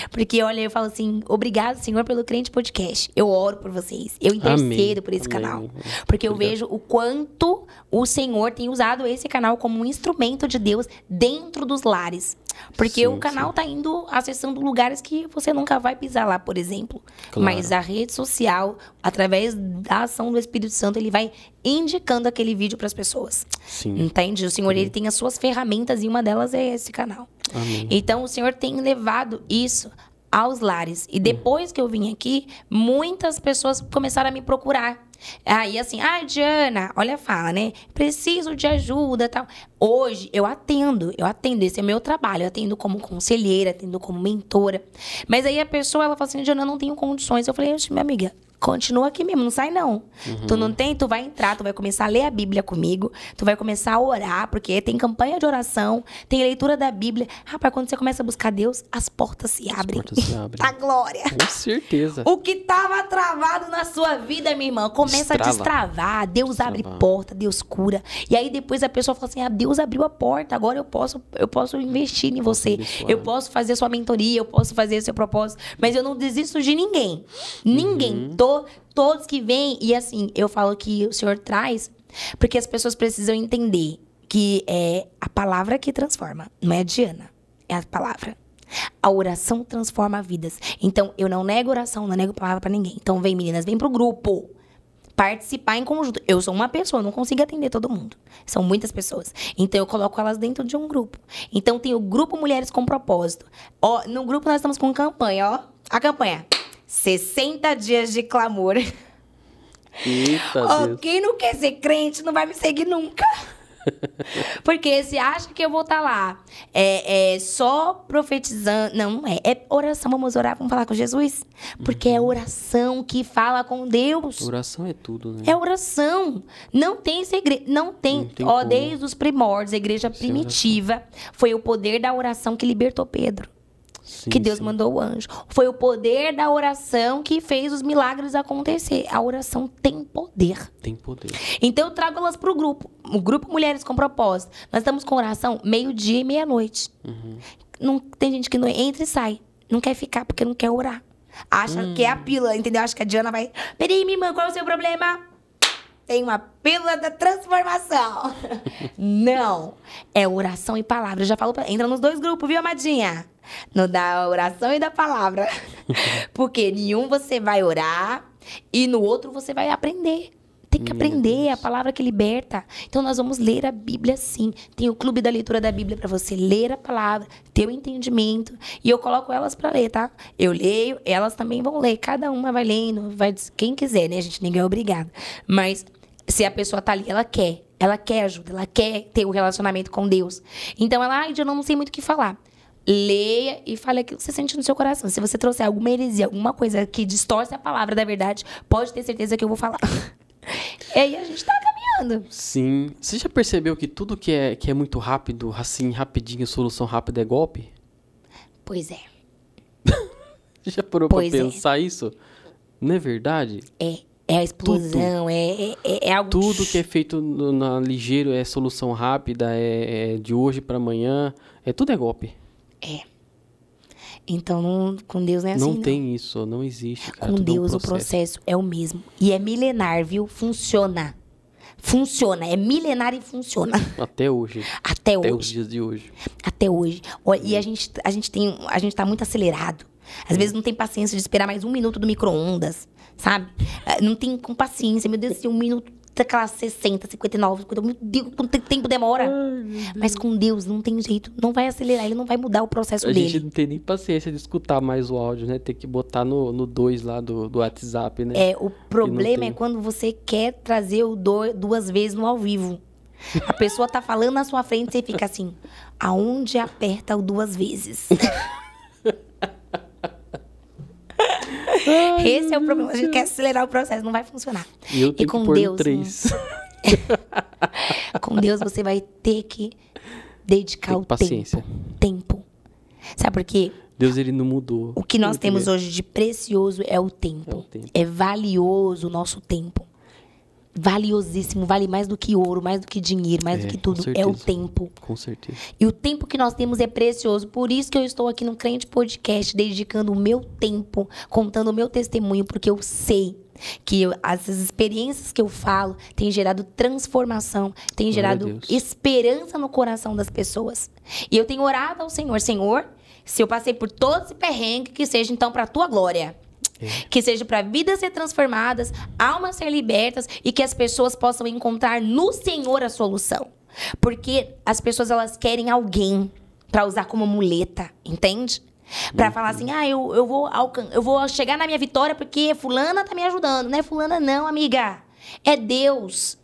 Porque, olha, eu falo assim, obrigado, Senhor, pelo Crente Podcast. Eu oro por vocês. Eu intercedo Amém. por esse Amém. canal. Porque eu vejo o quanto o Senhor tem usado esse canal como um instrumento de Deus dentro dos lares. Porque sim, o canal sim. tá indo acessando lugares que você nunca vai pisar lá, por exemplo. Claro. Mas a rede social, através da ação do Espírito Santo, ele vai indicando aquele vídeo para as pessoas. Sim. Entende? O Senhor, ele tem as suas ferramentas e uma delas é esse canal. Amém. Então, o Senhor tem levado isso aos lares. E hum. depois que eu vim aqui, muitas pessoas começaram a me procurar Aí assim, ah, Diana, olha a fala, né? Preciso de ajuda tal. Hoje eu atendo, eu atendo, esse é meu trabalho, eu atendo como conselheira, atendo como mentora. Mas aí a pessoa, ela fala assim, Diana, eu não tenho condições. Eu falei, minha amiga, continua aqui mesmo, não sai não. Uhum. Tu não tem, tu vai entrar, tu vai começar a ler a Bíblia comigo, tu vai começar a orar, porque tem campanha de oração, tem leitura da Bíblia. Rapaz, quando você começa a buscar Deus, as portas se abrem. As portas se (laughs) abrem. a glória. Com certeza. O que tava travado na sua vida, minha irmã, começa Destrava. a destravar. Deus Destrava. abre porta, Deus cura. E aí depois a pessoa fala assim: "Ah, Deus abriu a porta, agora eu posso, eu posso investir em você. Eu posso fazer sua mentoria, eu posso fazer seu propósito, mas eu não desisto de ninguém. Ninguém uhum todos que vêm. E assim, eu falo que o Senhor traz, porque as pessoas precisam entender que é a palavra que transforma, não é a Diana, é a palavra. A oração transforma vidas. Então, eu não nego oração, não nego palavra para ninguém. Então, vem, meninas, vem pro grupo. Participar em conjunto. Eu sou uma pessoa, não consigo atender todo mundo. São muitas pessoas. Então, eu coloco elas dentro de um grupo. Então, tem o grupo Mulheres com Propósito. Ó, no grupo, nós estamos com campanha, ó. A campanha 60 dias de clamor. Eita, oh, Quem não quer ser crente não vai me seguir nunca. (laughs) Porque se acha que eu vou estar tá lá é, é, só profetizando. Não, é, é oração. Vamos orar, vamos falar com Jesus. Porque é uhum. é oração que fala com Deus. Oração é tudo, né? É oração. Não tem segredo. Não tem. Não tem Ó, desde os primórdios, a igreja primitiva, foi o poder da oração que libertou Pedro. Sim, que Deus sim. mandou o anjo. Foi o poder da oração que fez os milagres acontecer. A oração tem poder. Tem poder. Então eu trago elas para o grupo. O grupo Mulheres com Propósito. Nós estamos com oração meio-dia e meia-noite. Uhum. Não, tem gente que não entra e sai. Não quer ficar porque não quer orar. Acha hum. que é a pila entendeu? Acha que a Diana vai. Peraí, minha irmã, qual é o seu problema? tem uma pílula da transformação. (laughs) Não. É oração e palavra. Eu já falou pra... Entra nos dois grupos, viu, amadinha? No da oração e da palavra. (laughs) Porque nenhum você vai orar e no outro você vai aprender. Tem que aprender é a palavra que liberta. Então nós vamos ler a Bíblia sim. Tem o clube da leitura da Bíblia para você ler a palavra, ter o entendimento. E eu coloco elas para ler, tá? Eu leio, elas também vão ler. Cada uma vai lendo, vai quem quiser, né, gente? Ninguém é obrigado. Mas se a pessoa tá ali, ela quer. Ela quer ajuda, ela quer ter o um relacionamento com Deus. Então ela, ai, eu não sei muito o que falar. Leia e fale aquilo que você sente no seu coração. Se você trouxer alguma heresia, alguma coisa que distorce a palavra da verdade, pode ter certeza que eu vou falar. (laughs) e aí a gente tá caminhando. Sim. Você já percebeu que tudo que é, que é muito rápido, assim, rapidinho, solução rápida é golpe? Pois é. (laughs) já parou pois pra é. pensar é. isso? Não é verdade? É. É a explosão, é, é, é, é, algo... Tudo que é feito no, na ligeiro é solução rápida, é, é de hoje para amanhã, é tudo é golpe. É. Então, não, com Deus não é assim, não. tem isso, não existe, cara, Com é Deus um processo. o processo é o mesmo. E é milenar, viu? Funciona. Funciona, é milenar e funciona. Até hoje. Até, hoje. Até os dias de hoje. Até hoje. Olha, e hum. a gente, a gente tem, a gente tá muito acelerado. Às hum. vezes não tem paciência de esperar mais um minuto do micro-ondas sabe? É, não tem com paciência, meu Deus, se assim, um minuto daquela 60, 59, 50, meu Deus, quanto tempo demora. Ai, Mas com Deus não tem jeito, não vai acelerar, ele não vai mudar o processo a dele. A gente não tem nem paciência de escutar mais o áudio, né? ter que botar no 2 lá do, do WhatsApp, né? É, o problema é quando você quer trazer o do, duas vezes no ao vivo. A pessoa tá falando na sua frente e você fica assim, aonde aperta o duas vezes? (laughs) Ai, Esse é o problema. A gente quer acelerar o processo, não vai funcionar. E, eu tenho e com que Deus. Três. Né? (laughs) com Deus você vai ter que dedicar Tem o paciência. tempo. Tempo. Sabe por quê? Deus ele não mudou. O que nós é temos hoje de precioso é o tempo. É, o tempo. é valioso o nosso tempo valiosíssimo, vale mais do que ouro, mais do que dinheiro, mais é, do que tudo, é o tempo. Com certeza. E o tempo que nós temos é precioso. Por isso que eu estou aqui no Crente Podcast, dedicando o meu tempo, contando o meu testemunho, porque eu sei que eu, as experiências que eu falo têm gerado transformação, têm gerado esperança no coração das pessoas. E eu tenho orado ao Senhor, Senhor, se eu passei por todo esse perrengue, que seja então para a tua glória. Que seja para vidas ser transformadas, almas ser libertas e que as pessoas possam encontrar no Senhor a solução. Porque as pessoas elas querem alguém para usar como muleta, entende? Pra uhum. falar assim, ah, eu, eu, vou eu vou chegar na minha vitória porque fulana tá me ajudando. Não é fulana não, amiga. É Deus.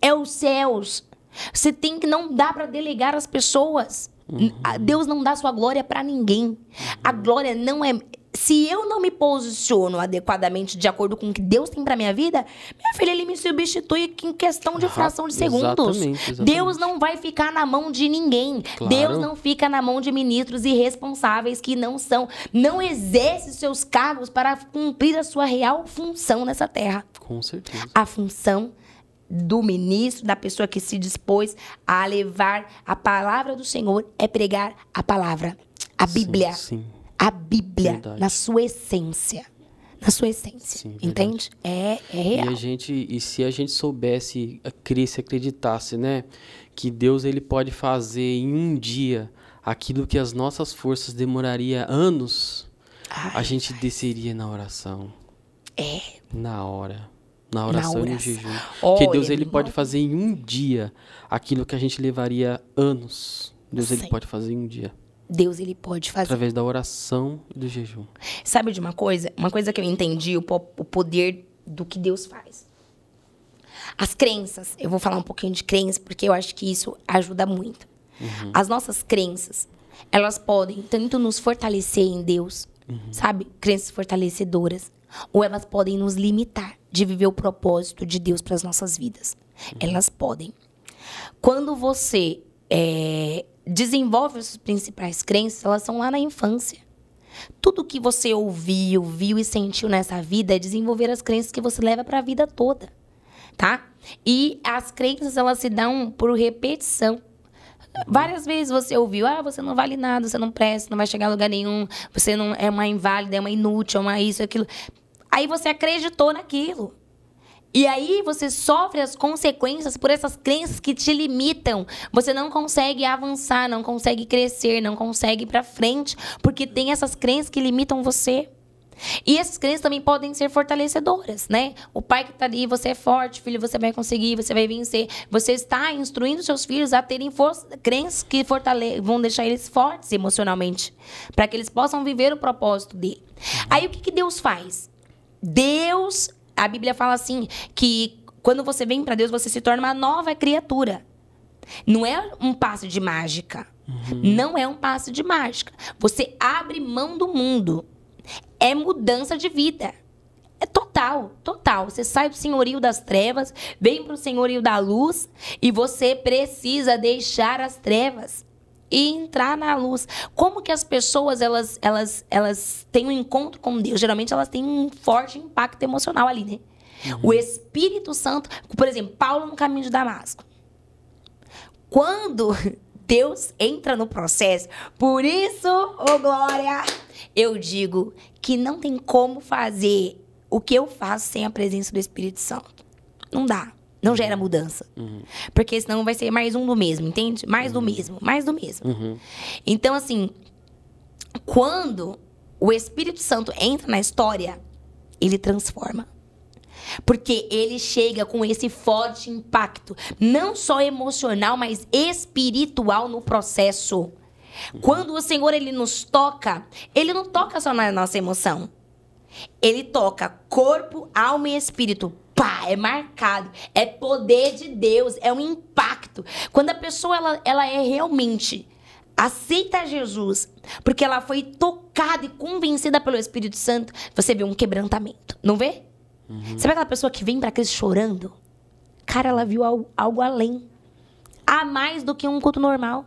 É os céus. Você tem que não dá para delegar as pessoas. Uhum. Deus não dá sua glória para ninguém. A uhum. glória não é se eu não me posiciono adequadamente de acordo com o que Deus tem para minha vida, minha filha, ele me substitui em questão de fração de segundos. Exatamente, exatamente. Deus não vai ficar na mão de ninguém. Claro. Deus não fica na mão de ministros irresponsáveis que não são, não exerce seus cargos para cumprir a sua real função nessa terra. Com certeza. A função do ministro, da pessoa que se dispôs a levar a palavra do Senhor é pregar a palavra, a Bíblia. Sim, sim a Bíblia Verdade. na sua essência. Na sua essência, Sim, entende? É, é real. E, a gente, e se a gente soubesse, crer, se acreditasse, né? Que Deus ele pode fazer em um dia aquilo que as nossas forças demoraria anos, ai, a gente ai. desceria na oração. É. Na hora. Na oração, na oração. e no jejum. Porque Deus ele pode fazer em um dia aquilo que a gente levaria anos. Deus Sim. ele pode fazer em um dia. Deus ele pode fazer. Através da oração e do jejum. Sabe de uma coisa? Uma coisa que eu entendi, o, o poder do que Deus faz. As crenças, eu vou falar um pouquinho de crenças porque eu acho que isso ajuda muito. Uhum. As nossas crenças, elas podem tanto nos fortalecer em Deus, uhum. sabe? Crenças fortalecedoras. Ou elas podem nos limitar de viver o propósito de Deus para as nossas vidas. Uhum. Elas podem. Quando você é, desenvolve as principais crenças, elas são lá na infância. Tudo que você ouviu, viu e sentiu nessa vida é desenvolver as crenças que você leva para a vida toda, tá? E as crenças elas se dão por repetição. Várias vezes você ouviu, ah, você não vale nada, você não presta, não vai chegar a lugar nenhum, você não é uma inválida, é uma inútil, é uma isso, é aquilo. Aí você acreditou naquilo. E aí você sofre as consequências por essas crenças que te limitam. Você não consegue avançar, não consegue crescer, não consegue ir para frente, porque tem essas crenças que limitam você. E essas crenças também podem ser fortalecedoras, né? O pai que está ali, você é forte, filho, você vai conseguir, você vai vencer. Você está instruindo seus filhos a terem crenças que vão deixar eles fortes emocionalmente, para que eles possam viver o propósito dele. Aí o que, que Deus faz? Deus a Bíblia fala assim que quando você vem para Deus, você se torna uma nova criatura. Não é um passo de mágica. Uhum. Não é um passo de mágica. Você abre mão do mundo. É mudança de vida. É total, total. Você sai do senhorio das trevas, vem para o senhorio da luz e você precisa deixar as trevas e entrar na luz. Como que as pessoas elas elas elas têm um encontro com Deus? Geralmente elas têm um forte impacto emocional ali, né? Uhum. O Espírito Santo, por exemplo, Paulo no caminho de Damasco. Quando (laughs) Deus entra no processo, por isso, ô oh glória, eu digo que não tem como fazer o que eu faço sem a presença do Espírito Santo. Não dá. Não uhum. gera mudança. Uhum. Porque senão vai ser mais um do mesmo, entende? Mais do uhum. mesmo, mais do mesmo. Uhum. Então, assim, quando o Espírito Santo entra na história, ele transforma. Porque ele chega com esse forte impacto, não só emocional, mas espiritual no processo. Uhum. Quando o Senhor ele nos toca, ele não toca só na nossa emoção. Ele toca corpo, alma e espírito pá, é marcado, é poder de Deus, é um impacto. Quando a pessoa ela, ela é realmente aceita Jesus, porque ela foi tocada e convencida pelo Espírito Santo, você vê um quebrantamento, não vê? Uhum. Sabe aquela pessoa que vem para Cristo chorando? Cara, ela viu algo, algo, além. A mais do que um culto normal.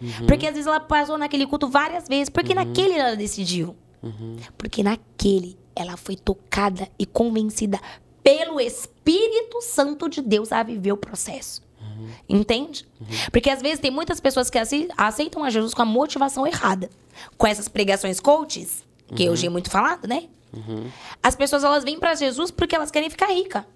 Uhum. Porque às vezes ela passou naquele culto várias vezes, porque uhum. naquele ela decidiu. Uhum. Porque naquele ela foi tocada e convencida pelo Espírito Santo de Deus a viver o processo. Uhum. Entende? Uhum. Porque às vezes tem muitas pessoas que aceitam a Jesus com a motivação errada. Com essas pregações coaches, que é uhum. já é muito falado, né? Uhum. As pessoas elas vêm para Jesus porque elas querem ficar rica.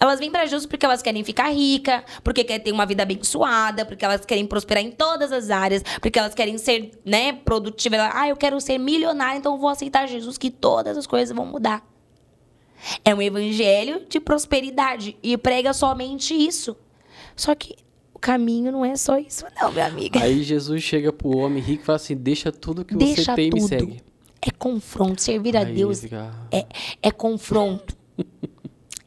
Elas vêm para Jesus porque elas querem ficar rica, porque querem ter uma vida abençoada, porque elas querem prosperar em todas as áreas, porque elas querem ser, né, produtivas. Ah, eu quero ser milionária, então eu vou aceitar Jesus que todas as coisas vão mudar. É um evangelho de prosperidade e prega somente isso. Só que o caminho não é só isso, não, minha amiga. Aí Jesus chega pro homem rico e fala assim: deixa tudo que deixa você tem tudo. e me segue. É confronto, servir Aí a Deus fica... é, é confronto.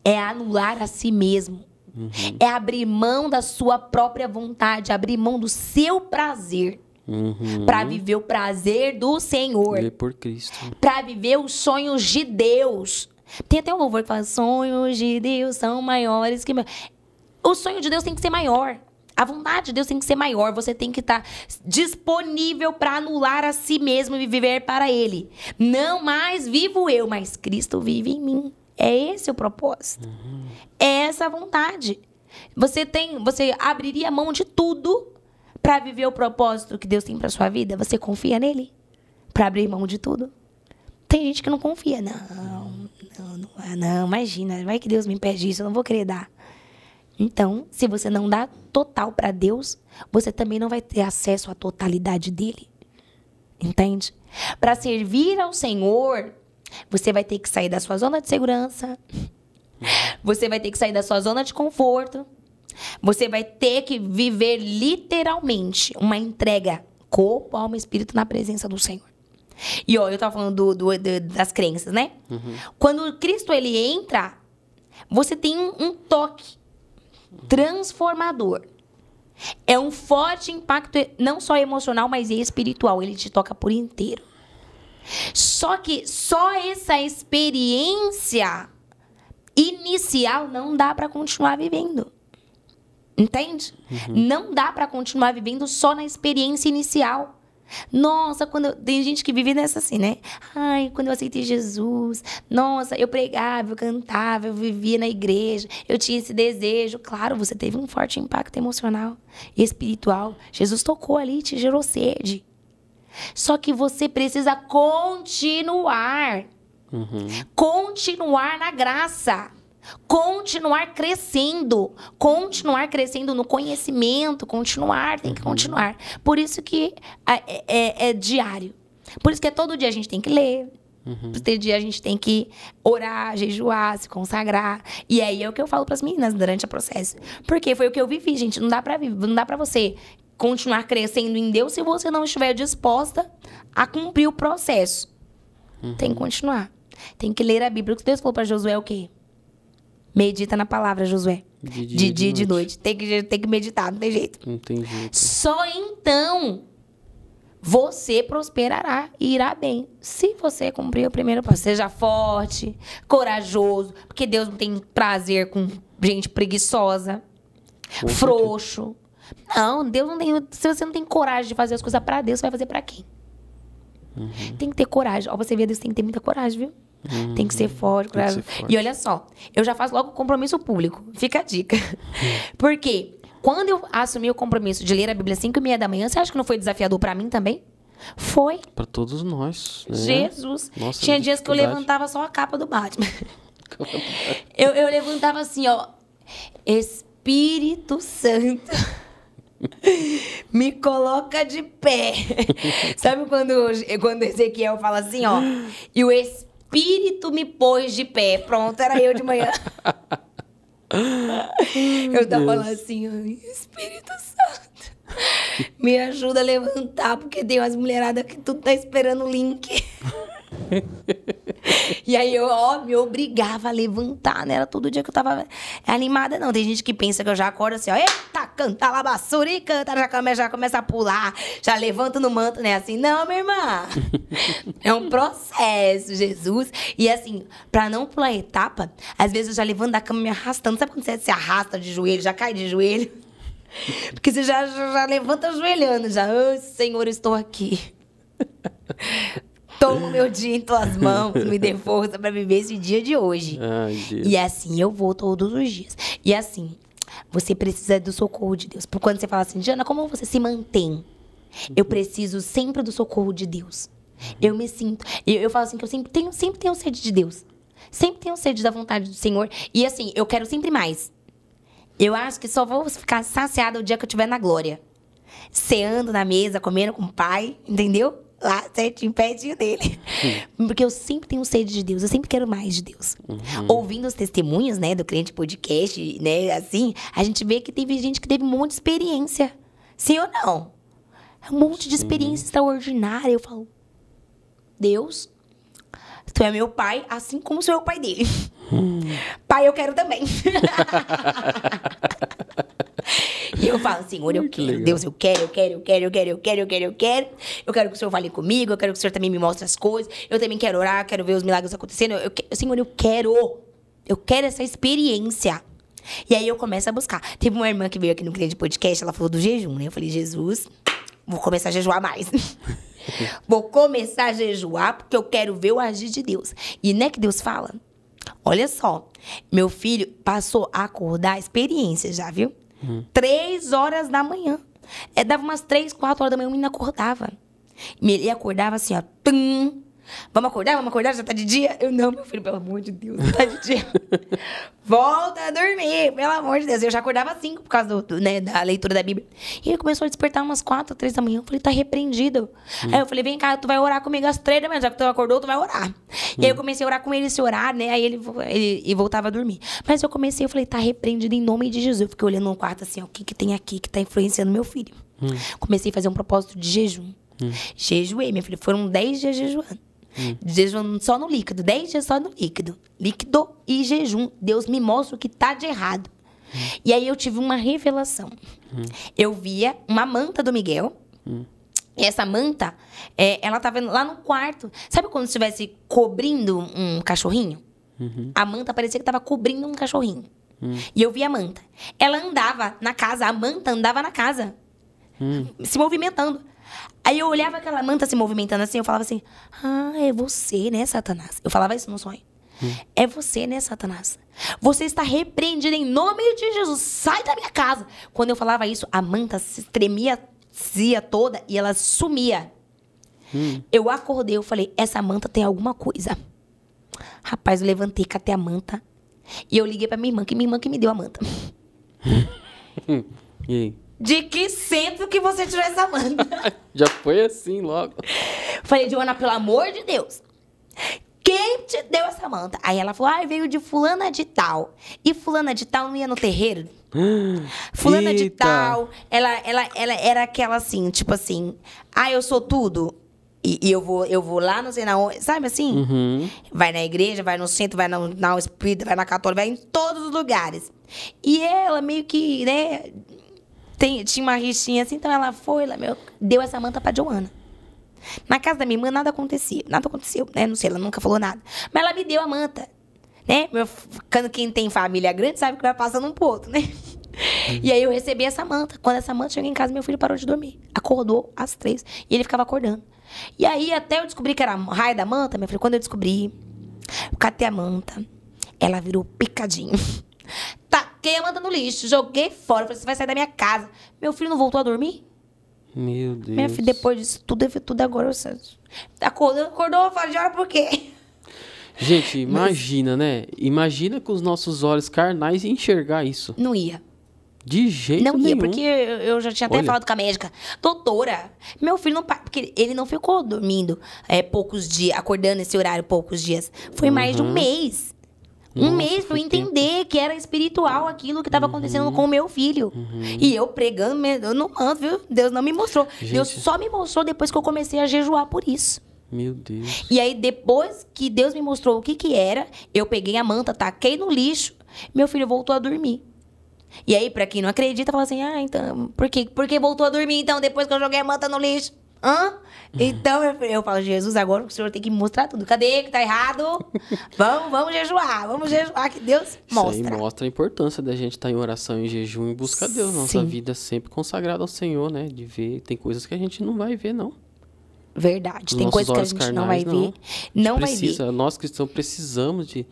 é anular a si mesmo. Uhum. É abrir mão da sua própria vontade, abrir mão do seu prazer. Uhum. Para viver o prazer do Senhor. Viver por Cristo. Para viver os sonhos de Deus. Tem até um louvor que fala: sonhos de Deus são maiores que. Meu. O sonho de Deus tem que ser maior. A vontade de Deus tem que ser maior. Você tem que estar tá disponível para anular a si mesmo e viver para Ele. Não mais vivo eu, mas Cristo vive em mim. É esse o propósito. Uhum. É essa a vontade. Você tem, você abriria mão de tudo para viver o propósito que Deus tem para sua vida? Você confia nele? Para abrir mão de tudo? Tem gente que não confia, não. Ah, não, imagina, vai que Deus me pede isso, eu não vou querer dar. Então, se você não dá total para Deus, você também não vai ter acesso à totalidade dele. Entende? Para servir ao Senhor, você vai ter que sair da sua zona de segurança. Você vai ter que sair da sua zona de conforto. Você vai ter que viver literalmente uma entrega corpo, alma e espírito na presença do Senhor. E ó, eu tava falando do, do, do das crenças, né? Uhum. Quando Cristo ele entra, você tem um, um toque transformador. É um forte impacto, não só emocional, mas espiritual. Ele te toca por inteiro. Só que só essa experiência inicial não dá para continuar vivendo. Entende? Uhum. Não dá para continuar vivendo só na experiência inicial. Nossa, quando eu... tem gente que vive nessa assim, né? Ai, quando eu aceitei Jesus, nossa, eu pregava, eu cantava, eu vivia na igreja, eu tinha esse desejo. Claro, você teve um forte impacto emocional e espiritual. Jesus tocou ali, te gerou sede. Só que você precisa continuar. Uhum. Continuar na graça continuar crescendo, continuar crescendo no conhecimento, continuar, tem que uhum. continuar. Por isso que é, é, é diário. Por isso que é todo dia a gente tem que ler. Uhum. Todo dia a gente tem que orar, jejuar, se consagrar. E aí é o que eu falo para as meninas durante o processo. Porque foi o que eu vivi, gente. Não dá para não dá para você continuar crescendo em Deus se você não estiver disposta a cumprir o processo. Uhum. Tem que continuar. Tem que ler a Bíblia. O que Deus falou para Josué é o quê? Medita na palavra, Josué. De dia, de, dia, de, de noite. noite. Tem, que, tem que meditar, não tem jeito. Não tem jeito. Só então você prosperará e irá bem. Se você cumprir o primeiro passo, seja forte, corajoso, porque Deus não tem prazer com gente preguiçosa, com frouxo. Não, Deus não tem. Se você não tem coragem de fazer as coisas para Deus, você vai fazer para quem? Uhum. Tem que ter coragem. Ó, você vê, Deus tem que ter muita coragem, viu? tem que ser uhum. forte, Ser forte. E olha só, eu já faço logo compromisso público. Fica a dica. Uhum. Porque quando eu assumi o compromisso de ler a Bíblia às 5 e meia da manhã, você acha que não foi desafiador para mim também? Foi. Para todos nós. Né? Jesus. Nossa, Tinha dias que eu levantava só a capa do Batman. (laughs) eu, eu levantava assim, ó. Espírito Santo. (laughs) Me coloca de pé. (laughs) Sabe quando, quando Ezequiel fala assim, ó? E o Espírito espírito me pôs de pé. Pronto, era eu de manhã. (laughs) eu tava Deus. lá assim, Espírito Santo, me ajuda a levantar, porque tem umas mulheradas que tu tá esperando o link. (laughs) (laughs) e aí eu, ó, me obrigava a levantar, né? Era todo dia que eu tava animada, não. Tem gente que pensa que eu já acordo assim, ó, eita, canta lá basura e canta, já começa, já começa a pular, já levanta no manto, né? Assim, não, minha irmã. (laughs) é um processo, Jesus. E assim, pra não pular etapa, às vezes eu já levanto da cama me arrastando. Sabe quando você se arrasta de joelho, já cai de joelho? (laughs) Porque você já, já, já levanta ajoelhando, já, oh, Senhor, estou aqui. Tomo meu dia em tuas mãos, me dê força para viver esse dia de hoje. Ai, e assim eu vou todos os dias. E assim, você precisa do socorro de Deus. Porque quando você fala assim, Jana, como você se mantém? Eu uhum. preciso sempre do socorro de Deus. Eu me sinto. Eu, eu falo assim que eu sempre tenho, sempre tenho sede de Deus. Sempre tenho sede da vontade do Senhor. E assim, eu quero sempre mais. Eu acho que só vou ficar saciada o dia que eu estiver na glória. Ceando na mesa, comendo com o pai, entendeu? lá certinho, pedinho dele. Porque eu sempre tenho sede de Deus, eu sempre quero mais de Deus. Uhum. Ouvindo os testemunhos, né, do cliente podcast, né, assim, a gente vê que teve gente que teve um monte de experiência. Sim ou não? Um monte de experiência extraordinária. Eu falo, Deus, tu é meu pai, assim como sou é o pai dele. Hum. Pai, eu quero também. (laughs) e eu falo, Senhor, assim, eu quero, Deus, eu quero, eu quero, eu quero, eu quero, eu quero, eu quero, eu quero. Eu quero que o Senhor fale comigo, eu quero que o Senhor também me mostre as coisas. Eu também quero orar, quero ver os milagres acontecendo. Eu, eu, Senhor, eu quero. Eu quero essa experiência. E aí eu começo a buscar. Teve uma irmã que veio aqui no cliente podcast, ela falou do jejum, né? Eu falei, Jesus, vou começar a jejuar mais. (laughs) vou começar a jejuar porque eu quero ver o agir de Deus. E não é que Deus fala? Olha só, meu filho passou a acordar experiência já, viu? Hum. Três horas da manhã. É, dava umas três, quatro horas da manhã, o menino acordava. Ele acordava assim, ó. Tum, Vamos acordar? Vamos acordar? Já tá de dia? Eu não, meu filho, pelo amor de Deus, já tá de dia. (laughs) Volta a dormir, pelo amor de Deus. Eu já acordava às cinco por causa do, do, né, da leitura da Bíblia. E ele começou a despertar umas quatro, três da manhã. Eu falei, tá repreendido. Hum. Aí eu falei, vem cá, tu vai orar comigo às três da manhã. Já que tu acordou, tu vai orar. Hum. E aí eu comecei a orar com ele esse orar, né? Aí ele, ele, ele voltava a dormir. Mas eu comecei, eu falei, tá repreendido em nome de Jesus. Eu fiquei olhando no quarto assim, ó, o que, que tem aqui que tá influenciando meu filho? Hum. Comecei a fazer um propósito de jejum. Hum. Jejuei, minha filha. Foram dez dias jejuando. Hum. Jejum só no líquido, 10 dias só no líquido. Líquido e jejum. Deus me mostra o que tá de errado. Hum. E aí eu tive uma revelação. Hum. Eu via uma manta do Miguel. E essa manta, é, ela tava lá no quarto. Sabe quando estivesse cobrindo um cachorrinho? Uhum. A manta parecia que tava cobrindo um cachorrinho. E eu via a manta. Ela andava na casa, a manta andava na casa. Hum. Se movimentando. Aí eu olhava aquela manta se movimentando assim, eu falava assim: Ah, é você, né, Satanás? Eu falava isso no sonho. Hum. É você, né, Satanás? Você está repreendido em nome de Jesus. Sai da minha casa. Quando eu falava isso, a manta se tremia toda e ela sumia. Hum. Eu acordei, eu falei: Essa manta tem alguma coisa. Rapaz, eu levantei, catei a manta. E eu liguei pra minha irmã, que minha irmã que me deu a manta. (laughs) e aí? de que centro que você tirou essa manta? (laughs) Já foi assim logo. Falei, Joana, pelo amor de Deus. Quem te deu essa manta? Aí ela falou, ah, veio de fulana de tal. E fulana de tal não ia no terreiro? (gasps) fulana Eita. de tal, ela, ela, ela era aquela assim, tipo assim, ah, eu sou tudo? E, e, eu, vou, eu vou lá, não sei na onde, sabe assim? Uhum. Vai na igreja, vai no centro, vai na, na espírita, vai na católica, vai em todos os lugares. E ela meio que, né, tem, tinha uma rixinha assim, então ela foi, ela meu, deu essa manta pra Joana. Na casa da minha irmã nada acontecia, nada aconteceu, né? Não sei, ela nunca falou nada. Mas ela me deu a manta, né? Meu, quem tem família grande sabe que vai passando um pro outro, né? Uhum. E aí eu recebi essa manta. Quando essa manta chegou em casa, meu filho parou de dormir. Acordou às três e ele ficava acordando. E aí até eu descobri que era raio da manta, meu filho, quando eu descobri, eu catei a manta, ela virou picadinho. Taquei tá a manta no lixo, joguei fora. Falei, você vai sair da minha casa. Meu filho não voltou a dormir? Meu Deus. Minha filha, depois disso, tudo, é tudo é agora. Você acordou, acordou, falei, de hora por quê? Gente, imagina, Mas... né? Imagina com os nossos olhos carnais enxergar isso. Não ia. De jeito nenhum. Não ia, porque eu já tinha até Olha. falado com a médica. Doutora, meu filho não... Porque ele não ficou dormindo é, poucos dias, acordando esse horário poucos dias. Foi uhum. mais de um uhum. mês. Nossa, um mês para eu entender tempo. que era espiritual aquilo que estava uhum. acontecendo com o meu filho. Uhum. E eu pregando, eu não mando, viu? Deus não me mostrou. Gente. Deus só me mostrou depois que eu comecei a jejuar por isso. Meu Deus. E aí, depois que Deus me mostrou o que que era, eu peguei a manta, taquei no lixo, meu filho voltou a dormir. E aí, para quem não acredita, fala assim: ah, então, por, quê? por que voltou a dormir então depois que eu joguei a manta no lixo? Hã? Então eu, eu falo, Jesus, agora o senhor tem que mostrar tudo. Cadê que tá errado? (laughs) Vamos, vamos jejuar, vamos jejuar, que Deus mostra. Isso aí mostra a importância da gente estar tá em oração, em jejum, em busca de Deus. Nossa Sim. vida é sempre consagrada ao Senhor, né? De ver, tem coisas que a gente não vai ver, não. Verdade, tem coisas que a gente carnais, não vai ver. Não, não precisa, vai ver. Nós cristãos precisamos de,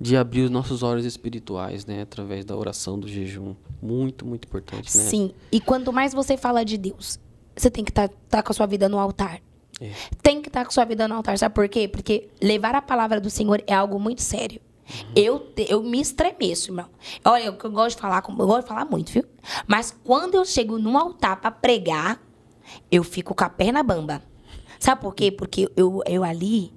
de abrir os nossos olhos espirituais, né? Através da oração, do jejum. Muito, muito importante, né? Sim, e quanto mais você fala de Deus você tem que estar tá, tá com a sua vida no altar. É. Tem que estar tá com a sua vida no altar. Sabe por quê? Porque levar a palavra do Senhor é algo muito sério. Uhum. Eu, eu me estremeço, irmão. Olha, eu, eu gosto de falar, eu gosto de falar muito, viu? Mas quando eu chego no altar para pregar, eu fico com a perna bamba. Sabe por quê? Porque eu, eu ali,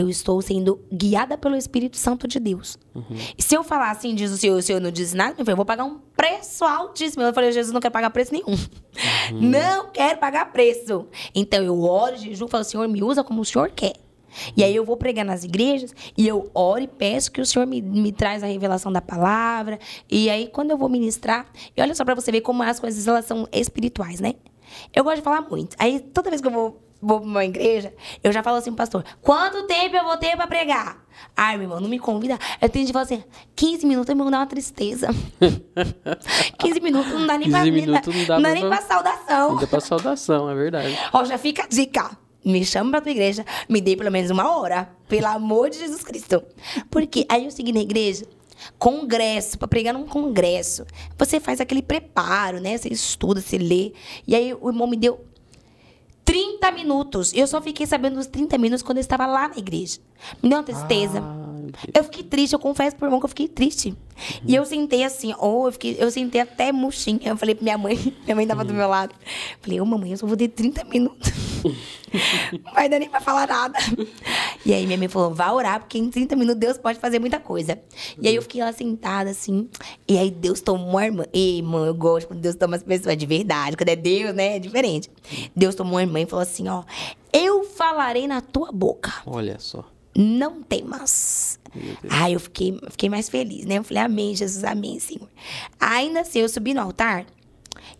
eu estou sendo guiada pelo Espírito Santo de Deus. Uhum. Se eu falar assim, diz o Senhor, o Senhor não diz nada, eu vou pagar um preço altíssimo. Eu falei, Jesus, não quero pagar preço nenhum. Uhum. Não quero pagar preço. Então eu oro, jejum, falo, Senhor, me usa como o Senhor quer. E aí eu vou pregar nas igrejas e eu oro e peço que o Senhor me, me traz a revelação da palavra. E aí quando eu vou ministrar, e olha só para você ver como as coisas elas são espirituais, né? Eu gosto de falar muito. Aí toda vez que eu vou vou pra uma igreja, eu já falo assim, pastor, quanto tempo eu vou ter pra pregar? Ai, meu irmão, não me convida. Eu tenho de falar assim, 15 minutos me dá uma tristeza. 15 (laughs) minutos não dá nem pra minutos, não dá, não dá pra, nem pra saudação. Não dá pra saudação, é verdade. Ó, já fica a dica. Me chama pra tua igreja, me dê pelo menos uma hora. Pelo amor de Jesus Cristo. Porque aí eu segui na igreja, congresso, para pregar num congresso. Você faz aquele preparo, né? Você estuda, você lê. E aí o irmão me deu 30 minutos. Eu só fiquei sabendo dos 30 minutos quando eu estava lá na igreja. Me deu uma tristeza. Ah, eu fiquei triste, eu confesso por irmão que eu fiquei triste. Uhum. E eu sentei assim, ou oh, eu, fiquei, eu sentei até murchinha. Eu falei pra minha mãe, (laughs) minha mãe tava uhum. do meu lado. Falei, ô oh, mamãe, eu só vou ter 30 minutos. (laughs) vai dar nem vai falar nada. E aí minha mãe falou, vá orar, porque em 30 minutos Deus pode fazer muita coisa. E aí eu fiquei lá sentada, assim. E aí Deus tomou a irmã. e irmã, eu gosto quando Deus toma as pessoas de verdade. Quando é Deus, né? É diferente. Deus tomou a irmã e falou assim, ó. Eu falarei na tua boca. Olha só não temas. Aí eu fiquei, fiquei mais feliz, né? Eu falei, amém, Jesus, amém, Senhor. Aí nasceu, assim, eu subi no altar.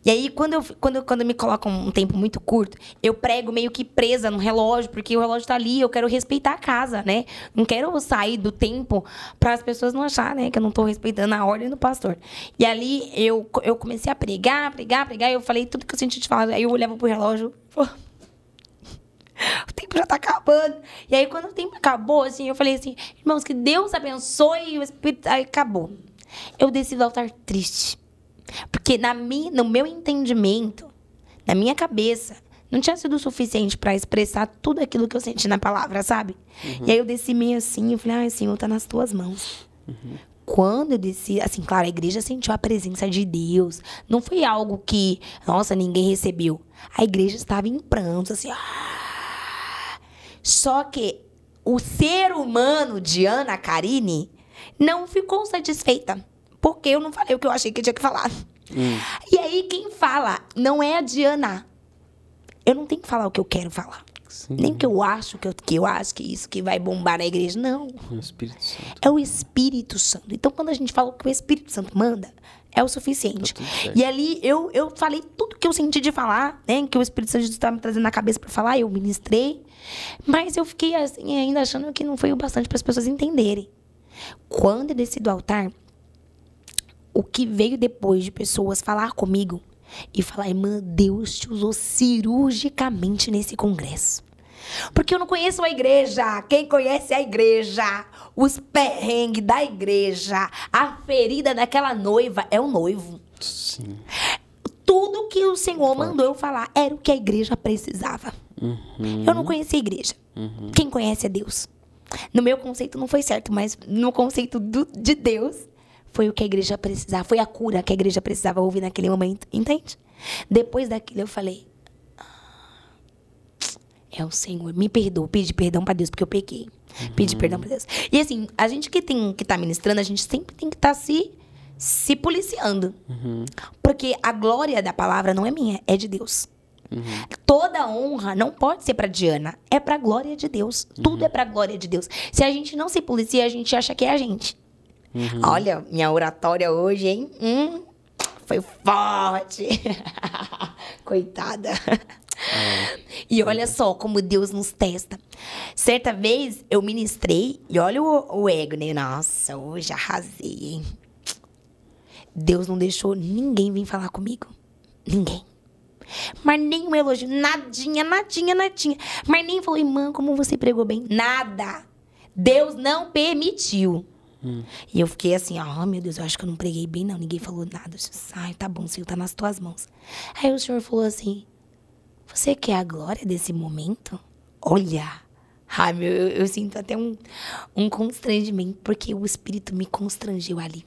E aí, quando, eu, quando, quando me colocam um tempo muito curto, eu prego meio que presa no relógio, porque o relógio tá ali, eu quero respeitar a casa, né? Não quero sair do tempo para as pessoas não achar, né, que eu não tô respeitando a ordem do pastor. E ali eu, eu comecei a pregar, pregar, pregar, e eu falei tudo que eu senti de falar. Aí eu olhava pro relógio, o tempo já tá acabando. E aí, quando o tempo acabou, assim, eu falei assim, irmãos, que Deus abençoe. E o Espírito... Aí acabou. Eu desci do altar triste. Porque na minha, no meu entendimento, na minha cabeça, não tinha sido suficiente para expressar tudo aquilo que eu senti na palavra, sabe? Uhum. E aí eu desci meio assim, eu falei, ai, Senhor, tá nas tuas mãos. Uhum. Quando eu desci, assim, claro, a igreja sentiu a presença de Deus. Não foi algo que, nossa, ninguém recebeu. A igreja estava em pranto, assim, ah, só que o ser humano de Ana Karine não ficou satisfeita. Porque eu não falei o que eu achei que eu tinha que falar. Hum. E aí, quem fala não é a Diana. Eu não tenho que falar o que eu quero falar. Sim. Nem que eu acho que eu, que eu acho que isso que vai bombar na igreja. Não. É o Espírito Santo. É o Espírito Santo. Então, quando a gente fala o que o Espírito Santo manda, é o suficiente. Tá e ali eu, eu falei tudo que eu senti de falar, né? Que o Espírito Santo estava me trazendo na cabeça para falar, eu ministrei. Mas eu fiquei assim, ainda achando que não foi o bastante para as pessoas entenderem. Quando eu desci do altar, o que veio depois de pessoas falar comigo e falar, irmã, Deus te usou cirurgicamente nesse congresso. Porque eu não conheço a igreja. Quem conhece a igreja, os perrengues da igreja, a ferida daquela noiva é o noivo. Sim. Tudo que o Senhor mandou eu falar era o que a igreja precisava. Uhum. Eu não conhecia a igreja. Uhum. Quem conhece é Deus. No meu conceito não foi certo, mas no conceito do, de Deus foi o que a igreja precisava, foi a cura que a igreja precisava ouvir naquele momento, entende? Depois daquilo eu falei: ah, é o Senhor, me perdoa, pedi perdão para Deus porque eu peguei. Uhum. perdão para Deus. E assim, a gente que tem que tá ministrando, a gente sempre tem que estar tá se se policiando. Uhum. Porque a glória da palavra não é minha, é de Deus. Uhum. Toda honra não pode ser para Diana, é para glória de Deus. Uhum. Tudo é para glória de Deus. Se a gente não se policia, a gente acha que é a gente. Uhum. Olha, minha oratória hoje, hein? Hum, foi forte. (laughs) Coitada. É. E olha só como Deus nos testa. Certa vez eu ministrei, e olha o, o ego, né? Nossa, hoje arrasei, hein? Deus não deixou ninguém vir falar comigo. Ninguém. Mas nem um elogio, nadinha, nadinha, nadinha. Mas nem falou, irmã, como você pregou bem. Nada. Deus não permitiu. Hum. E eu fiquei assim, ó, oh, ah, meu Deus, eu acho que eu não preguei bem, não. Ninguém falou nada. Eu ai, tá bom, Senhor, tá nas tuas mãos. Aí o Senhor falou assim, você quer a glória desse momento? Olha! Ai, meu, eu, eu sinto até um, um constrangimento, porque o Espírito me constrangeu ali.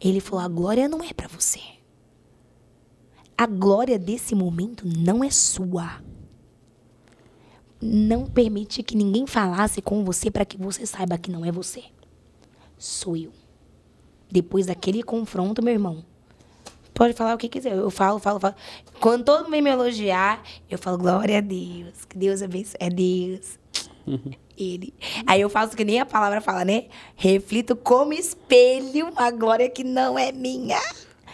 Ele falou, a glória não é para você. A glória desse momento não é sua. Não permite que ninguém falasse com você para que você saiba que não é você. Sou eu. Depois daquele confronto, meu irmão, pode falar o que quiser. Eu falo, falo, falo. Quando todo mundo vem me elogiar, eu falo, glória a Deus, que Deus abençoe. É Deus. Uhum. Ele. Aí eu faço que nem a palavra fala, né? Reflito como espelho a glória que não é minha.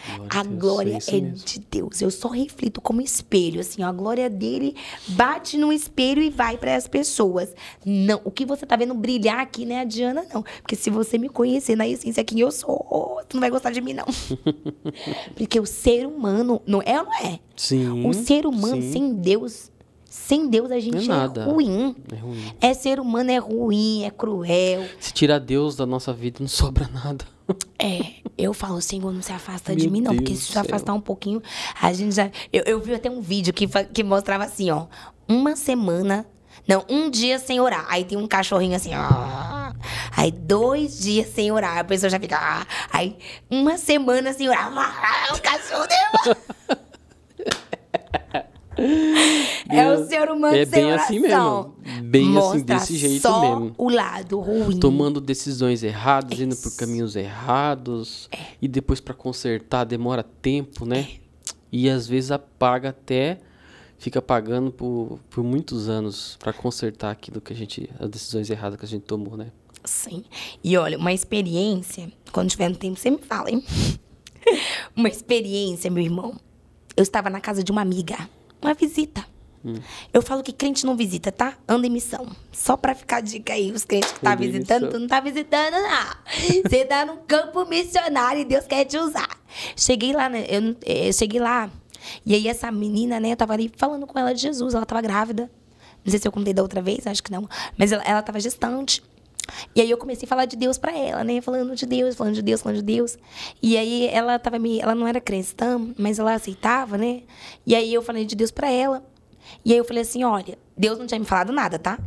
Glória a glória é, é de Deus. Eu só reflito como espelho, assim, ó, a glória dele bate no espelho e vai para as pessoas. Não, o que você tá vendo brilhar aqui não é a Diana, não. Porque se você me conhecer na essência quem eu sou, tu não vai gostar de mim, não. (laughs) Porque o ser humano, não é ou não é? Sim. O ser humano sim. sem Deus sem Deus a é gente é, é, ruim. é, ruim. é ser humano, é ruim, é cruel. Se tirar Deus da nossa vida, não sobra nada. É, eu falo, Senhor, assim, não se afasta Meu de mim, não. Deus porque se se afastar um pouquinho, a gente já. Eu, eu vi até um vídeo que, que mostrava assim, ó. Uma semana. Não, um dia sem orar. Aí tem um cachorrinho assim, ó. Aí dois dias sem orar. A pessoa já fica. Ó, ah", aí uma semana sem orar. (laughs) o cachorro deu. (laughs) É o ser humano é bem assim oração. assim mesmo. Bem assim, Mostra assim, desse jeito só mesmo. O lado ruim. Tomando decisões erradas, Isso. indo por caminhos errados. É. E depois para consertar demora tempo, né? É. E às vezes apaga até. Fica pagando por, por muitos anos para consertar aquilo que a gente. as decisões erradas que a gente tomou, né? Sim. E olha, uma experiência. Quando tiver no tempo, você me fala, hein? (laughs) uma experiência, meu irmão. Eu estava na casa de uma amiga uma visita. Hum. Eu falo que crente não visita, tá? Anda em missão. Só pra ficar dica aí, os crentes que tá visitando, tu não tá visitando, não. (laughs) Você tá num campo missionário e Deus quer te usar. Cheguei lá, né? Eu, é, eu, cheguei lá. E aí essa menina, né? Eu tava ali falando com ela de Jesus. Ela tava grávida. Não sei se eu contei da outra vez, acho que não. Mas ela, ela tava gestante. E aí eu comecei a falar de Deus para ela, né? Falando de Deus, falando de Deus, falando de Deus. E aí ela tava me, ela não era cristã, mas ela aceitava, né? E aí eu falei de Deus para ela. E aí eu falei assim, olha, Deus não tinha me falado nada, tá?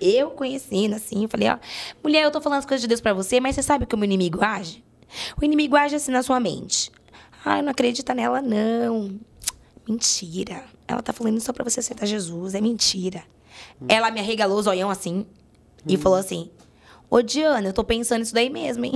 Eu conhecendo assim, eu falei, ó, mulher, eu tô falando as coisas de Deus para você, mas você sabe que o meu inimigo age? O inimigo age assim na sua mente. Ai, não acredita nela não. Mentira. Ela tá falando só para você aceitar Jesus, é mentira. Hum. Ela me arregalou o olhão assim hum. e falou assim: Ô, Diana, eu tô pensando isso daí mesmo, hein?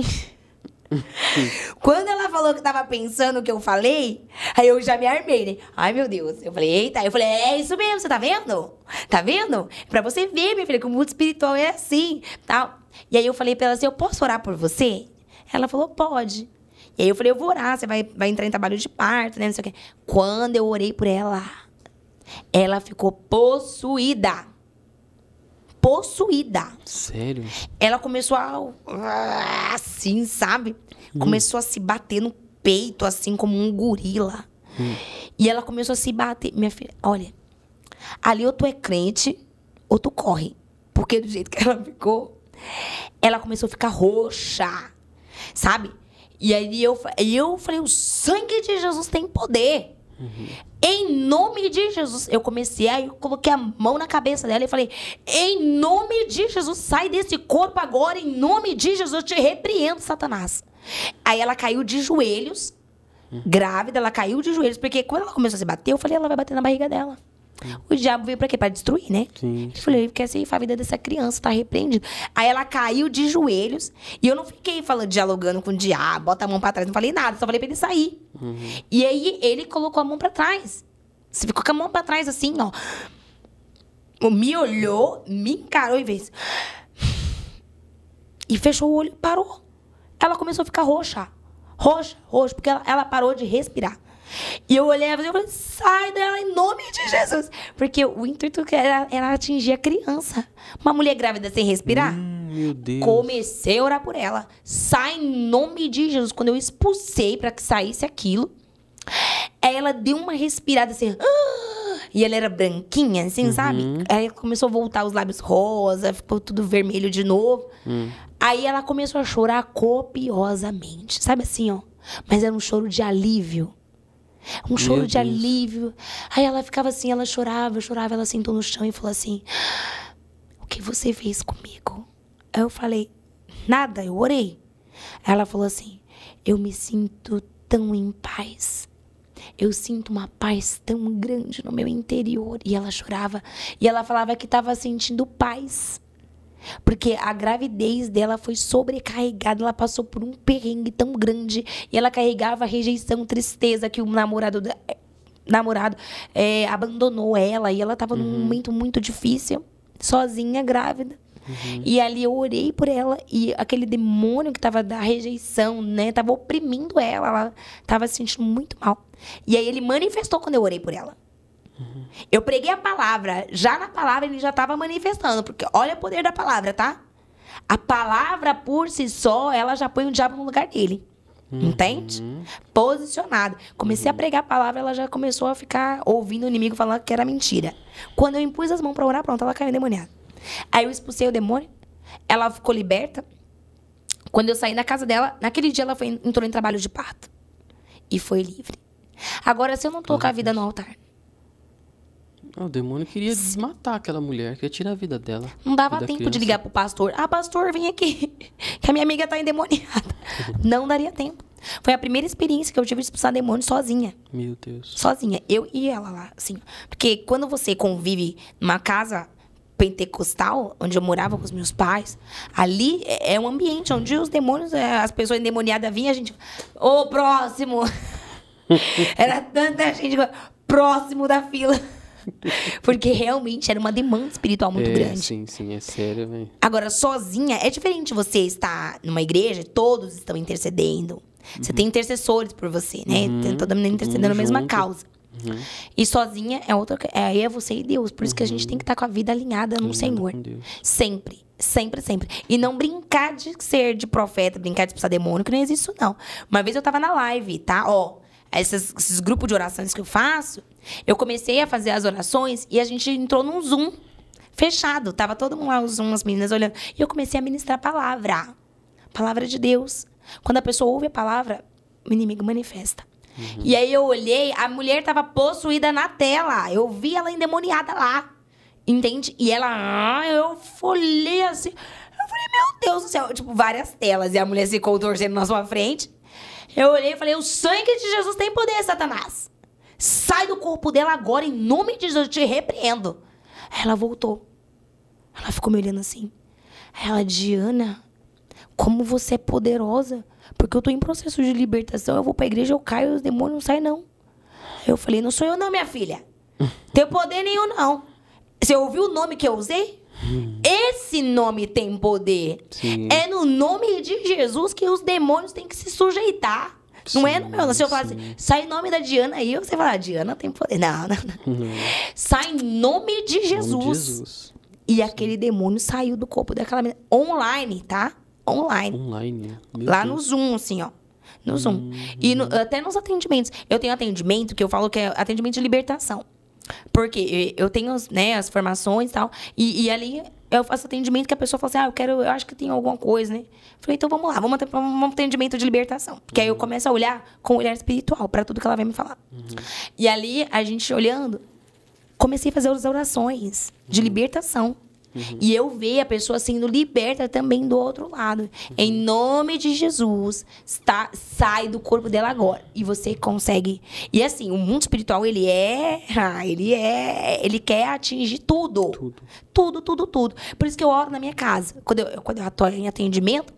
(laughs) Quando ela falou que tava pensando o que eu falei, aí eu já me armei, né? Ai, meu Deus. Eu falei, eita. Eu falei, é isso mesmo, você tá vendo? Tá vendo? É pra você ver, minha filha, que o mundo espiritual é assim, tal. E aí eu falei pra ela assim, eu posso orar por você? Ela falou, pode. E aí eu falei, eu vou orar, você vai, vai entrar em trabalho de parto, né? Não sei o quê. Quando eu orei por ela, ela ficou possuída possuída. Sério? Ela começou a. Ah, assim, sabe? Hum. Começou a se bater no peito, assim, como um gorila. Hum. E ela começou a se bater. Minha filha, olha. Ali ou tu é crente, ou tu corre. Porque do jeito que ela ficou, ela começou a ficar roxa. Sabe? E aí eu, eu falei: o sangue de Jesus tem poder. Uhum. Em nome de Jesus, eu comecei aí, coloquei a mão na cabeça dela e falei: Em nome de Jesus, sai desse corpo agora, em nome de Jesus, eu te repreendo, Satanás. Aí ela caiu de joelhos, uhum. grávida, ela caiu de joelhos, porque quando ela começou a se bater, eu falei: Ela vai bater na barriga dela. O diabo veio para quê? Para destruir, né? Sim. Eu falei, quer assim, a vida dessa criança tá arrependido. Aí ela caiu de joelhos e eu não fiquei falando, dialogando com o diabo, bota a mão para trás, não falei nada, só falei para ele sair. Uhum. E aí ele colocou a mão para trás. Você ficou com a mão para trás assim, ó. Me olhou, me encarou e fez. E fechou o olho e parou. Ela começou a ficar roxa. Roxa, roxa, porque ela, ela parou de respirar. E eu olhei e falei, sai dela em nome de Jesus. Porque o intuito que era, era atingir a criança. Uma mulher grávida sem respirar. Hum, meu Deus. Comecei a orar por ela. Sai em nome de Jesus. Quando eu expulsei para que saísse aquilo, ela deu uma respirada assim. Ah, e ela era branquinha, assim, uhum. sabe? Aí começou a voltar os lábios rosa, ficou tudo vermelho de novo. Hum. Aí ela começou a chorar copiosamente, sabe assim, ó. Mas era um choro de alívio um choro de alívio. Aí ela ficava assim, ela chorava, chorava, ela sentou no chão e falou assim: O que você fez comigo? Aí eu falei: Nada, eu orei. Aí ela falou assim: Eu me sinto tão em paz. Eu sinto uma paz tão grande no meu interior. E ela chorava. E ela falava que estava sentindo paz. Porque a gravidez dela foi sobrecarregada, ela passou por um perrengue tão grande e ela carregava rejeição, tristeza que o namorado eh, namorado é, abandonou ela e ela estava uhum. num momento muito difícil, sozinha, grávida. Uhum. E ali eu orei por ela e aquele demônio que estava da rejeição, né, estava oprimindo ela, ela estava se sentindo muito mal. E aí ele manifestou quando eu orei por ela. Eu preguei a palavra, já na palavra ele já estava manifestando, porque olha o poder da palavra, tá? A palavra por si só, ela já põe o diabo no lugar dele. Uhum. Entende? Posicionada. Comecei uhum. a pregar a palavra, ela já começou a ficar ouvindo o inimigo falando que era mentira. Quando eu impus as mãos para orar, pronto, ela caiu endemoniada. Aí eu expulsei o demônio, ela ficou liberta. Quando eu saí da casa dela, naquele dia ela foi, entrou em trabalho de parto. E foi livre. Agora, se eu não tô com a vida no altar, ah, o demônio queria desmatar aquela mulher, queria tirar a vida dela. Não dava tempo criança. de ligar pro pastor. Ah, pastor, vem aqui, (laughs) que a minha amiga tá endemoniada. (laughs) Não daria tempo. Foi a primeira experiência que eu tive de expulsar demônio sozinha. Meu Deus. Sozinha. Eu e ela lá, assim. Porque quando você convive numa casa pentecostal, onde eu morava com os meus pais, ali é, é um ambiente onde os demônios, é, as pessoas endemoniadas vinham, a gente. Ô, próximo! (laughs) Era tanta gente próximo da fila. (laughs) Porque realmente era uma demanda espiritual muito é, grande. Sim, sim, é sério, velho. Agora, sozinha, é diferente você estar numa igreja, todos estão intercedendo. Você uhum. tem intercessores por você, né? Uhum. Todo mundo intercedendo a mesma junto. causa. Uhum. E sozinha é outra. Aí é, é, você e Deus. Por isso que a gente uhum. tem que estar tá com a vida alinhada no Senhor. Sempre. Sempre, sempre. E não brincar de ser de profeta, brincar de expulsar demônio, que não existe isso, não. Uma vez eu tava na live, tá? Ó, esses, esses grupos de orações que eu faço, eu comecei a fazer as orações e a gente entrou num Zoom fechado. Tava todo mundo lá, o Zoom, as meninas olhando. E eu comecei a ministrar a palavra. palavra de Deus. Quando a pessoa ouve a palavra, o inimigo manifesta. Uhum. E aí eu olhei, a mulher tava possuída na tela. Eu vi ela endemoniada lá. Entende? E ela, ah", eu folhei assim. Eu falei, meu Deus do céu. Tipo, várias telas. E a mulher se contorcendo na sua frente. Eu olhei e falei, o sangue de Jesus tem poder, Satanás. Sai do corpo dela agora, em nome de Jesus, eu te repreendo. Aí ela voltou. Ela ficou me olhando assim. Aí ela, Diana, como você é poderosa. Porque eu tô em processo de libertação, eu vou pra igreja, eu caio, os demônios não saem, não. Eu falei, não sou eu não, minha filha. (laughs) Tem poder nenhum, não. Você ouviu o nome que eu usei? Hum. Esse nome tem poder. Sim. É no nome de Jesus que os demônios têm que se sujeitar. Sim, não é no meu. Se eu falar assim, sai nome da Diana aí, você fala, ah, Diana tem poder. Não, não, não. não. Uhum. Sai nome de Jesus. Nome de Jesus. E sim. aquele demônio saiu do corpo daquela menina. Online, tá? Online. Online. Meu Lá Deus. no Zoom, assim, ó. No Zoom. Hum, e no, uhum. até nos atendimentos. Eu tenho atendimento que eu falo que é atendimento de libertação. Porque eh, eu tenho né, as formações e tal. E, e ali é, eu faço atendimento que a pessoa fala assim: ah, eu quero, eu acho que tem alguma coisa, né? falei, então vamos lá, vamos ter um atendimento de libertação. Porque uhum. aí eu uhum. começo a olhar com olhar espiritual para tudo que ela vai me falar. Uhum. E ali, a gente olhando, comecei a fazer as orações de uhum. libertação. Uhum. E eu ver a pessoa sendo liberta também do outro lado. Uhum. Em nome de Jesus, está, sai do corpo dela agora. E você consegue. E assim, o mundo espiritual, ele é. Ah, ele é. Ele quer atingir tudo. Tudo, tudo, tudo. tudo. Por isso que eu oro na minha casa. Quando eu, quando eu atuo em atendimento,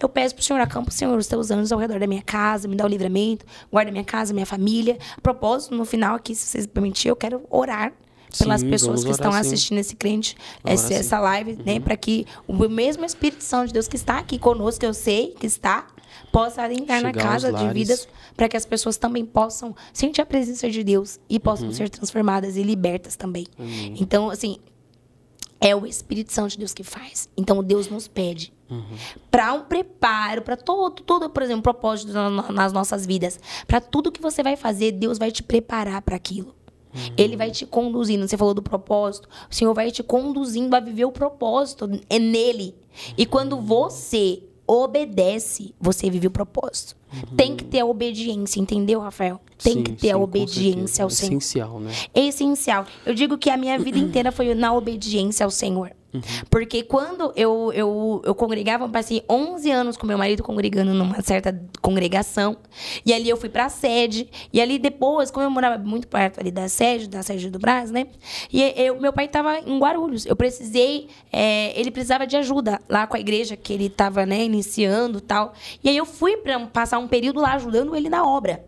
eu peço pro Senhor acampo, Senhor, os teus anjos ao redor da minha casa, me dá o livramento, guarda minha casa, minha família. A propósito, no final aqui, se vocês permitirem, eu quero orar pelas Sim, pessoas que estão assim. assistindo esse cliente, essa live, né, uhum. né? Para que o mesmo Espírito Santo de Deus que está aqui conosco, eu sei que está, possa entrar na casa de vidas, para que as pessoas também possam sentir a presença de Deus e possam uhum. ser transformadas e libertas também. Uhum. Então, assim, é o Espírito Santo de Deus que faz. Então, Deus nos pede Uhum. Para um preparo, para todo, todo, por exemplo, propósito nas nossas vidas. Para tudo que você vai fazer, Deus vai te preparar para aquilo. Ele vai te conduzindo. Você falou do propósito. O Senhor vai te conduzindo a viver o propósito. É nele. E quando você obedece, você vive o propósito. Uhum. Tem que ter a obediência, entendeu, Rafael? Tem sim, que ter sim, a obediência ao é Senhor. É essencial, né? É essencial. Eu digo que a minha vida (clears throat) inteira foi na obediência ao Senhor. Uhum. Porque quando eu, eu, eu congregava, passei 11 anos com meu marido congregando numa certa congregação. E ali eu fui pra sede. E ali depois, como eu morava muito perto ali da sede, da sede do Brás, né? E eu, meu pai tava em Guarulhos. Eu precisei, é, ele precisava de ajuda lá com a igreja que ele tava, né, iniciando tal. E aí eu fui pra passar um período lá ajudando ele na obra.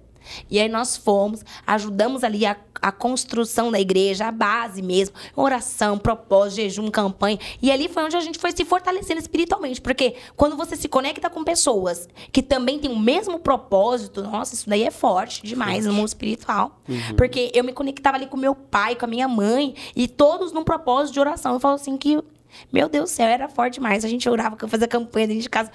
E aí nós fomos, ajudamos ali a, a construção da igreja, a base mesmo, oração, propósito, jejum, campanha. E ali foi onde a gente foi se fortalecendo espiritualmente, porque quando você se conecta com pessoas que também têm o mesmo propósito, nossa, isso daí é forte demais no mundo espiritual. Uhum. Porque eu me conectava ali com meu pai, com a minha mãe, e todos num propósito de oração. Eu falo assim que meu Deus do céu, era forte demais. A gente orava, fazia campanha dentro de casa.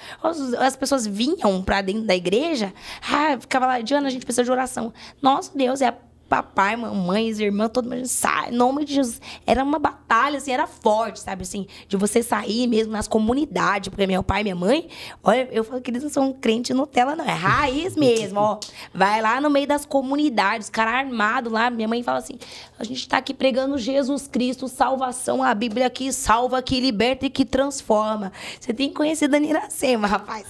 As pessoas vinham para dentro da igreja, ah, ficava lá, Diana, a gente precisa de oração. Nosso Deus, é a papai, mamãe, irmã, todo mundo sai. Em nome de Jesus. Era uma batalha, assim, era forte, sabe? Assim, de você sair mesmo nas comunidades. Porque meu pai e minha mãe, olha, eu falo que eles não são crente Nutella, não. É raiz mesmo, ó. Vai lá no meio das comunidades, cara armado lá. Minha mãe fala assim: a gente tá aqui pregando Jesus Cristo, salvação, a Bíblia que salva, que liberta e que transforma. Você tem que conhecer Dani Iracema, rapaz.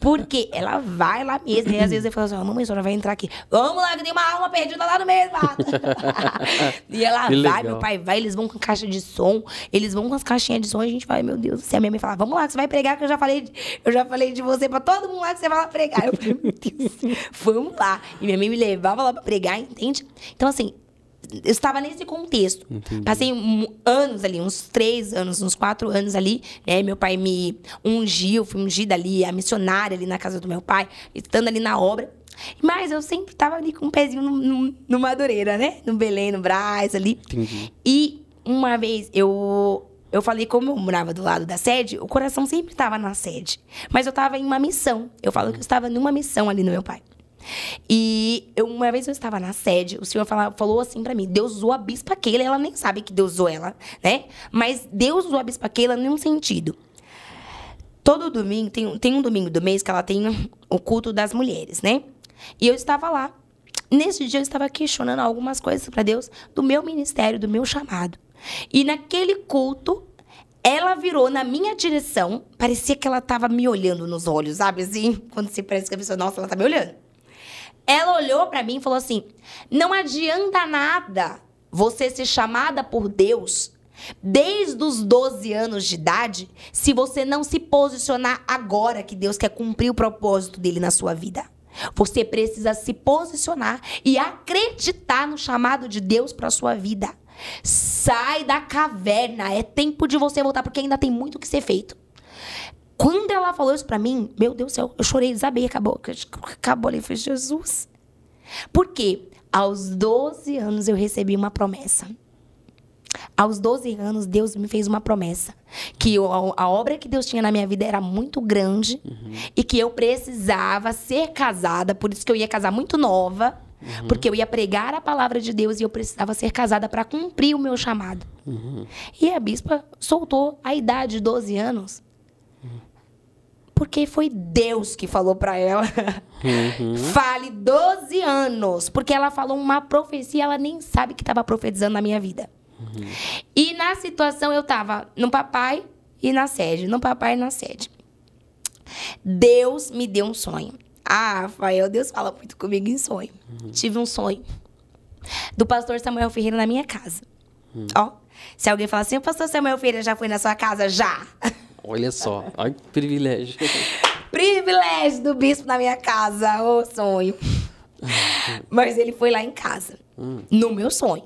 Porque ela vai lá mesmo. E às vezes eu falo assim: ó, oh, mamãe, a senhora vai entrar aqui. Vamos lá, que tem uma alma perdida lá no meio mesmo. (laughs) e ela que vai, legal. meu pai vai, eles vão com caixa de som, eles vão com as caixinhas de som, a gente vai, meu Deus do céu, minha mãe fala, vamos lá, que você vai pregar, que eu já falei, eu já falei de você pra todo mundo lá que você vai lá pregar. Eu falei, meu Deus, vamos lá. E minha mãe me levava lá pra pregar, entende? Então, assim, eu estava nesse contexto. Entendi. Passei um, anos ali, uns três anos, uns quatro anos ali, né? Meu pai me ungiu, fui ungida ali, a missionária ali na casa do meu pai, estando ali na obra. Mas eu sempre tava ali com um pezinho no, no, no Madureira, né? No Belém, no Brás, ali. Entendi. E uma vez eu eu falei, como eu morava do lado da sede, o coração sempre estava na sede. Mas eu estava em uma missão. Eu falo que eu estava numa missão ali no meu pai. E eu, uma vez eu estava na sede, o senhor fala, falou assim para mim: Deus usou a bispa Keila, ela nem sabe que Deus usou ela, né? Mas Deus usou a bispa Keila num sentido. Todo domingo, tem, tem um domingo do mês que ela tem o culto das mulheres, né? E eu estava lá. Nesse dia eu estava questionando algumas coisas para Deus do meu ministério, do meu chamado. E naquele culto, ela virou na minha direção, parecia que ela estava me olhando nos olhos, sabe assim? Quando se parece que a pessoa, nossa, ela tá me olhando. Ela olhou para mim e falou assim: "Não adianta nada você ser chamada por Deus desde os 12 anos de idade se você não se posicionar agora que Deus quer cumprir o propósito dele na sua vida." Você precisa se posicionar e acreditar no chamado de Deus para sua vida. Sai da caverna, é tempo de você voltar porque ainda tem muito que ser feito. Quando ela falou isso para mim, meu Deus do céu, eu chorei, desabei, acabou, acabou ali, foi Jesus. Por quê? Aos 12 anos eu recebi uma promessa. Aos 12 anos, Deus me fez uma promessa. Que eu, a obra que Deus tinha na minha vida era muito grande. Uhum. E que eu precisava ser casada. Por isso que eu ia casar muito nova. Uhum. Porque eu ia pregar a palavra de Deus e eu precisava ser casada para cumprir o meu chamado. Uhum. E a bispa soltou a idade de 12 anos. Porque foi Deus que falou para ela. Uhum. (laughs) Fale 12 anos. Porque ela falou uma profecia, ela nem sabe que estava profetizando na minha vida. Uhum. E na situação eu tava no papai e na sede, no papai e na sede. Deus me deu um sonho. Ah, Rafael, Deus fala muito comigo em sonho. Uhum. Tive um sonho do pastor Samuel Ferreira na minha casa. Uhum. Ó, se alguém falar assim, o pastor Samuel Ferreira já foi na sua casa? Já! Olha só, olha que privilégio. (laughs) privilégio do bispo na minha casa, ô sonho. (laughs) Mas ele foi lá em casa, hum. no meu sonho.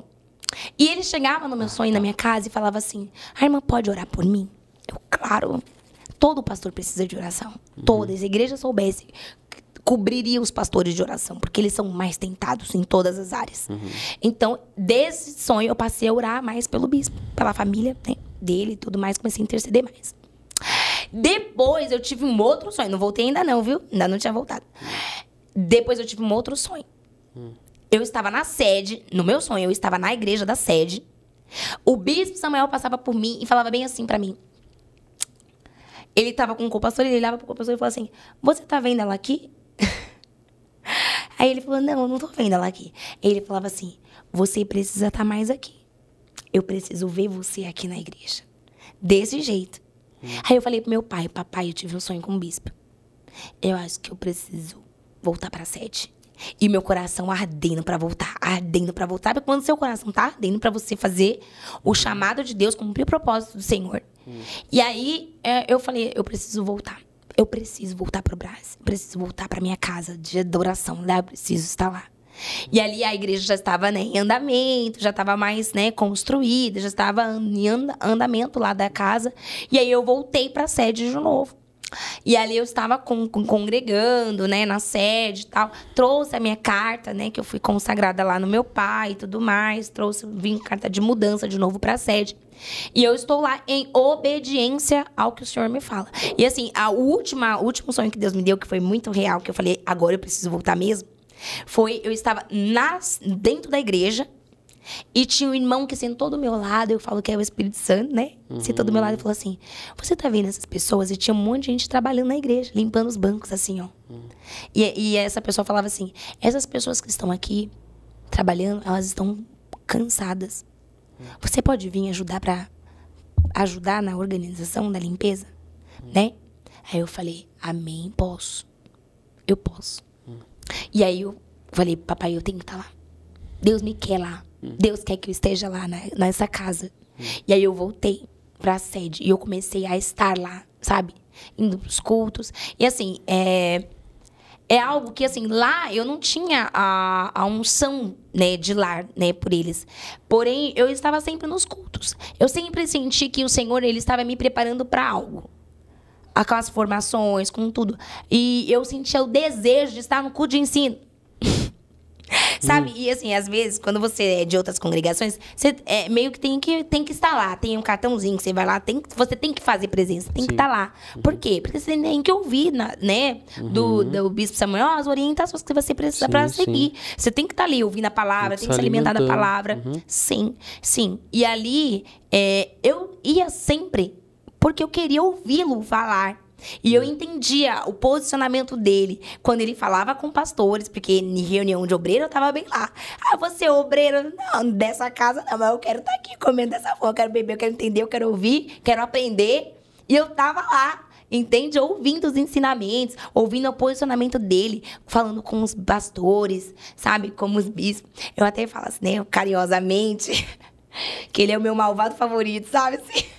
E ele chegava no meu sonho, na minha casa, e falava assim: A irmã pode orar por mim? Eu, claro. Todo pastor precisa de oração. Uhum. Todas. A igreja soubesse, cobriria os pastores de oração, porque eles são mais tentados em todas as áreas. Uhum. Então, desse sonho, eu passei a orar mais pelo bispo, pela família né, dele e tudo mais. Comecei a interceder mais. Depois, eu tive um outro sonho. Não voltei ainda, não, viu? Ainda não tinha voltado. Depois, eu tive um outro sonho. Eu estava na sede, no meu sonho, eu estava na igreja da sede. O bispo Samuel passava por mim e falava bem assim para mim. Ele estava com o e ele olhava pro compastor e falava assim: Você tá vendo ela aqui? (laughs) Aí ele falou: Não, eu não tô vendo ela aqui. Ele falava assim: Você precisa estar tá mais aqui. Eu preciso ver você aqui na igreja. Desse jeito. Hum. Aí eu falei pro meu pai: Papai, eu tive um sonho com o bispo. Eu acho que eu preciso voltar pra sede. E meu coração ardendo para voltar, ardendo para voltar. Porque quando seu coração tá ardendo para você fazer o chamado de Deus, cumprir o propósito do Senhor. Hum. E aí é, eu falei, eu preciso voltar. Eu preciso voltar pro Brasil. Eu preciso voltar para minha casa de adoração. Lá eu preciso estar lá. E ali a igreja já estava né, em andamento, já estava mais né, construída, já estava em andamento lá da casa. E aí eu voltei para a sede de novo. E ali eu estava com, com, congregando, né, na sede e tal. Trouxe a minha carta, né, que eu fui consagrada lá no meu pai e tudo mais. Trouxe, vim carta de mudança de novo para a sede. E eu estou lá em obediência ao que o Senhor me fala. E assim, a última, o último sonho que Deus me deu, que foi muito real, que eu falei, agora eu preciso voltar mesmo, foi eu estava nas, dentro da igreja e tinha um irmão que sentou assim, do meu lado, eu falo que é o Espírito Santo, né? Uhum. Assim, sentou do meu lado e falou assim: Você tá vendo essas pessoas? E tinha um monte de gente trabalhando na igreja, limpando os bancos, assim, ó. Uhum. E, e essa pessoa falava assim: Essas pessoas que estão aqui trabalhando, elas estão cansadas. Uhum. Você pode vir ajudar para ajudar na organização da limpeza, né? Aí eu falei: Amém, posso. Eu posso. E aí eu falei: Papai, eu tenho que estar tá lá. Deus me quer lá. Deus quer que eu esteja lá na, né, nessa casa. Hum. E aí eu voltei para a sede e eu comecei a estar lá, sabe? Indo pros cultos. E assim, é, é algo que assim, lá eu não tinha a, a unção, né, de lar, né, por eles. Porém, eu estava sempre nos cultos. Eu sempre senti que o Senhor ele estava me preparando para algo Aquelas as formações, com tudo. E eu sentia o desejo de estar no culto de ensino. (laughs) Sabe? Hum. E assim, às vezes, quando você é de outras congregações, você é, meio que tem, que tem que estar lá. Tem um cartãozinho que você vai lá, tem, você tem que fazer presença, tem Sim. que tá estar lá. Uhum. Por quê? Porque você tem que ouvir, na, né? Uhum. Do, do bispo Samuel, as orientações que você precisa para seguir. Sim. Você tem que estar tá ali ouvindo a palavra, tem, tem que se alimentar da palavra. Uhum. Sim, sim. E ali, é, eu ia sempre porque eu queria ouvi-lo falar. E eu hum. entendia o posicionamento dele quando ele falava com pastores, porque em reunião de obreiro eu tava bem lá. Ah, você é obreiro? Não, dessa casa não, mas eu quero estar tá aqui comendo dessa forma, eu quero beber, eu quero entender, eu quero ouvir, quero aprender. E eu tava lá, entende? Ouvindo os ensinamentos, ouvindo o posicionamento dele, falando com os pastores, sabe? Como os bispos. Eu até falo assim, né, carinhosamente, (laughs) que ele é o meu malvado favorito, sabe? Assim.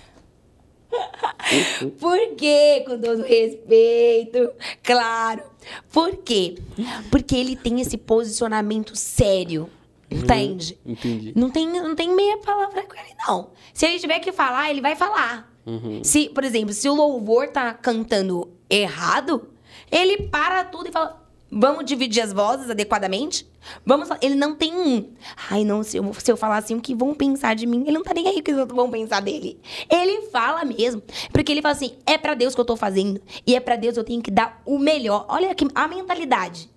Uhum. Por quê? Com todo respeito, claro. Por quê? Porque ele tem esse posicionamento sério. Uhum. Entende? Uhum, entendi. Não tem, não tem meia palavra com ele, não. Se ele tiver que falar, ele vai falar. Uhum. Se, por exemplo, se o louvor tá cantando errado, ele para tudo e fala: Vamos dividir as vozes adequadamente? Vamos. Ele não tem um. Ai, não, se eu, se eu falar assim, o que vão pensar de mim? Ele não tá nem aí o que os outros vão pensar dele. Ele fala mesmo. Porque ele fala assim: é para Deus que eu tô fazendo. E é para Deus eu tenho que dar o melhor. Olha aqui, a mentalidade.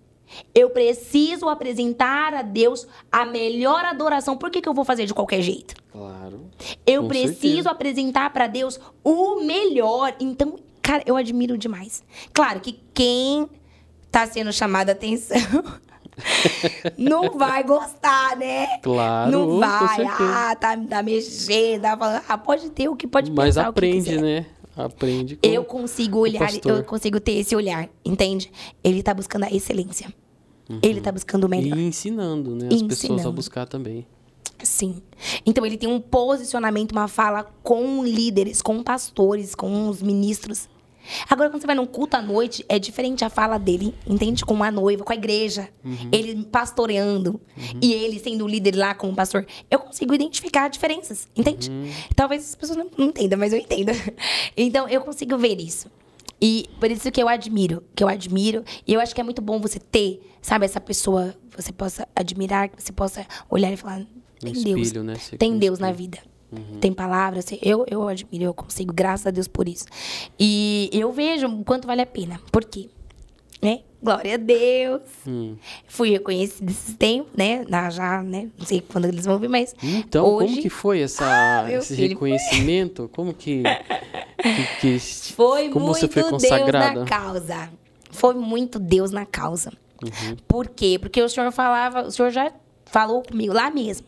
Eu preciso apresentar a Deus a melhor adoração. Por que, que eu vou fazer de qualquer jeito? Claro. Eu preciso certeza. apresentar para Deus o melhor. Então, cara, eu admiro demais. Claro que quem tá sendo chamada atenção. (laughs) não vai gostar, né? Claro. Não vai. Ah, tá, tá mexendo. Tá falando, ah, pode ter o que pode Mas pensar. Mas aprende, né? Aprende. Com eu consigo olhar, eu consigo ter esse olhar, entende? Ele tá buscando a excelência. Uhum. Ele tá buscando o melhor. E ensinando, né? As ensinando. pessoas a buscar também. Sim. Então ele tem um posicionamento, uma fala com líderes, com pastores, com os ministros Agora, quando você vai num culto à noite, é diferente a fala dele, entende? Com a noiva, com a igreja. Uhum. Ele pastoreando. Uhum. E ele sendo o líder lá como pastor. Eu consigo identificar diferenças, entende? Uhum. Talvez as pessoas não, não entendam, mas eu entendo. (laughs) Então, eu consigo ver isso. E por isso que eu admiro, que eu admiro. E eu acho que é muito bom você ter, sabe, essa pessoa que você possa admirar, que você possa olhar e falar, tem Deus. né? Tem Deus na vida. Uhum. Tem palavras, assim, eu, eu admiro, eu consigo, graças a Deus por isso. E eu vejo o quanto vale a pena. Por quê? Né? Glória a Deus. Hum. Fui reconhecida esse tempo, né? Já, né? Não sei quando eles vão vir, mas. Então, hoje... como que foi essa, ah, esse reconhecimento? Foi... Como que. que, que (laughs) foi como muito você foi consagrada? Deus na causa. Foi muito Deus na causa. Uhum. Por quê? Porque o senhor falava, o senhor já falou comigo lá mesmo.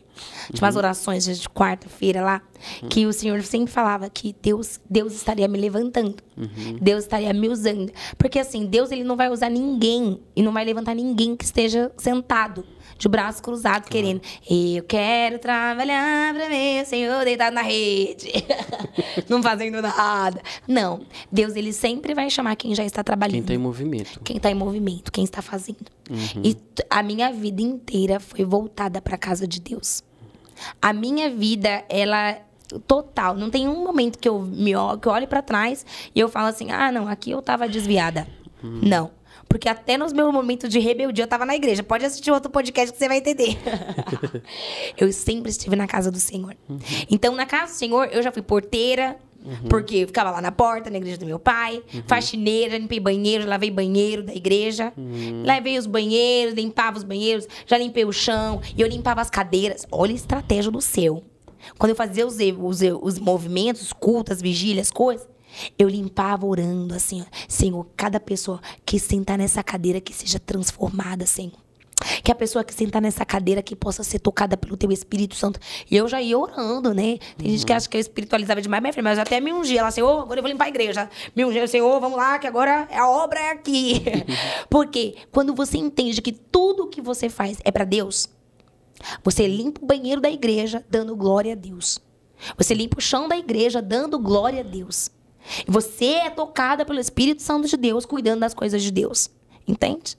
Tinha umas uhum. orações de quarta-feira lá, uhum. que o Senhor sempre falava que Deus, Deus estaria me levantando, uhum. Deus estaria me usando. Porque assim, Deus ele não vai usar ninguém e não vai levantar ninguém que esteja sentado, de braço cruzado, querendo. Eu quero trabalhar pra ver Senhor deitado na rede, (laughs) não fazendo nada. Não, Deus ele sempre vai chamar quem já está trabalhando. Quem está em movimento. Quem está em movimento, quem está fazendo. Uhum. E a minha vida inteira foi voltada para a casa de Deus. A minha vida, ela total, não tem um momento que eu me que olhe para trás e eu falo assim: "Ah, não, aqui eu tava desviada". Hum. Não. Porque até nos meus momentos de rebeldia eu tava na igreja. Pode assistir outro podcast que você vai entender. (laughs) eu sempre estive na casa do Senhor. Uhum. Então, na casa do Senhor, eu já fui porteira, Uhum. Porque ficava lá na porta, na igreja do meu pai, uhum. faxineira, limpei banheiro, lavei banheiro da igreja. Uhum. Lavei os banheiros, limpava os banheiros, já limpei o chão, e eu limpava as cadeiras. Olha a estratégia do seu. Quando eu fazia os, os, os movimentos, cultas, vigílias, coisas, eu limpava orando assim, ó. Senhor, cada pessoa que sentar nessa cadeira que seja transformada, Senhor. Que a pessoa que sentar nessa cadeira que possa ser tocada pelo teu Espírito Santo. E eu já ia orando, né? Tem uhum. gente que uhum. acha que eu espiritualizava demais, mas, mas até me ungia. Ela, Senhor, assim, agora eu vou limpar a igreja. Me ungi, Senhor, assim, vamos lá, que agora a obra é aqui. (laughs) Porque quando você entende que tudo que você faz é para Deus, você limpa o banheiro da igreja dando glória a Deus. Você limpa o chão da igreja dando glória a Deus. Você é tocada pelo Espírito Santo de Deus, cuidando das coisas de Deus. Entende?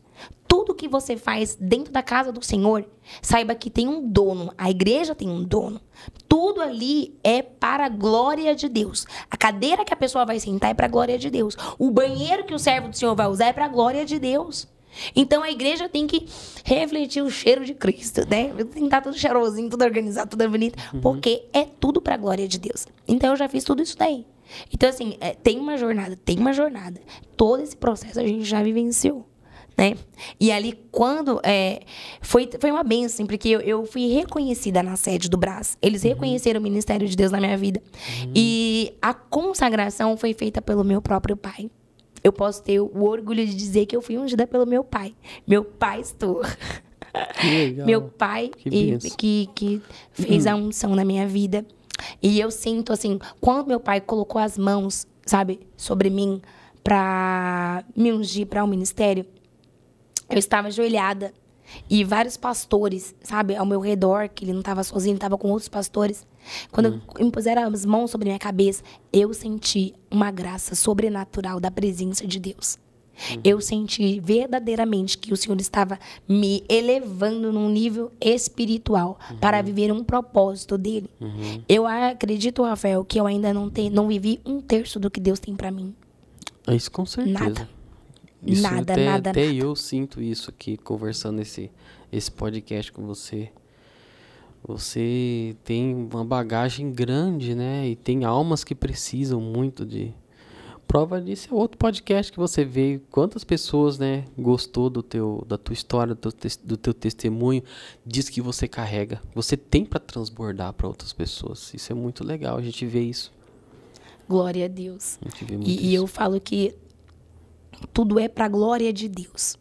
tudo que você faz dentro da casa do Senhor, saiba que tem um dono, a igreja tem um dono. Tudo ali é para a glória de Deus. A cadeira que a pessoa vai sentar é para a glória de Deus. O banheiro que o servo do Senhor vai usar é para a glória de Deus. Então a igreja tem que refletir o cheiro de Cristo, né? Tem que estar tudo cheirosinho, tudo organizado, tudo bonito, uhum. porque é tudo para a glória de Deus. Então eu já fiz tudo isso daí. Então, assim, é, tem uma jornada, tem uma jornada. Todo esse processo a gente já vivenciou né? E ali, quando. É, foi, foi uma bênção, porque eu, eu fui reconhecida na sede do Brás. Eles uhum. reconheceram o ministério de Deus na minha vida. Uhum. E a consagração foi feita pelo meu próprio pai. Eu posso ter o orgulho de dizer que eu fui ungida pelo meu pai, meu pastor. Meu pai que, e, que, que, fez uhum. a unção na minha vida. E eu sinto, assim, quando meu pai colocou as mãos, sabe, sobre mim, para me ungir para o um ministério, eu estava ajoelhada e vários pastores, sabe, ao meu redor, que ele não estava sozinho, ele estava com outros pastores. Quando hum. impuseram as mãos sobre minha cabeça, eu senti uma graça sobrenatural da presença de Deus. Hum. Eu senti verdadeiramente que o Senhor estava me elevando num nível espiritual uhum. para viver um propósito dele. Uhum. Eu acredito, Rafael, que eu ainda não, te, não vivi um terço do que Deus tem para mim. É isso com certeza. Nada. Isso nada, até, nada. Até nada. eu sinto isso aqui, conversando esse, esse podcast com você. Você tem uma bagagem grande, né? E tem almas que precisam muito de. Prova disso é outro podcast que você veio quantas pessoas, né, gostou do teu, da tua história, do teu, do teu testemunho, diz que você carrega. Você tem para transbordar para outras pessoas. Isso é muito legal, a gente vê isso. Glória a Deus. A e, e eu falo que tudo é para a glória de Deus.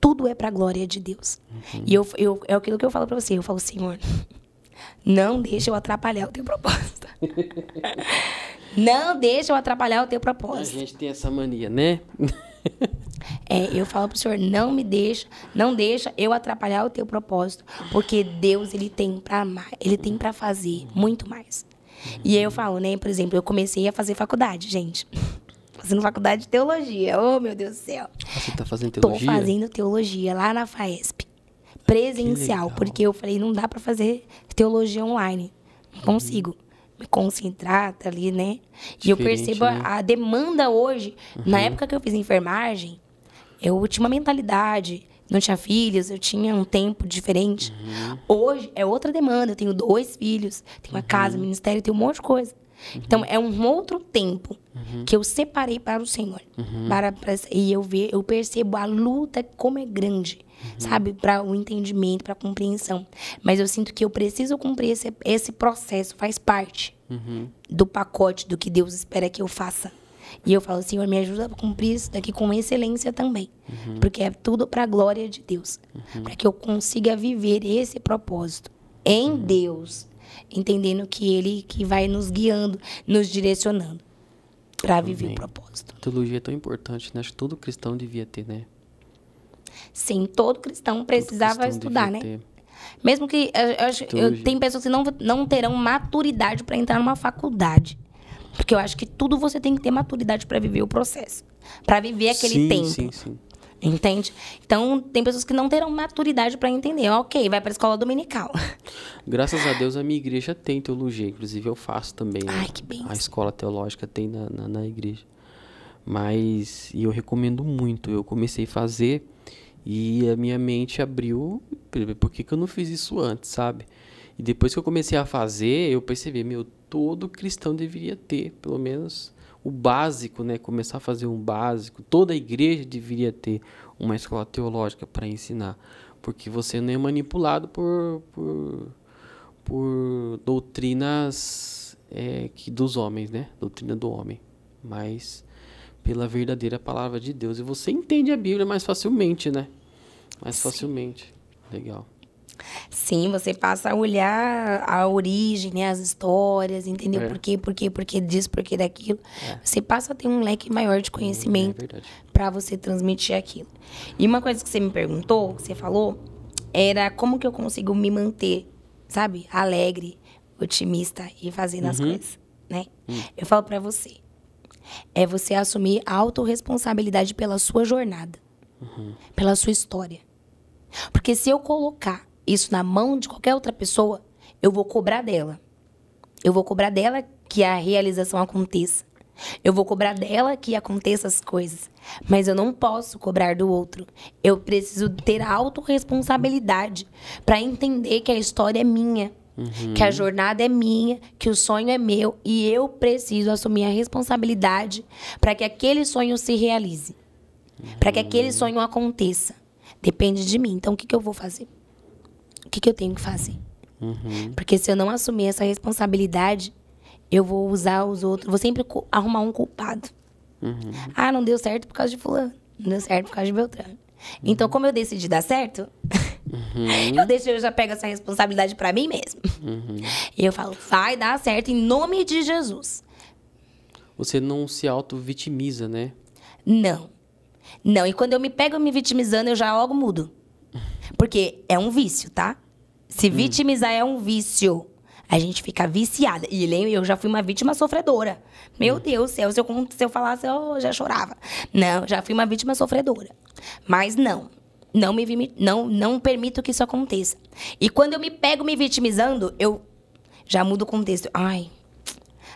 Tudo é para a glória de Deus. Uhum. E eu, eu, é aquilo que eu falo para você. Eu falo, Senhor, (laughs) não deixa eu atrapalhar o teu propósito. (laughs) não deixa eu atrapalhar o teu propósito. A gente tem essa mania, né? É, eu falo pro senhor, não me deixa, não deixa eu atrapalhar o teu propósito, porque Deus ele tem para amar, ele tem para fazer muito mais. E aí eu falo, né, por exemplo, eu comecei a fazer faculdade, gente fazendo faculdade de teologia. Oh, meu Deus do céu. Ah, você tá fazendo teologia? Tô fazendo teologia lá na FAESP. Presencial, porque eu falei, não dá para fazer teologia online. Não uhum. consigo me concentrar tá ali, né? Diferente, e eu percebo né? a, a demanda hoje. Uhum. Na época que eu fiz enfermagem, eu tinha uma mentalidade não tinha filhos, eu tinha um tempo diferente. Uhum. Hoje é outra demanda. Eu tenho dois filhos, tenho uma uhum. casa, ministério, tenho um monte de coisa. Uhum. Então, é um outro tempo uhum. que eu separei para o Senhor. Uhum. Para, para, e eu, ve, eu percebo a luta como é grande, uhum. sabe? Para o entendimento, para a compreensão. Mas eu sinto que eu preciso cumprir esse, esse processo, faz parte uhum. do pacote do que Deus espera que eu faça. E eu falo, Senhor, me ajuda a cumprir isso daqui com excelência também. Uhum. Porque é tudo para a glória de Deus. Uhum. Para que eu consiga viver esse propósito em uhum. Deus entendendo que Ele que vai nos guiando, nos direcionando para viver o propósito. A teologia é tão importante, né? Acho que todo cristão devia ter, né? Sim, todo cristão precisava todo cristão estudar, né? Ter. Mesmo que eu, eu, tem pessoas que não, não terão maturidade para entrar numa faculdade. Porque eu acho que tudo você tem que ter maturidade para viver o processo, para viver aquele sim, tempo. Sim, sim. Entende? Então, tem pessoas que não terão maturidade para entender. Ok, vai para a escola dominical. (laughs) Graças a Deus, a minha igreja tem teologia. Inclusive, eu faço também. Ai, que bem. A escola teológica tem na, na, na igreja. Mas, e eu recomendo muito. Eu comecei a fazer e a minha mente abriu. Por que, que eu não fiz isso antes, sabe? E depois que eu comecei a fazer, eu percebi, meu, todo cristão deveria ter, pelo menos o básico, né? Começar a fazer um básico. Toda igreja deveria ter uma escola teológica para ensinar, porque você não é manipulado por, por, por doutrinas é, que dos homens, né? Doutrina do homem, mas pela verdadeira palavra de Deus. E você entende a Bíblia mais facilmente, né? Mais Sim. facilmente. Legal. Sim, você passa a olhar a origem, né, as histórias, entender É. Por quê, por quê, por quê disso, por quê daquilo. É. Você passa a ter um leque maior de hum, é conhecimento é para você transmitir aquilo. E uma coisa que você me perguntou, que você falou, era como que eu consigo me manter, sabe, alegre, otimista e fazendo uhum. as coisas, né? Uhum. Eu falo para você, é você assumir a autorresponsabilidade pela sua jornada, uhum. pela sua história. Porque se eu colocar isso na mão de qualquer outra pessoa, eu vou cobrar dela. Eu vou cobrar dela que a realização aconteça. Eu vou cobrar dela que aconteça as coisas. Mas eu não posso cobrar do outro. Eu preciso ter autorresponsabilidade para entender que a história é minha. Uhum. Que a uhum. jornada é minha, que o sonho é meu e eu preciso assumir a responsabilidade para que aquele sonho se realize, uhum. para que aquele uhum. sonho aconteça. Depende de mim. Então, o que, que eu vou fazer? que, que eu tenho que fazer. Uhum. Porque se eu não assumir essa responsabilidade, eu vou usar os outros, vou sempre arrumar um culpado. Uhum. Ah, não deu certo por causa de fulano, não deu certo por causa de Beltrano. Uhum. Então, como eu decidi dar certo, uhum. (laughs) eu deixo, eu já pego essa responsabilidade para mim mesmo. Uhum. E eu falo, vai dar certo em nome de Jesus. Você não se auto-vitimiza, né? Não. Não, e quando eu me pego me vitimizando, eu já logo mudo. Porque é um vício, tá? Se hum. vitimizar é um vício. A gente fica viciada. E eu já fui uma vítima sofredora. Meu hum. Deus do céu, se eu, se eu falasse, eu já chorava. Não, já fui uma vítima sofredora. Mas não. Não, me, não, não permito que isso aconteça. E quando eu me pego me vitimizando, eu já mudo o contexto. Ai.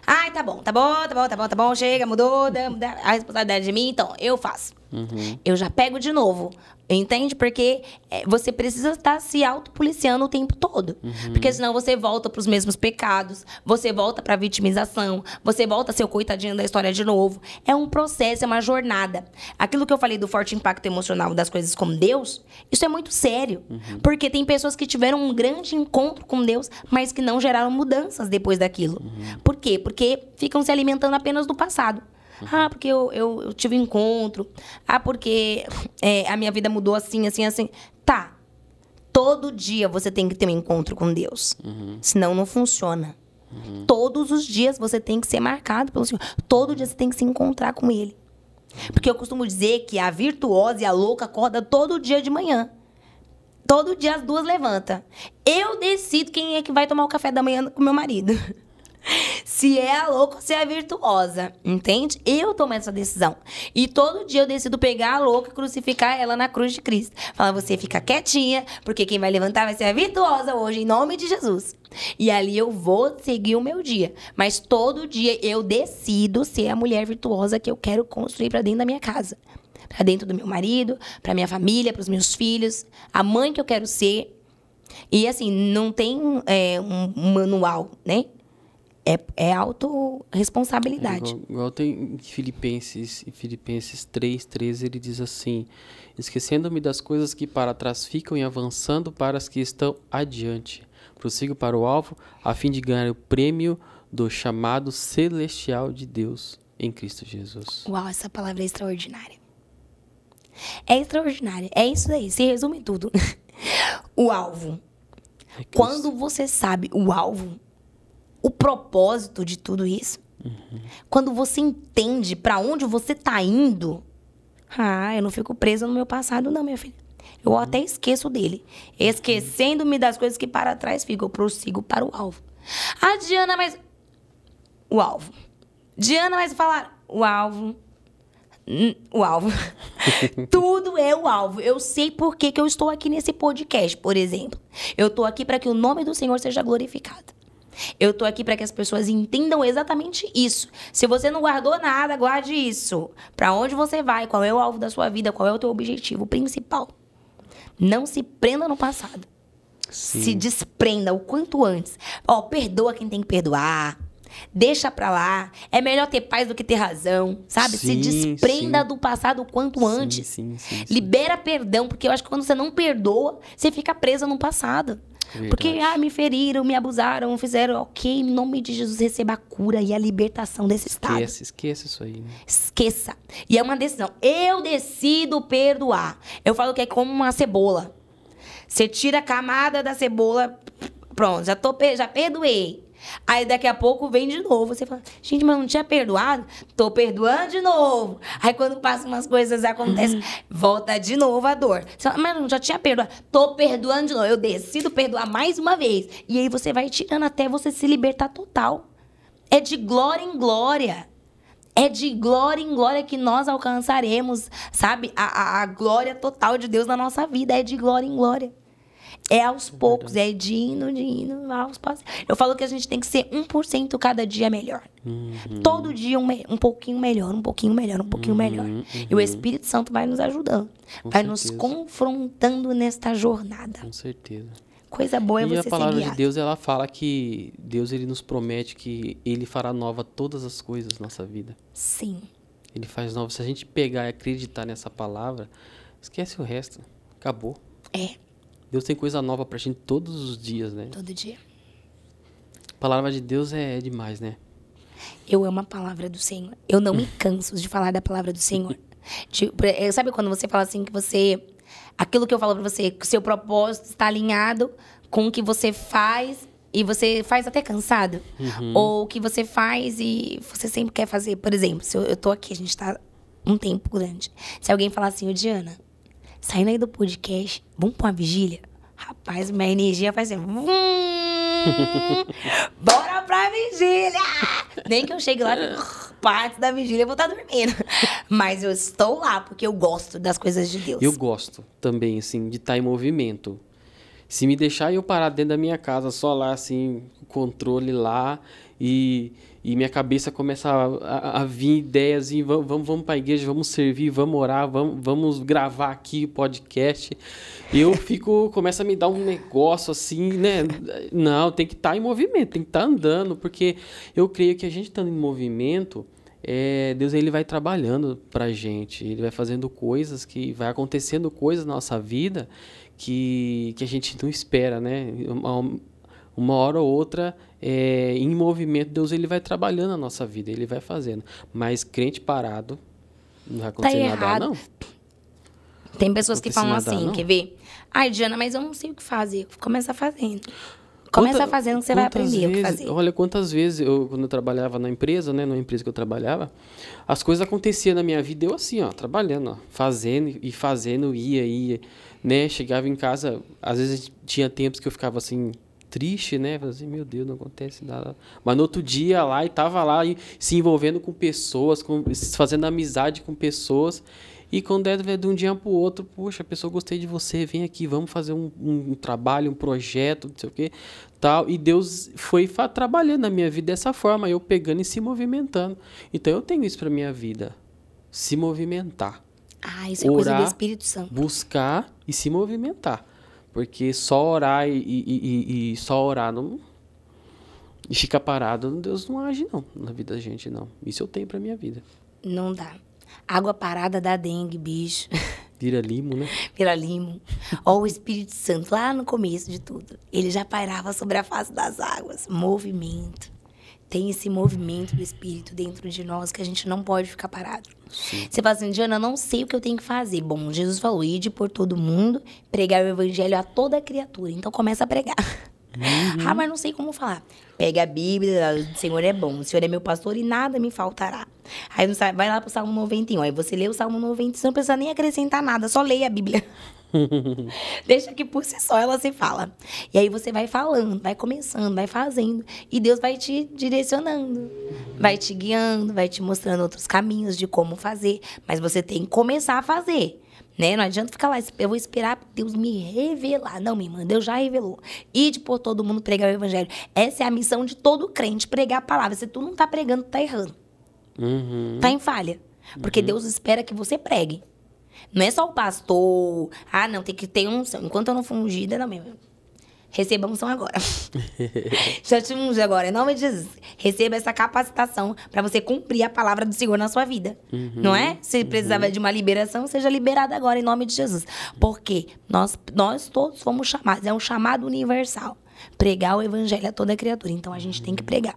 Ai, tá bom, tá bom, tá bom, tá bom, tá bom, chega, mudou, dá, dá a responsabilidade de mim, então eu faço. Uhum. Eu já pego de novo. Entende? Porque é, você precisa estar tá se autopoliciando o tempo todo. Uhum. Porque senão você volta para os mesmos pecados, você volta para a vitimização, você volta a ser o coitadinho da história de novo. É um processo, é uma jornada. Aquilo que eu falei do forte impacto emocional das coisas com Deus, isso é muito sério. Uhum. Porque tem pessoas que tiveram um grande encontro com Deus, mas que não geraram mudanças depois daquilo. Por quê? Porque ficam se alimentando apenas do passado. Uhum. Ah, porque eu, eu, eu, tive um encontro. Ah, porque é, a minha vida mudou assim, assim, assim. Tá. Todo dia você tem que ter um encontro com Deus. Uhum. Senão não funciona. Uhum. Todos os dias você tem que ser marcado pelo Senhor. Todo dia você tem que se encontrar com Ele. Uhum. Porque eu costumo dizer que a virtuosa e a louca acorda todo dia de manhã. Todo dia as duas levanta. Eu decido quem é que vai tomar o café da manhã com meu marido. (laughs) se é a louca ou se é a virtuosa, entende? Eu tomo essa decisão. E todo dia eu decido pegar a louca e crucificar ela na cruz de Cristo. Falar, você fica quietinha, porque quem vai levantar vai ser a virtuosa hoje, em nome de Jesus. E ali eu vou seguir o meu dia. Mas todo dia eu decido ser a mulher virtuosa que eu quero construir para dentro da minha casa para dentro do meu marido, para minha família, para os meus filhos, a mãe que eu quero ser. E assim, não tem é, um manual, né? é, é autorresponsabilidade. É igual, igual, tem Filipenses, em Filipenses 3, 13, ele diz assim: Esquecendo-me das coisas que para trás ficam e avançando para as que estão adiante, prossigo para o alvo, a fim de ganhar o prêmio do chamado celestial de Deus em Cristo Jesus. Uau, essa palavra é extraordinária. É extraordinária. É isso aí, se resume tudo. (laughs) o alvo. É Quando você sabe o alvo, o propósito de tudo isso, uhum. quando você entende para onde você tá indo, ah, eu não fico presa no meu passado, não, minha filha. Eu uhum. até esqueço dele. Esquecendo-me das coisas que para trás ficam, eu prossigo para o alvo. Ah, Diana, mas. O alvo. Diana, mas falar. O alvo o alvo. (laughs) Tudo é o alvo. Eu sei por que, que eu estou aqui nesse podcast, por exemplo. Eu estou aqui para que o nome do Senhor seja glorificado. Eu tô aqui para que as pessoas entendam exatamente isso. Se você não guardou nada, guarde isso. Para onde você vai? Qual é o alvo da sua vida? Qual é o teu objetivo principal? Não se prenda no passado. Sim. Se desprenda o quanto antes. Ó, oh, perdoa quem tem que perdoar deixa pra lá, é melhor ter paz do que ter razão, sabe? Sim, se desprenda sim. do passado o quanto sim, antes. Libera perdão, porque eu acho que quando você não perdoa, você fica presa no passado. Verdade. Porque, ah, me feriram, me abusaram, fizeram, ok, em nome de Jesus, receba a cura e a libertação desse esqueça, estado. Esqueça, esqueça isso aí. Né? Esqueça. E é uma decisão. Eu decido perdoar. Eu falo que é como uma cebola. Você tira a camada da cebola, pronto, já, tô, já perdoei. Aí daqui a pouco vem de novo. Você fala, gente, mas não tinha perdoado? Tô perdoando de novo. Aí quando passam umas coisas acontecem, uhum. volta de novo a dor. Você fala, mas não já tinha perdoado. Tô perdoando de novo. Eu decido perdoar mais uma vez. E aí você vai tirando até você se libertar total. É de glória em glória. É de glória em glória que nós alcançaremos, sabe? A, a, a glória total de Deus na nossa vida. É de glória em glória. É aos é poucos, é de indo, de indo, aos poucos. Eu falo que a gente tem que ser 1% cada dia melhor. Uhum. Todo dia um, um pouquinho melhor, um pouquinho melhor, um pouquinho uhum. melhor. Uhum. E o uhum. Espírito Santo vai nos ajudando, Com vai certeza. nos confrontando nesta jornada. Com certeza. Coisa boa é e você E a palavra de Deus, ela fala que Deus ele nos promete que ele fará nova todas as coisas na nossa vida. Sim. Ele faz nova. Se a gente pegar e acreditar nessa palavra, esquece o resto. Acabou. É. Deus tem coisa nova pra gente todos os dias, né? Todo dia. A palavra de Deus é, é demais, né? Eu amo a palavra do Senhor. Eu não me canso de falar da palavra do Senhor. (laughs) É, sabe quando você fala assim que você. Aquilo que eu falo pra você, que o seu propósito está alinhado com o que você faz e você faz até cansado. Uhum. Ou o que você faz e você sempre quer fazer. Por exemplo, se eu, eu tô aqui, a gente tá um tempo grande. Se alguém falar assim, ô Diana, saindo aí do podcast, vamos pra uma vigília? Rapaz, minha energia vai ser. (laughs) Bora pra vigília! Nem que eu chegue lá, parte da vigília eu vou estar tá dormindo. Mas eu estou lá porque eu gosto das coisas de Deus. Eu gosto também, assim, de estar tá em movimento. Se me deixar eu parar dentro da minha casa, só lá, assim, controle lá e e minha cabeça começa a, a, a vir ideias e vamos, vamos, vamos para a igreja, vamos servir, vamos orar, vamos, vamos gravar aqui o podcast. Eu fico, começa a me dar um negócio assim, né? Não, tem que estar tá em movimento, tem que estar tá andando, porque eu creio que a gente estando em movimento, é, Deus ele vai trabalhando para gente, ele vai fazendo coisas que vai acontecendo coisas na nossa vida que, que a gente não espera, né? Uma, uma hora ou outra é, em movimento, Deus ele vai trabalhando a nossa vida, ele vai fazendo. Mas crente parado, não vai acontecer tá nada, errado. não. Tem pessoas que falam assim, não. quer ver? Ai, Diana, mas eu não sei o que fazer. Começa fazendo. Começa Quanta, fazendo que você vai aprender vezes, o que fazer. Olha, quantas vezes eu, quando eu trabalhava na empresa, né? Na empresa que eu trabalhava, as coisas aconteciam na minha vida, eu assim, ó, trabalhando, ó, fazendo e fazendo, ia, ia, né? Chegava em casa, às vezes tinha tempos que eu ficava assim, triste, né? Falei assim, meu Deus, não acontece nada. Mas no outro dia lá e tava lá e se envolvendo com pessoas, com, fazendo amizade com pessoas. E quando é de um dia pro outro, poxa, pessoa, gostei de você, vem aqui, vamos fazer um, um, trabalho, um projeto, não sei o quê, tal. E Deus foi trabalhando na minha vida dessa forma, eu pegando e se movimentando. Então eu tenho isso para minha vida. Se movimentar. Ah, isso orar, é coisa do Espírito Santo. Buscar e se movimentar. Porque só orar e, e, e, e só orar não. E ficar parado, Deus não age, não, na vida da gente, não. Isso eu tenho pra minha vida. Não dá. Água parada dá dengue, bicho. (laughs) Vira limo, né? Vira limo. Ó, o Espírito Santo, lá no começo de tudo, ele já pairava sobre a face das águas. Movimento tem esse movimento do espírito dentro de nós que a gente não pode ficar parado. Sim. Você fala assim, Diana, não sei o que eu tenho que fazer. Bom, Jesus falou, ide por todo mundo, pregar o evangelho a toda criatura. Então começa a pregar. Uhum. (laughs) Ah, mas não sei como falar. Pega a Bíblia, o Senhor é bom, o Senhor é meu pastor e nada me faltará. Aí vai lá pro Salmo 91. Aí você lê o Salmo 91, você não precisa nem acrescentar nada, só leia a Bíblia. (laughs) Deixa que por si só ela se fala. E aí você vai falando, vai começando, vai fazendo. E Deus vai te direcionando, vai te guiando, vai te mostrando outros caminhos de como fazer. Mas você tem que começar a fazer. Né? Não adianta ficar lá, eu vou esperar Deus me revelar. Não, minha irmã, Deus já revelou. Ide por todo mundo pregar o evangelho. Essa é a missão de todo crente, pregar a palavra. Se tu não tá pregando, tu tá errando. Uhum. Tá em falha. Porque uhum. Deus espera que você pregue. Não é só o pastor. Ah, não, tem que ter unção. Enquanto eu não for ungida, não mesmo. Receba a unção agora. (laughs) Já te unge agora. Em nome de Jesus. Receba essa capacitação para você cumprir a palavra do Senhor na sua vida. Uhum, não é? Se uhum. precisava uhum. de uma liberação, seja liberada agora em nome de Jesus. Porque nós, nós todos fomos chamados. É um chamado universal. Pregar o evangelho a toda criatura. Então a gente uhum. tem que pregar.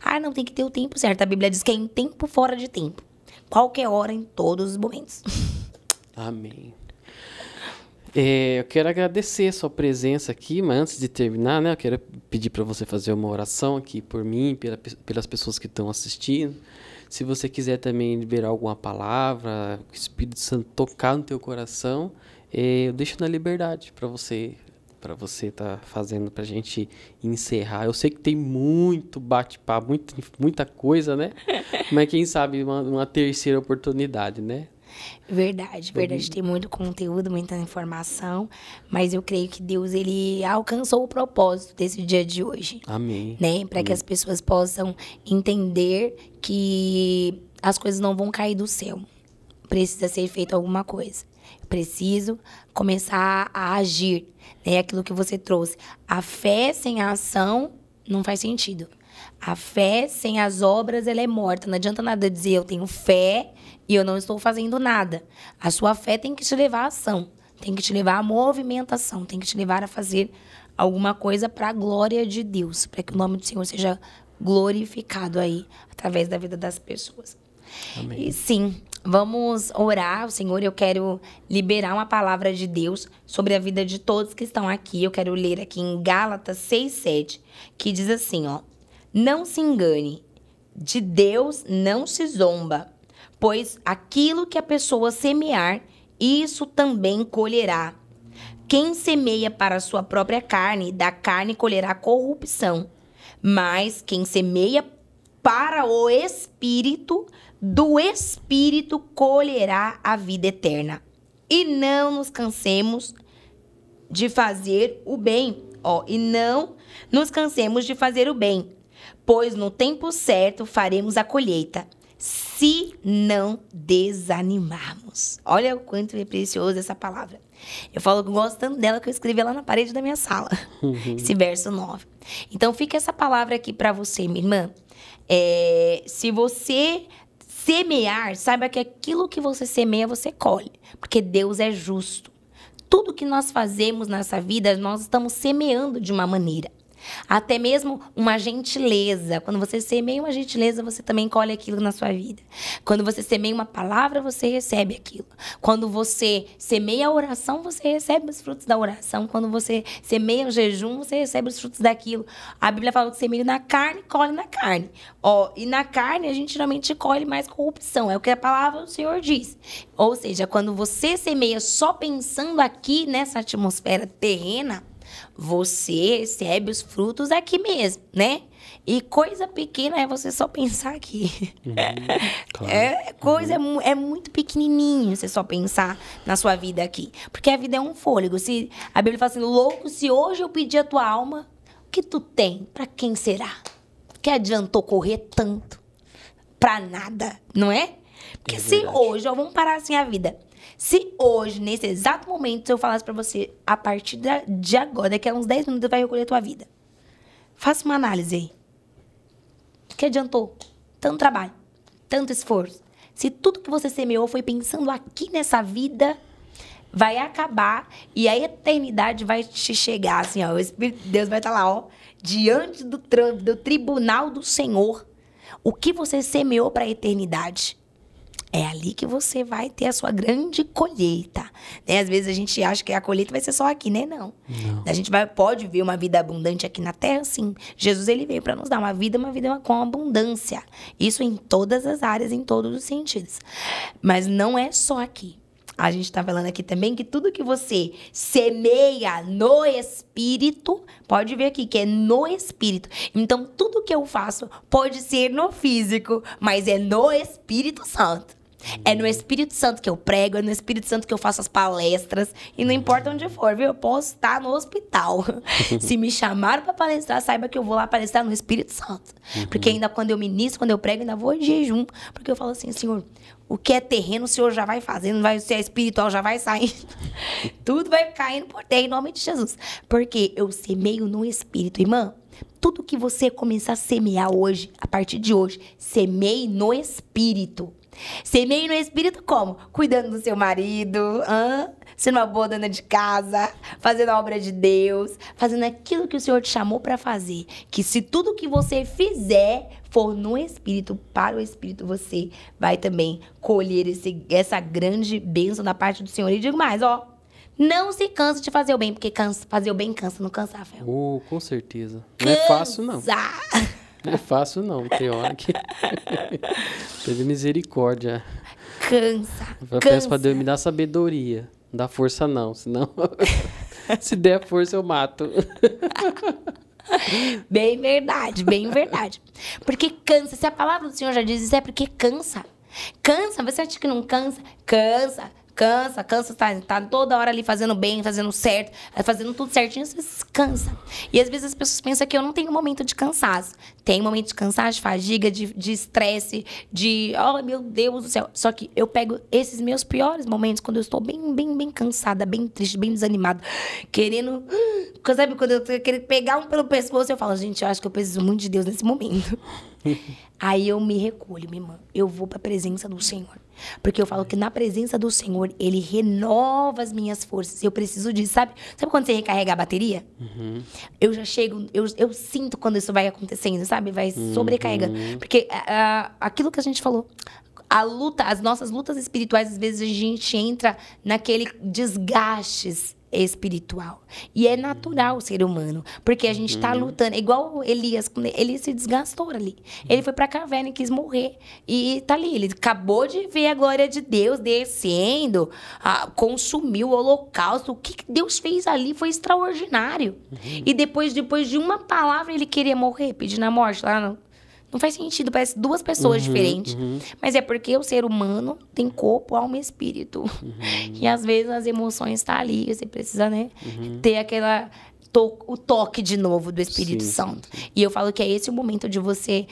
Ah, não tem que ter o tempo certo. A Bíblia diz que é em tempo fora de tempo. Qualquer hora, em todos os momentos. (laughs) Amém. É, eu quero agradecer a sua presença aqui, mas antes de terminar, né, eu quero pedir para você fazer uma oração aqui por mim, pela, pelas pessoas que estão assistindo. Se você quiser também liberar alguma palavra, o Espírito Santo tocar no teu coração, é, eu deixo na liberdade para você para você estar tá fazendo para a gente encerrar. Eu sei que tem muito bate-papo, muita coisa, né? (laughs) Mas quem sabe uma, uma terceira oportunidade, né? Verdade, verdade. Tem muito conteúdo, muita informação, mas eu creio que Deus ele alcançou o propósito desse dia de hoje. Amém. Né? Para que as pessoas possam entender que as coisas não vão cair do céu. Precisa ser feito alguma coisa. Preciso começar a agir, né? Aquilo que você trouxe. A fé sem a ação não faz sentido. A fé sem as obras, ela é morta. Não adianta nada dizer eu tenho fé e eu não estou fazendo nada. A sua fé tem que te levar à ação, tem que te levar à movimentação, tem que te levar a fazer alguma coisa para a glória de Deus, para que o nome do Senhor seja glorificado aí através da vida das pessoas. Amém. E sim, vamos orar, Senhor. Eu quero liberar uma palavra de Deus sobre a vida de todos que estão aqui. Eu quero ler aqui em Gálatas 6:7, que diz assim, ó: não se engane, de Deus não se zomba, pois aquilo que a pessoa semear, isso também colherá. Quem semeia para sua própria carne, da carne colherá corrupção. Mas quem semeia para o Espírito, do Espírito colherá a vida eterna. E não nos cansemos de fazer o bem, ó, e não nos cansemos de fazer o bem, pois no tempo certo faremos a colheita, se não desanimarmos. Olha o quanto é preciosa essa palavra. Eu falo que gosto tanto dela que eu escrevi lá na parede da minha sala, uhum. esse verso 9. Então fica essa palavra aqui para você, minha irmã. É, se você semear, saiba que aquilo que você semeia, você colhe, porque Deus é justo. Tudo que nós fazemos nessa vida, nós estamos semeando de uma maneira. Até mesmo uma gentileza. Quando você semeia uma gentileza, você também colhe aquilo na sua vida. Quando você semeia uma palavra, você recebe aquilo. Quando você semeia a oração, você recebe os frutos da oração. Quando você semeia o jejum, você recebe os frutos daquilo. A Bíblia fala que semeia na carne, colhe na carne. Ó, e na carne a gente geralmente colhe mais corrupção. É o que a palavra do Senhor diz. Ou seja, quando você semeia só pensando aqui nessa atmosfera terrena, você recebe os frutos aqui mesmo, né? E coisa pequena é você só pensar aqui. Uhum, (laughs) é, claro. É, uhum. coisa uhum. é, é muito pequenininho você só pensar na sua vida aqui. Porque a vida é um fôlego. Se a Bíblia fala assim, louco, se hoje eu pedir a tua alma, o que tu tem? Para quem será? Que adiantou correr tanto? Para nada, não é? Porque é se hoje, ó, vamos parar assim a vida. Se hoje, nesse exato momento, eu falasse para você, a partir de agora, daqui a uns 10 minutos, vai recolher a tua vida. Faça uma análise aí. O que adiantou? Tanto trabalho, tanto esforço. Se tudo que você semeou foi pensando aqui nessa vida, vai acabar e a eternidade vai te chegar, assim, ó. O Espírito de Deus vai estar tá lá, ó, diante do, do tribunal do Senhor. O que você semeou para a eternidade? É ali que você vai ter a sua grande colheita. Né? Às vezes a gente acha que a colheita vai ser só aqui, né? Não. não. A gente vai, pode ver uma vida abundante aqui na Terra, sim. Jesus ele veio para nos dar uma vida, uma vida com abundância. Isso em todas as áreas, em todos os sentidos. Mas não é só aqui. A gente está falando aqui também que tudo que você semeia no espírito, pode ver aqui que é no espírito. Então, tudo que eu faço pode ser no físico, mas é no Espírito Santo. É no Espírito Santo que eu prego, é no Espírito Santo que eu faço as palestras. E não importa onde for, viu? Eu posso estar no hospital. (laughs) Se me chamaram para palestrar, saiba que eu vou lá palestrar no Espírito Santo. Uhum. Porque ainda quando eu ministro, quando eu prego, ainda vou em jejum. Porque eu falo assim, Senhor, o que é terreno, o Senhor já vai fazendo, vai, se é espiritual, já vai saindo. (laughs) Tudo vai caindo por terra, em nome de Jesus. Porque eu semeio no Espírito, irmã tudo que você começar a semear hoje, a partir de hoje, semeie no espírito. Semeie no espírito como? Cuidando do seu marido, sendo uma boa dona de casa, fazendo a obra de Deus, fazendo aquilo que o Senhor te chamou para fazer. Que se tudo que você fizer for no Espírito, para o Espírito, você vai também colher esse, essa grande bênção da parte do Senhor. E digo mais, ó, não se cansa de fazer o bem, porque cansa, fazer o bem cansa, não cansa, Rafael. Oh, com certeza. Cansa. Não é fácil, não. Não é fácil, não. Tem hora que. (laughs) Teve misericórdia. Cansa. Eu cansa. peço pra Deus me dar sabedoria. Não dá força, não. Senão. (laughs) Se der força, eu mato. (laughs) bem verdade, bem verdade. Porque cansa. Se a palavra do Senhor já diz isso, é porque cansa. Cansa. Você acha que não cansa? Cansa. Cansa, cansa, tá, tá toda hora ali fazendo bem, fazendo certo, fazendo tudo certinho, você cansa. E às vezes as pessoas pensam que eu não tenho momento de cansaço. Tem momento de cansaço, de fadiga, de estresse, de, de oh meu Deus do céu. Só que eu pego esses meus piores momentos quando eu estou bem, bem, bem cansada, bem triste, bem desanimada, querendo. (gasps) Sabe, quando eu querendo pegar um pelo pescoço, eu falo, gente, eu acho que eu preciso muito de Deus nesse momento. Aí eu me recolho, minha irmã. Eu vou para a presença do Senhor. Porque eu falo que na presença do Senhor, Ele renova as minhas forças. Eu preciso disso, sabe? Sabe quando você recarrega a bateria? Uhum. Eu já chego, eu, eu sinto quando isso vai acontecendo, sabe? Vai uhum. sobrecarregando. Porque uh, aquilo que a gente falou, a luta, as nossas lutas espirituais, às vezes a gente entra naquele desgastes espiritual. E é natural o ser humano, porque a gente está uhum. lutando. Igual Elias, ele se desgastou ali. Ele foi para a caverna e quis morrer. E tá ali, ele acabou de ver a glória de Deus descendo, a, consumiu o holocausto. O que Deus fez ali foi extraordinário. Uhum. E depois, depois de uma palavra, ele queria morrer, pedindo a morte lá no não faz sentido, parece duas pessoas uhum, diferentes. Uhum. Mas é porque o ser humano tem corpo, alma e espírito. Uhum. (laughs) E às vezes as emoções estão tá ali, você precisa, né? Uhum. Ter aquela. To o toque de novo do Espírito sim, Santo. Sim. E eu falo que é esse o momento de você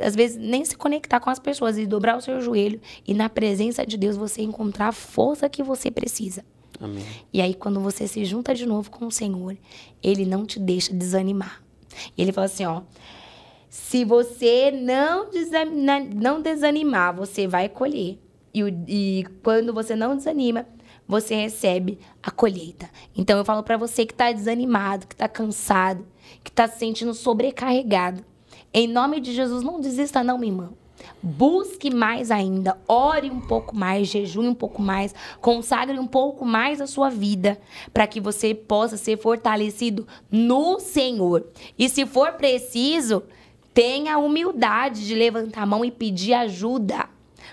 às vezes nem se conectar com as pessoas e dobrar o seu joelho e na presença de Deus você encontrar a força que você precisa. Amém. E aí quando você se junta de novo com o Senhor, ele não te deixa desanimar. E ele fala assim, ó, se você não, desanimar, não desanimar, você vai colher. E, e quando você não desanima, você recebe a colheita. Então eu falo para você que está desanimado, que está cansado, que está se sentindo sobrecarregado. Em nome de Jesus, não desista não, minha irmã. Busque mais ainda, ore um pouco mais, jejue um pouco mais, consagre um pouco mais a sua vida, para que você possa ser fortalecido no Senhor. E se for preciso, Tenha a humildade de levantar a mão e pedir ajuda.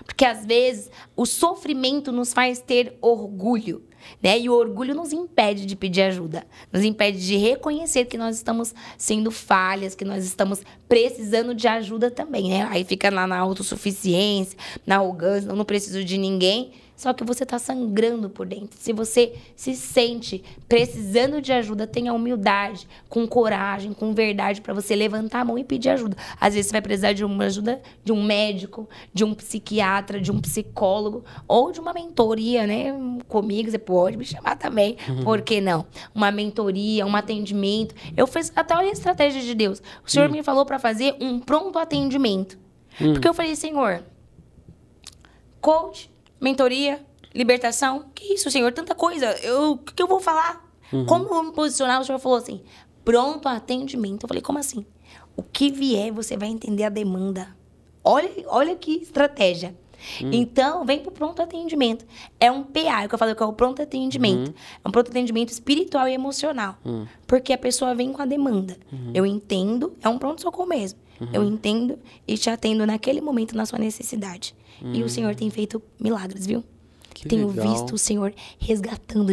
Porque às vezes o sofrimento nos faz ter orgulho, né? E o orgulho nos impede de pedir ajuda, nos impede de reconhecer que nós estamos sendo falhas, que nós estamos precisando de ajuda também, né? Aí fica lá na autossuficiência, na arrogância, não preciso de ninguém. Só que você está sangrando por dentro. Se você se sente precisando de ajuda, tenha humildade, com coragem, com verdade para você levantar a mão e pedir ajuda. Às vezes você vai precisar de uma ajuda de um médico, de um psiquiatra, de um psicólogo ou de uma mentoria, né? Comigo você pode me chamar também, uhum. por que não? Uma mentoria, um atendimento. Eu fiz até olha a estratégia de Deus. O Senhor uhum. me falou para fazer um pronto atendimento. Uhum. Porque eu falei, Senhor, coach mentoria, libertação. Que isso, senhor? Tanta coisa. O que eu vou falar? Uhum. Como eu vou me posicionar? O senhor falou assim: pronto atendimento. Eu falei: como assim? O que vier, você vai entender a demanda. Olha, olha que estratégia. Hum. Então, vem pro pronto atendimento. É um PA, é o que eu falei que é o pronto atendimento. Uhum. É um pronto atendimento espiritual e emocional. Hum. Porque a pessoa vem com a demanda. Uhum. Eu entendo, é um pronto socorro mesmo. Eu uhum. entendo e te atendo naquele momento na sua necessidade. Hum. E o Senhor hum. tem feito milagres, viu? Que Tenho legal. visto o Senhor resgatando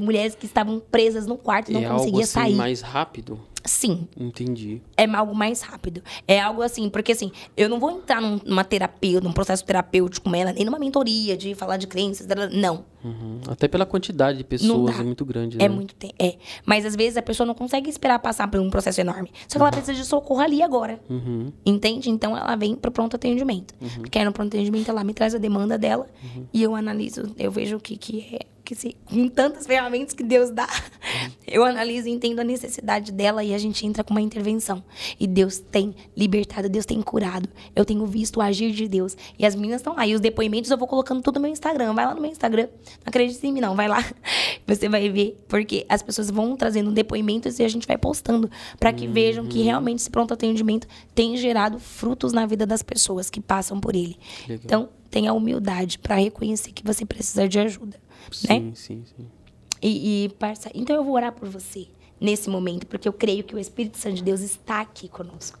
mulheres que estavam presas no quarto, e não é conseguia algo assim sair. mais rápido. Sim. Entendi. É algo mais rápido. É algo assim, porque assim, eu não vou entrar num, numa terapia, num processo terapêutico com ela, nem numa mentoria de falar de crenças, não. Uhum. Até pela quantidade de pessoas é muito grande. É né? É muito tempo. É. Mas às vezes a pessoa não consegue esperar passar por um processo enorme. Só que ela uhum. precisa de socorro ali agora. Uhum. Entende? Então ela vem pro pronto atendimento. Uhum. Porque aí no pronto atendimento ela me traz a demanda dela uhum. e eu analiso, eu vejo o que, que é que se, com tantas ferramentas que Deus dá, (laughs) eu analiso e entendo a necessidade dela e a gente entra com uma intervenção. E Deus tem libertado, Deus tem curado. Eu tenho visto o agir de Deus. E as meninas estão lá. E os depoimentos eu vou colocando tudo no meu Instagram. Vai lá no meu Instagram. Não acredite em mim, não. Vai lá. (laughs) Você vai ver. Porque as pessoas vão trazendo depoimentos e a gente vai postando para que uhum. vejam que realmente esse pronto atendimento tem gerado frutos na vida das pessoas que passam por ele. Legal. Então, tenha humildade para reconhecer que você precisa de ajuda. Né? Sim, né? sim, sim. E, e parça, então eu vou orar por você nesse momento, porque eu creio que o Espírito Santo de Deus está aqui conosco.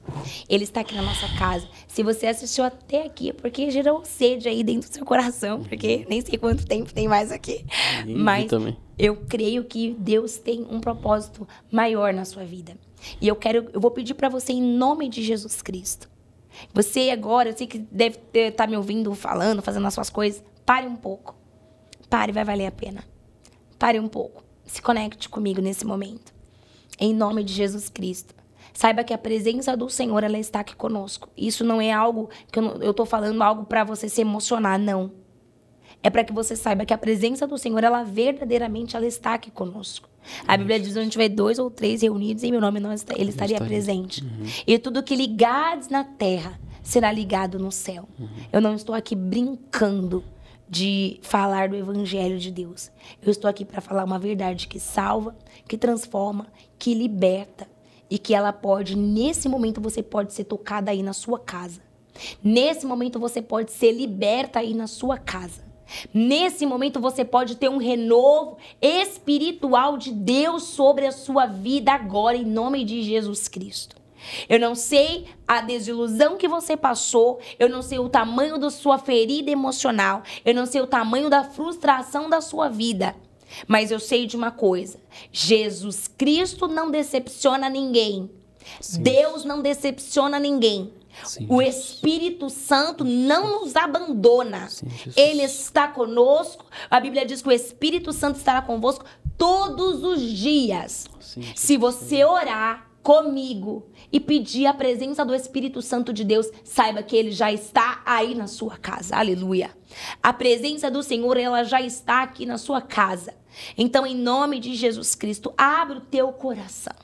Ele está aqui na nossa casa. Se você assistiu até aqui, é porque gerou sede aí dentro do seu coração, porque uhum. nem sei quanto tempo tem mais aqui. Uhum. Mas eu, eu creio que Deus tem um propósito maior na sua vida. E eu quero, eu vou pedir para você em nome de Jesus Cristo. Você agora, eu sei que deve estar tá me ouvindo falando, fazendo as suas coisas, pare um pouco. Pare, vai valer a pena. Pare um pouco. Se conecte comigo nesse momento. Em nome de Jesus Cristo. Saiba que a presença do Senhor ela está aqui conosco. Isso não é algo que eu estou falando algo para você se emocionar, não. É para que você saiba que a presença do Senhor ela verdadeiramente ela está aqui conosco. A Bíblia diz onde tiver dois ou três reunidos em meu nome ele estaria presente. Uhum. E tudo que ligados na terra será ligado no céu. Uhum. Eu não estou aqui brincando de falar do evangelho de Deus. Eu estou aqui para falar uma verdade que salva, que transforma, que liberta e que ela pode nesse momento você pode ser tocada aí na sua casa. Nesse momento você pode ser liberta aí na sua casa. Nesse momento você pode ter um renovo espiritual de Deus sobre a sua vida agora em nome de Jesus Cristo. Eu não sei a desilusão que você passou, eu não sei o tamanho da sua ferida emocional, eu não sei o tamanho da frustração da sua vida. Mas eu sei de uma coisa: Jesus Cristo não decepciona ninguém. Sim. Deus não decepciona ninguém. Sim, o Espírito Santo não nos abandona. Sim, Ele está conosco. A Bíblia diz que o Espírito Santo estará convosco todos os dias. Sim, Se você orar comigo, e pedir a presença do Espírito Santo de Deus, saiba que ele já está aí na sua casa. Aleluia. A presença do Senhor, ela já está aqui na sua casa. Então, em nome de Jesus Cristo, abre o teu coração.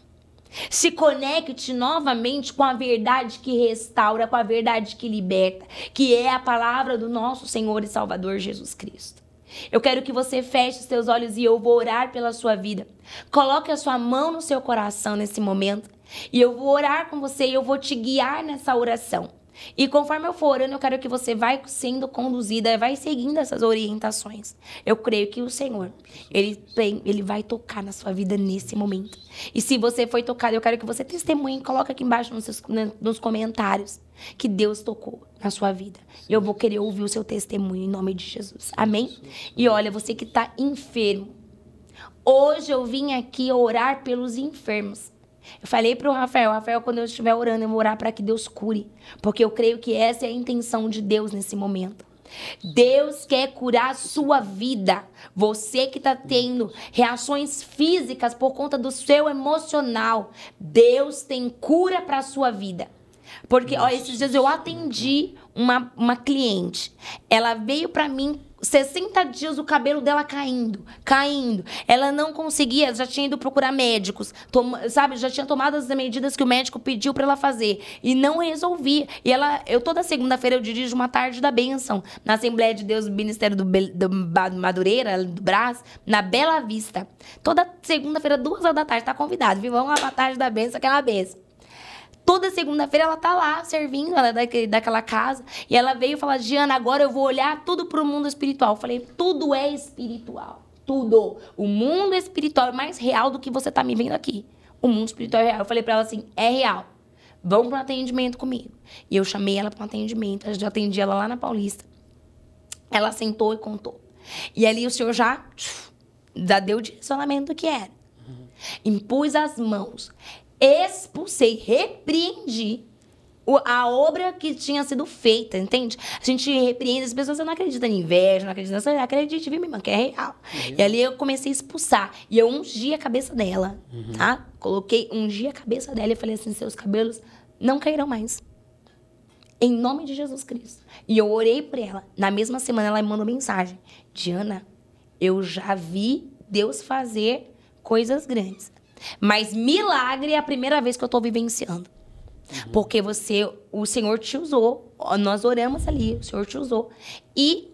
Se conecte novamente com a verdade que restaura, com a verdade que liberta, que é a palavra do nosso Senhor e Salvador Jesus Cristo. Eu quero que você feche os seus olhos e eu vou orar pela sua vida. Coloque a sua mão no seu coração nesse momento e eu vou orar com você e eu vou te guiar nessa oração. E conforme eu for orando, eu quero que você vai sendo conduzida, vai seguindo essas orientações. Eu creio que o Senhor, ele tem, ele vai tocar na sua vida nesse momento. E se você foi tocado, eu quero que você testemunhe, coloca aqui embaixo nos, seus, né, nos comentários que Deus tocou na sua vida. Eu vou querer ouvir o seu testemunho em nome de Jesus. Amém? E olha, você que está enfermo, hoje eu vim aqui orar pelos enfermos. Eu falei para o Rafael, Rafael, quando eu estiver orando, eu vou orar para que Deus cure, porque eu creio que essa é a intenção de Deus nesse momento. Deus quer curar a sua vida. Você que está tendo reações físicas por conta do seu emocional, Deus tem cura para a sua vida. Porque, ó, esses dias eu atendi uma, uma cliente. Ela veio para mim 60 dias o cabelo dela caindo, caindo. Ela não conseguia, já tinha ido procurar médicos, sabe? Já tinha tomado as medidas que o médico pediu para ela fazer e não resolvia. E ela, eu toda segunda-feira eu dirijo uma tarde da bênção na Assembleia de Deus do Ministério do, do Madureira, do Brás, na Bela Vista. Toda segunda-feira, duas horas da tarde, tá convidado. Viu? Vamos lá pra tarde da bênção, aquela é bênção. Toda segunda-feira ela tá lá servindo, ela é daquele, daquela casa. E ela veio falar: Diana, agora eu vou olhar tudo pro mundo espiritual. Eu falei: tudo é espiritual. Tudo. O mundo espiritual é mais real do que você tá me vendo aqui. O mundo espiritual é real. Eu falei pra ela assim: é real. Vamos para um atendimento comigo. E eu chamei ela para um atendimento. Eu já atendi ela lá na Paulista. Ela sentou e contou. E ali o senhor já, já deu o direcionamento do que era. Impus as mãos expulsei, repreendi a obra que tinha sido feita, entende? A gente repreende as pessoas, eu não acredito em inveja, não acredito nessa, acredite, viu, minha irmã, que é real. Uhum. E ali eu comecei a expulsar. E eu ungi a cabeça dela, uhum. tá? Coloquei, ungi a cabeça dela e falei assim: seus cabelos não cairão mais. Em nome de Jesus Cristo. E eu orei por ela. Na mesma semana ela me mandou mensagem: Diana, eu já vi Deus fazer coisas grandes. Mas milagre é a primeira vez que eu estou vivenciando. Uhum. Porque você, o Senhor te usou, nós oramos ali, o Senhor te usou. E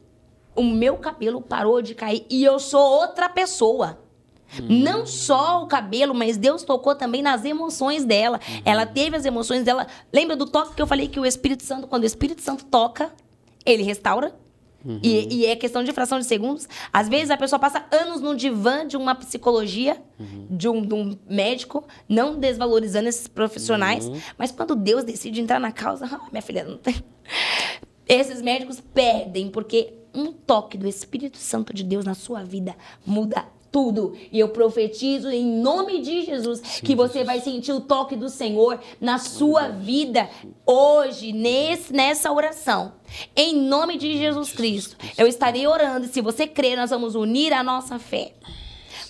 o meu cabelo parou de cair e eu sou outra pessoa. Uhum. Não só o cabelo, mas Deus tocou também nas emoções dela. Uhum. Ela teve as emoções dela. Lembra do toque que eu falei que o Espírito Santo, quando o Espírito Santo toca, ele restaura? Uhum. E, e, é questão de fração de segundos. Às vezes a pessoa passa anos no divã de uma psicologia, uhum. de, um, de, um, médico, não desvalorizando esses profissionais. Uhum. Mas quando Deus decide entrar na causa, (laughs) ah, minha filha, não tem. Esses médicos perdem, porque um toque do Espírito Santo de Deus na sua vida muda tudo. E eu profetizo em nome de Jesus Sim, que você Jesus. vai sentir o toque do Senhor na sua vida hoje, nesse, nessa oração. Em nome de Jesus Cristo, eu estarei orando. Se você crer, nós vamos unir a nossa fé.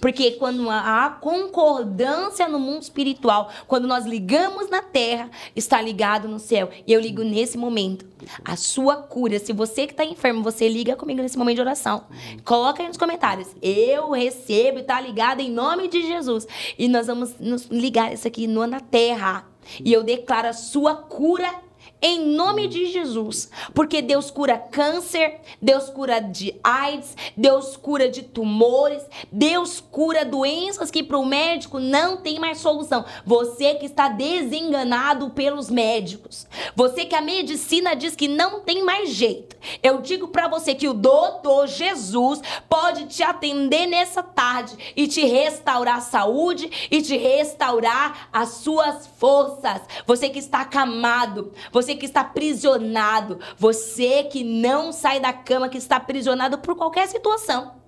Porque quando há concordância no mundo espiritual, quando nós ligamos na terra, está ligado no céu. E eu ligo nesse momento. A sua cura. Se você que está enfermo, você liga comigo nesse momento de oração. Coloca aí nos comentários. Eu recebo e está ligado em nome de Jesus. E nós vamos nos ligar isso aqui na terra. E eu declaro a sua cura em nome de Jesus, porque Deus cura câncer, Deus cura de AIDS, Deus cura de tumores, Deus cura doenças que para o médico não tem mais solução. Você que está desenganado pelos médicos, você que a medicina diz que não tem mais jeito. Eu digo para você que o doutor Jesus pode te atender nessa tarde e te restaurar a saúde e te restaurar as suas forças. Você que está acamado, você você que está aprisionado, você que não sai da cama, que está aprisionado por qualquer situação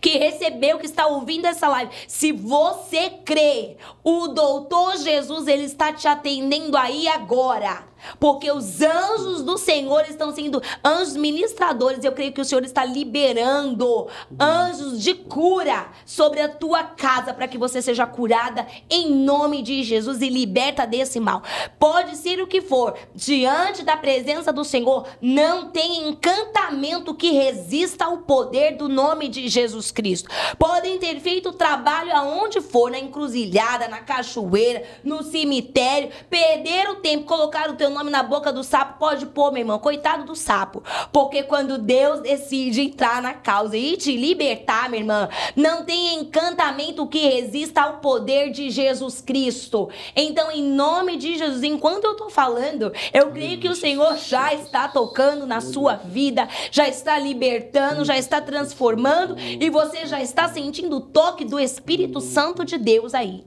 que recebeu, que está ouvindo essa live, se você crê, o doutor Jesus, ele está te atendendo aí agora. Porque os anjos do Senhor estão sendo anjos ministradores. Eu creio que o Senhor está liberando anjos de cura sobre a tua casa para que você seja curada em nome de Jesus e liberta desse mal. Pode ser o que for, diante da presença do Senhor, não tem encantamento que resista ao poder do nome de Jesus Cristo. Podem ter feito trabalho aonde for, na encruzilhada, na cachoeira, no cemitério, perder o tempo, colocar o teu nome na boca do sapo, pode pôr, meu irmão. Coitado do sapo. Porque quando Deus decide entrar na causa e te libertar, minha irmã, não tem encantamento que resista ao poder de Jesus Cristo. Então, em nome de Jesus, enquanto eu tô falando, eu creio que o Senhor já está tocando na sua vida, já está libertando, já está transformando e você já está sentindo o toque do Espírito Santo de Deus aí.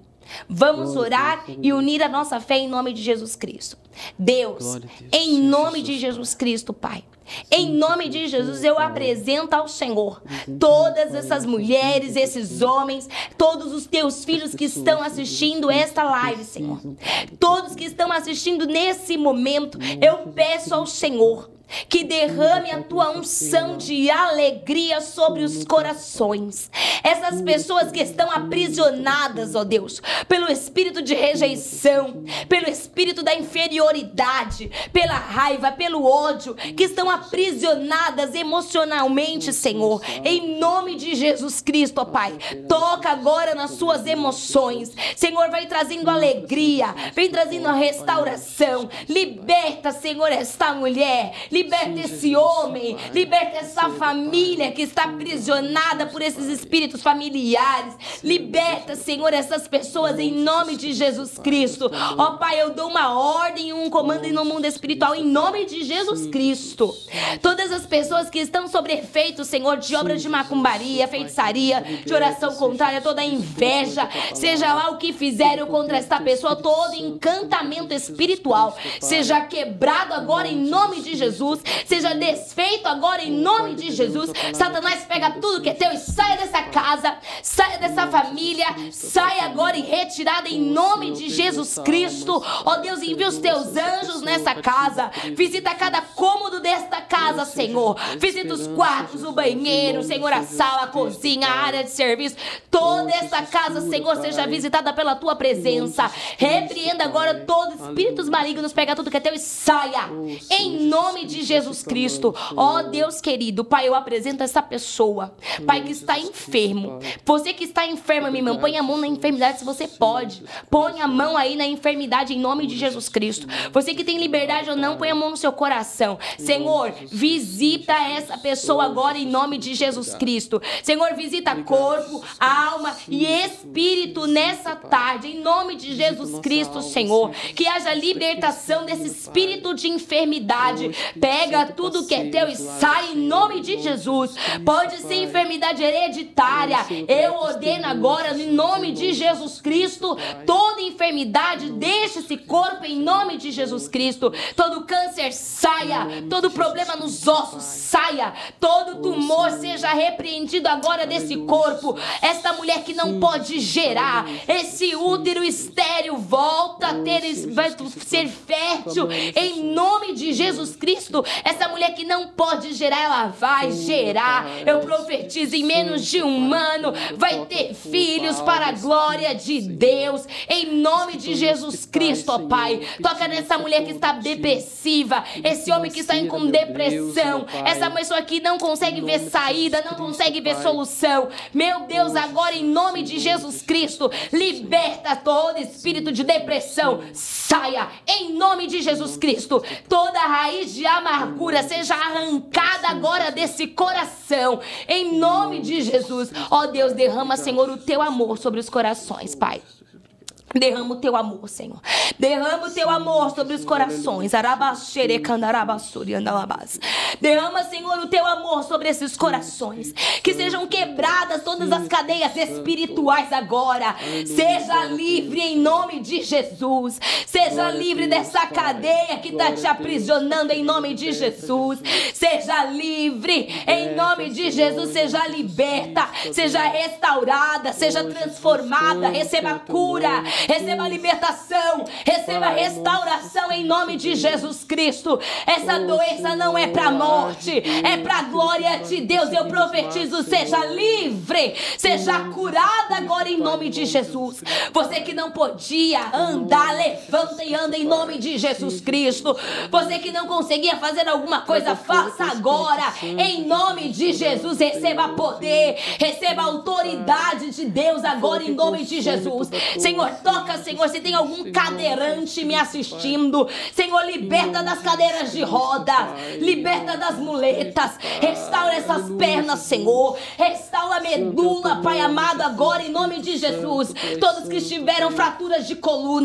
Vamos orar e unir a nossa fé em nome de Jesus Cristo. Deus, em nome de Jesus Cristo, Pai. Em nome de Jesus, eu apresento ao Senhor uhum. todas essas mulheres, esses homens, todos os teus filhos que estão assistindo esta live, Senhor. Todos que estão assistindo nesse momento, eu peço ao Senhor que derrame a tua unção de alegria sobre os corações. Essas pessoas que estão aprisionadas, ó Deus, pelo espírito de rejeição, pelo espírito da inferioridade, pela raiva, pelo ódio, que estão aprisionadas emocionalmente, Senhor. Em nome de Jesus Cristo, ó Pai, toca agora nas suas emoções. Senhor, vai trazendo alegria, vem trazendo a restauração. Liberta, Senhor, esta mulher. Liberta esse homem, liberta essa família que está aprisionada por esses espíritos familiares. Liberta, Senhor, essas pessoas em nome de Jesus Cristo. Ó oh, Pai, eu dou uma ordem e um comando no mundo espiritual em nome de Jesus Cristo. Todas as pessoas que estão sobre efeito, Senhor, de obra de macumbaria, feitiçaria, de oração contrária, toda inveja, seja lá o que fizeram contra esta pessoa, todo encantamento espiritual, seja quebrado agora em nome de Jesus. Jesus. Seja desfeito agora em nome de Jesus. Satanás pega tudo que é teu e saia dessa casa, saia dessa família, saia agora em retirada em nome de Jesus Cristo. Ó oh, Deus, envia os teus anjos nessa casa. Visita cada cômodo desta casa, Senhor. Visita os quartos, o banheiro, Senhor, a sala, a cozinha, a área de serviço. Toda esta casa, Senhor, seja visitada pela tua presença. Repreenda agora todos os espíritos malignos, pega tudo que é teu e saia. Em nome de de Jesus Cristo. Ó oh, Deus querido, Pai, eu apresento essa pessoa. Pai, que está enfermo. Você que está enfermo, minha irmã, põe a mão na enfermidade se você pode. Põe a mão aí na enfermidade em nome de Jesus Cristo. Você que tem liberdade ou não, põe a mão no seu coração. Senhor, visita essa pessoa agora em nome de Jesus Cristo. Senhor, visita corpo, alma e espírito nessa tarde, em nome de Jesus Cristo, Senhor. Que haja libertação desse espírito de enfermidade. Pega tudo que é teu e sai em nome de Jesus. Pode ser enfermidade hereditária. Eu ordeno agora, em nome de Jesus Cristo, toda enfermidade deixe esse corpo em nome de Jesus Cristo. Todo câncer saia, todo problema nos ossos saia, todo tumor seja repreendido agora desse corpo. Esta mulher que não pode gerar, esse útero estéril volta a ter, vai ser fértil em nome de Jesus Cristo essa mulher que não pode gerar, ela vai gerar. Eu profetizo em menos de um ano, vai ter filhos para a glória de Deus. Em nome de Jesus Cristo, ó Pai. Toca nessa mulher que está depressiva, esse homem que está com depressão, essa pessoa que não consegue ver saída, não consegue ver solução. Meu Deus, agora em nome de Jesus Cristo, liberta todo espírito de depressão. Saia em nome de Jesus Cristo. Toda raiz de amargura seja arrancada agora desse coração. Em nome de Jesus. Ó oh, Deus, derrama, Senhor, o teu amor sobre os corações, Pai. Derrama o teu amor, Senhor. Derrama o teu amor sobre os corações. Derrama, Senhor, o teu amor sobre esses corações. Que sejam quebradas todas as cadeias espirituais agora. Seja livre em nome de Jesus. Seja livre dessa cadeia que está te aprisionando em nome de Jesus. Seja livre em nome de Jesus. Seja liberta. Seja restaurada. Seja transformada. Receba cura receba libertação, receba restauração em nome de Jesus Cristo. Essa doença não é para morte, é para glória de Deus. Eu profetizo, seja livre, seja curada agora em nome de Jesus. Você que não podia andar, levanta e anda em nome de Jesus Cristo. Você que não conseguia fazer alguma coisa, faça agora em nome de Jesus. Receba poder, receba autoridade de Deus agora em nome de Jesus. Senhor, Toca, Senhor, se tem algum cadeirante me assistindo. Senhor, liberta das cadeiras de roda. Liberta das muletas. Restaura essas pernas, Senhor. Restaura a medula, Pai amado, agora em nome de Jesus. Todos que tiveram fraturas de coluna,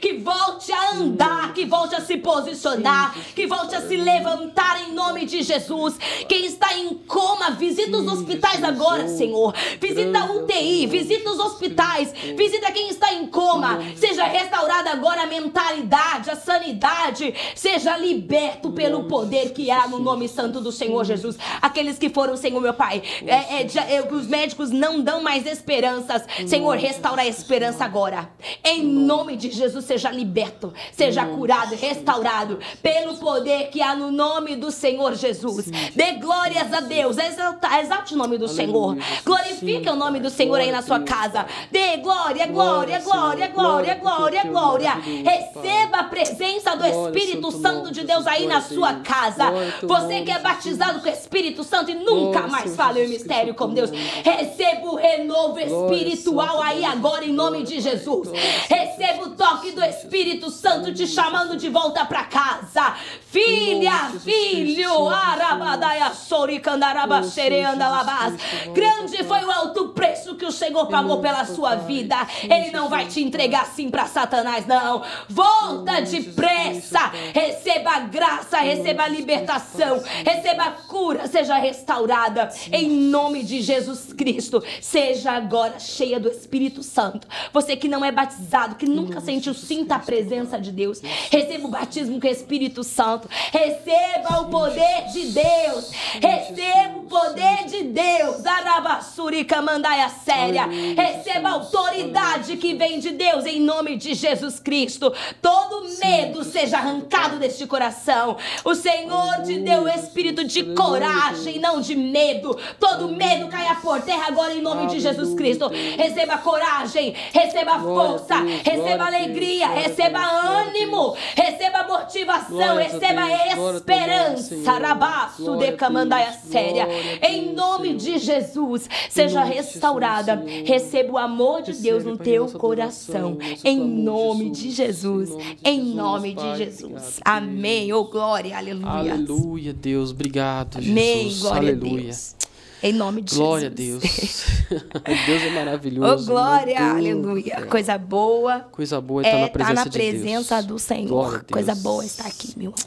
que volte a andar, que volte a se posicionar, que volte a se levantar em nome de Jesus. Quem está em coma, visita os hospitais agora, Senhor. Visita a UTI UTI, visita os hospitais, visita quem está em coma. Seja restaurada agora a mentalidade, a sanidade. Seja liberto pelo poder que há no nome santo do Senhor Jesus. Aqueles que foram, Senhor, meu Pai, é, é, é, os médicos não dão mais esperanças. Senhor, restaura a esperança agora. Em nome de Jesus, seja liberto, seja curado, restaurado pelo poder que há no nome do Senhor Jesus. Dê glórias a Deus, exalte, exalte o nome do Senhor. Glorifica o nome do Senhor trem na sua casa. Dê glória, glória, glória, glória, glória, glória. É Receba a presença do Espírito Santo de Deus aí na sua casa. Você que é batizado com o Espírito Santo e nunca mais falha o mistério com Deus. Receba o renovo espiritual aí agora em nome de Jesus. Receba o toque do Espírito Santo te chamando de volta para casa. Filha, filho, arabadaia sori candaraba oh, Grande foi o alto preço que o Senhor pagou pela oh sua vida, Ele não vai te entregar assim para Satanás, não. Volta depressa, oh receba graça, receba libertação, oh receba cura, seja restaurada. Em nome de Jesus Cristo, seja agora cheia do Espírito Santo. Você que não é batizado, que nunca sentiu, sinta a presença de Deus. Receba o batismo com o Espírito Santo. Receba o poder de Deus. Receba o poder de Deus. Arabassurica a sé velha. Receba autoridade que vem de Deus em nome de Jesus Cristo. Todo medo seja arrancado deste coração. O Senhor te deu o espírito de coragem, não de medo. Todo medo caia por terra agora em nome de Jesus Cristo. Receba coragem, receba força, receba alegria, receba ânimo, receba motivação, receba esperança. Rabaço de Camandaia Séria. Em nome de Jesus, seja restaurada igreja, receba o amor de Deus no teu coração. Em nome de Jesus. Em nome de Jesus. Amém. Oh, glória. Aleluia. Aleluia, Deus. Obrigado, Jesus. Amém. Glória Aleluia. a Deus. Em nome de glória Jesus. Glória a Deus. (laughs) (laughs) Deus é maravilhoso. Oh, glória, aleluia. É. Coisa boa. Coisa boa é estar é, tá na presença, tá na presença de Deus. do Senhor. Coisa boa está é estar aqui, meu amor.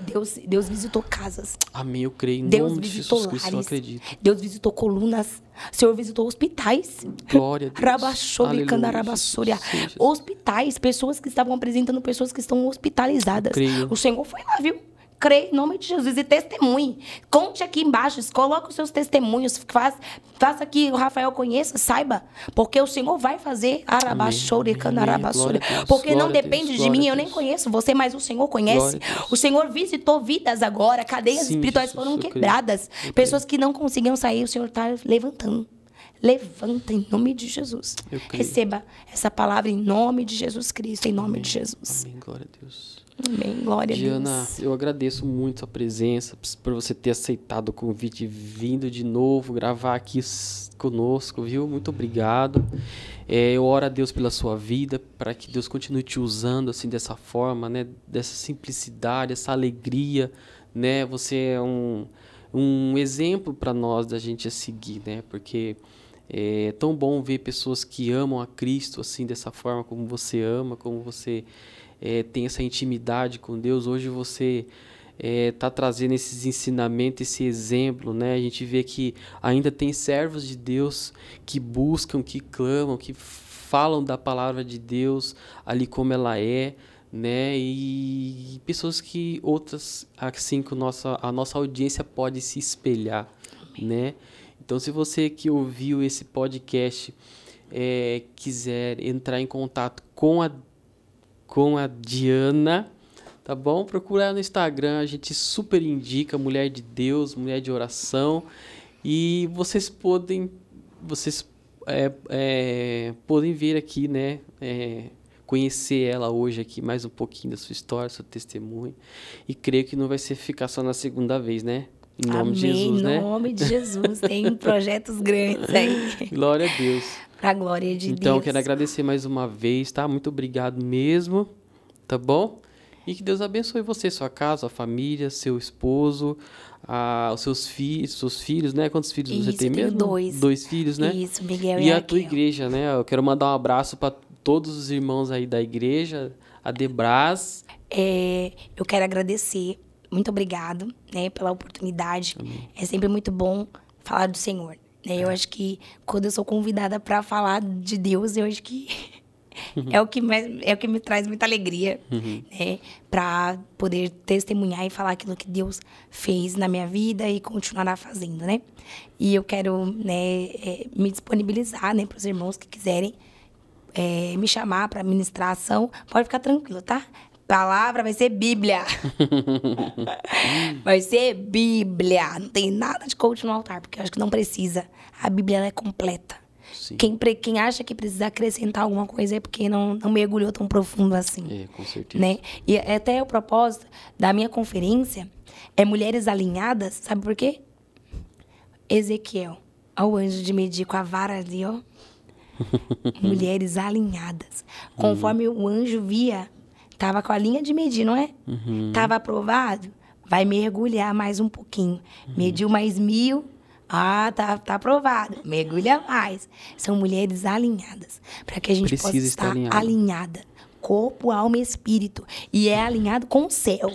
Deus, Deus visitou casas. Amém, eu creio. Em Deus nome visitou de Jesus Cristo, eu acredito. Deus visitou colunas. O Senhor visitou hospitais. Glória a Deus. Rabaxobi, Candarabassoria. Hospitais, pessoas que estavam apresentando pessoas que estão hospitalizadas. O Senhor foi lá, viu? crê em nome de Jesus e testemunhe. Conte aqui embaixo, coloque os seus testemunhos, faz, faça que o Rafael conheça, saiba, porque o Senhor vai fazer arabaxore, canarabaxore, porque não depende de mim, eu nem conheço você, mas o Senhor conhece. O Senhor visitou vidas agora, cadeias Sim, espirituais Jesus, foram quebradas, pessoas que não conseguiam sair, o Senhor está levantando. Levanta em nome de Jesus. Receba essa palavra em nome de Jesus Cristo, em nome Amém. de Jesus. Amém. Glória a Deus. Amém. Glória Diana, a Deus. Diana, eu agradeço muito a presença, por você ter aceitado o convite, vindo de novo gravar aqui conosco, viu? Muito obrigado. É, eu oro a Deus pela sua vida, para que Deus continue te usando assim dessa forma, né? Dessa simplicidade, essa alegria, né? Você é um, um exemplo para nós da gente seguir, né? Porque é, é tão bom ver pessoas que amam a Cristo assim dessa forma como você ama, como você é, tem essa intimidade com Deus, hoje você está é, tá trazendo esses ensinamentos, esse exemplo, né? A gente vê que ainda tem servos de Deus que buscam, que clamam, que falam da palavra de Deus ali como ela é, né? E pessoas que outras, assim que nossa, a nossa audiência pode se espelhar, Amém. né? Então, se você que ouviu esse podcast é, quiser entrar em contato com a com a Diana, tá bom? Procura ela no Instagram, a gente super indica mulher de Deus, mulher de oração. E vocês podem vocês é, é, podem vir aqui, né? É, conhecer ela hoje aqui, mais um pouquinho da sua história, seu testemunho. E creio que não vai ser ficar só na segunda vez, né? Em nome Amém, de Jesus, né? Em nome de Jesus. Tem (laughs) projetos grandes aí. Glória a Deus. Pra glória de então, Deus. Então, quero agradecer mais uma vez, tá? Muito obrigado mesmo, tá bom? E que Deus abençoe você, sua casa, a família, seu esposo, a, os seus filhos, seus filhos, né? Quantos filhos Isso, você tem mesmo? Dois. Dois filhos, né? Isso, Miguel e, e a tua igreja, né? Eu quero mandar um abraço para todos os irmãos aí da igreja, a Debras. É, eu quero agradecer muito obrigado, né, pela oportunidade. Amém. É sempre muito bom falar do Senhor. Né? É. Eu acho que quando eu sou convidada para falar de Deus, eu acho que (laughs) é o que me, é o que me traz muita alegria, uhum. né, para poder testemunhar e falar aquilo que Deus fez na minha vida e continuará fazendo, né? E eu quero, né, é, me disponibilizar, né, para os irmãos que quiserem é, me chamar para ministrar ação, pode ficar tranquilo, tá? palavra vai ser Bíblia. (laughs) vai ser Bíblia. Não tem nada de coach no altar, porque eu acho que não precisa. A Bíblia é completa. Sim. Quem, pre, quem acha que precisa acrescentar alguma coisa é porque não, não mergulhou tão profundo assim. É, com certeza. Né? E é até o propósito da minha conferência é mulheres alinhadas, sabe por quê? Ezequiel, ao anjo de medir com a vara ali, ó. (laughs) mulheres alinhadas. Conforme uhum. o anjo via Tava com a linha de medir, não é? Uhum. Tava aprovado? Vai mergulhar mais um pouquinho. Uhum. Mediu mais mil. Ah, tá, tá aprovado. Mergulha mais. São mulheres alinhadas. Para que a gente Precisa possa estar, alinhada. Corpo, alma e espírito. E é alinhado com o céu.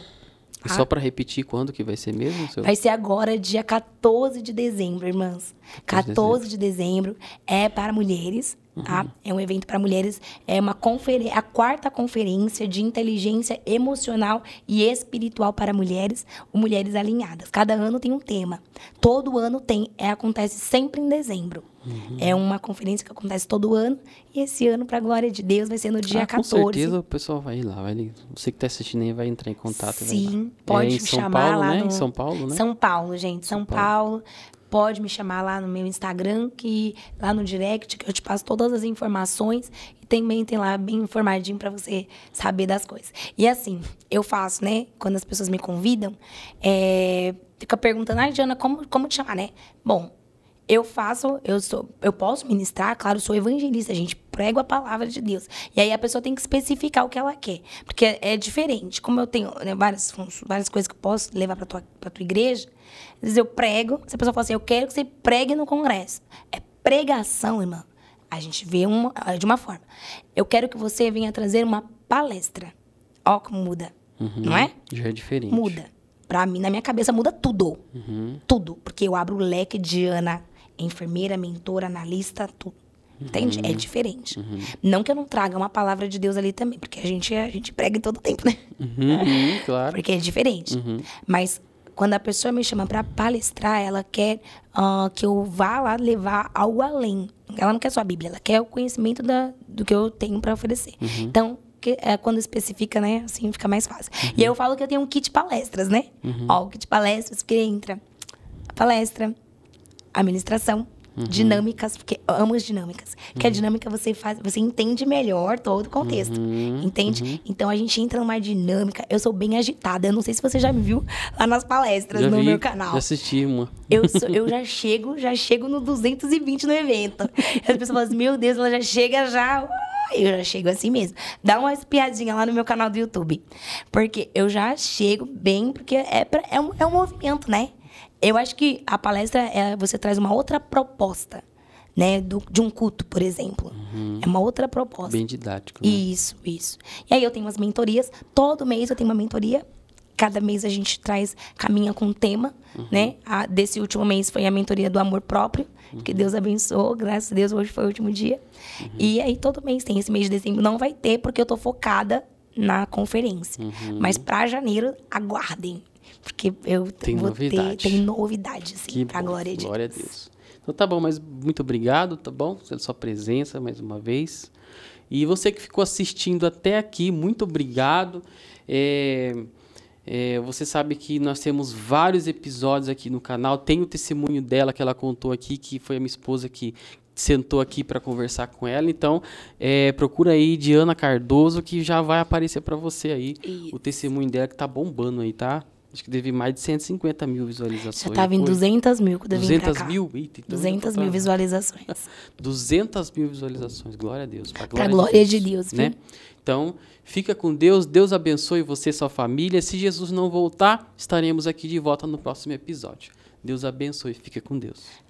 E só ah. para repetir, quando que vai ser mesmo? Seu... Vai ser agora, dia 14 de dezembro, irmãs. 14 de dezembro. de dezembro é para mulheres Tá? Uhum. É um evento para mulheres, é uma conferência, a quarta conferência de inteligência emocional e espiritual para mulheres, Mulheres Alinhadas. Cada ano tem um tema. Todo ano tem, é, acontece sempre em dezembro. Uhum. É uma conferência que acontece todo ano e esse ano, para glória de Deus, vai ser no dia ah, com 14. Com certeza o pessoal vai ir lá, vai, você que está assistindo aí vai entrar em contato. Sim, pode é, chamar Paulo, lá. Né? No... Em São Paulo, né? São Paulo, gente. São, São Paulo. Paulo pode me chamar lá no meu Instagram, que lá no direct, que eu te passo todas as informações. E também tem lá bem informadinho para você saber das coisas. E assim, eu faço, né? Quando as pessoas me convidam, é, fica perguntando, ah, Diana, como, como te chamar, né? Bom, eu faço, eu sou, eu posso ministrar, claro, sou evangelista, gente prego a palavra de Deus. E aí a pessoa tem que especificar o que ela quer, porque é, é diferente. Como eu tenho né, várias, várias coisas que eu posso levar para tua, pra tua igreja, às vezes eu prego, se a pessoa fala assim, eu quero que você pregue no congresso. É pregação, irmã. A gente vê uma, é de uma forma. Eu quero que você venha trazer uma palestra. Ó, como muda. Uhum, não é? Já é diferente. Muda. Pra mim, na minha cabeça, muda tudo. Uhum. Tudo. Porque eu abro o leque de Ana, enfermeira, mentora, analista, tudo. Entende? É uhum. É diferente. Uhum. Não que eu não traga uma palavra de Deus ali também, porque a gente, é, a gente prega em todo tempo, né? Uhum, uhum (laughs) claro. Porque é diferente. Uhum. Mas quando a pessoa me chama para palestrar, ela quer uh, que eu vá lá levar algo além. Ela não quer só a Bíblia, ela quer o conhecimento da, do que eu tenho para oferecer. Uhum. Então, que, é, quando especifica, né? Assim fica mais fácil. E aí eu falo que eu tenho um kit palestras, né? Ó, o kit palestras que entra a palestra, a ministração, Uhum. Dinâmicas, porque amo as dinâmicas. Uhum. Que a uhum. dinâmica você faz, você entende melhor todo o contexto. Uhum. Entende? Uhum. Então a gente entra numa dinâmica. Eu sou bem agitada. Eu não sei se você já me viu lá nas palestras já no vi, meu canal. Já assisti uma. Eu, sou, eu já chego, já chego no 220 no evento. As pessoas falam assim: meu Deus, ela já chega já eu já chego assim mesmo. Dá uma espiadinha lá no meu canal do YouTube. Porque eu já chego bem, porque é, pra, é, um, é um movimento, né? eu acho que a palestra é, você traz uma outra proposta, né, do, de um culto, por exemplo. Uhum. É uma outra proposta. Bem didático. Né? Isso, isso. E aí eu tenho umas mentorias. Todo mês eu tenho uma mentoria. Cada mês a gente traz, caminha com um tema, uhum. né? A, desse último mês foi a mentoria do amor próprio, uhum. que Deus abençoou, graças a Deus, hoje foi o último dia. Uhum. E aí todo mês tem, esse mês de dezembro não vai ter, porque eu tô focada na conferência. Uhum. Mas para janeiro, aguardem, porque eu tem vou novidade. ter tem novidade, assim, para glória de glória Deus. Deus. Então tá bom, mas muito obrigado, tá bom? Pela sua presença mais uma vez. E você que ficou assistindo até aqui, muito obrigado. É, é, você sabe que nós temos vários episódios aqui no canal. Tem o testemunho dela que ela contou aqui, que foi a minha esposa que sentou aqui para conversar com ela. Então, é, procura aí Diana Cardoso, que já vai aparecer para você aí Isso. o testemunho dela que tá bombando aí, tá? Acho que teve mais de 150 mil visualizações. Já estava em 200 mil quando eu 200 vim pra cá. mil? Eita, então 200 mil visualizações. 200 (laughs) mil visualizações, glória a Deus. Para glória, pra glória de Deus, de Deus né? Então, fica com Deus, Deus abençoe você e sua família. Se Jesus não voltar, estaremos aqui de volta no próximo episódio. Deus abençoe, fica com Deus.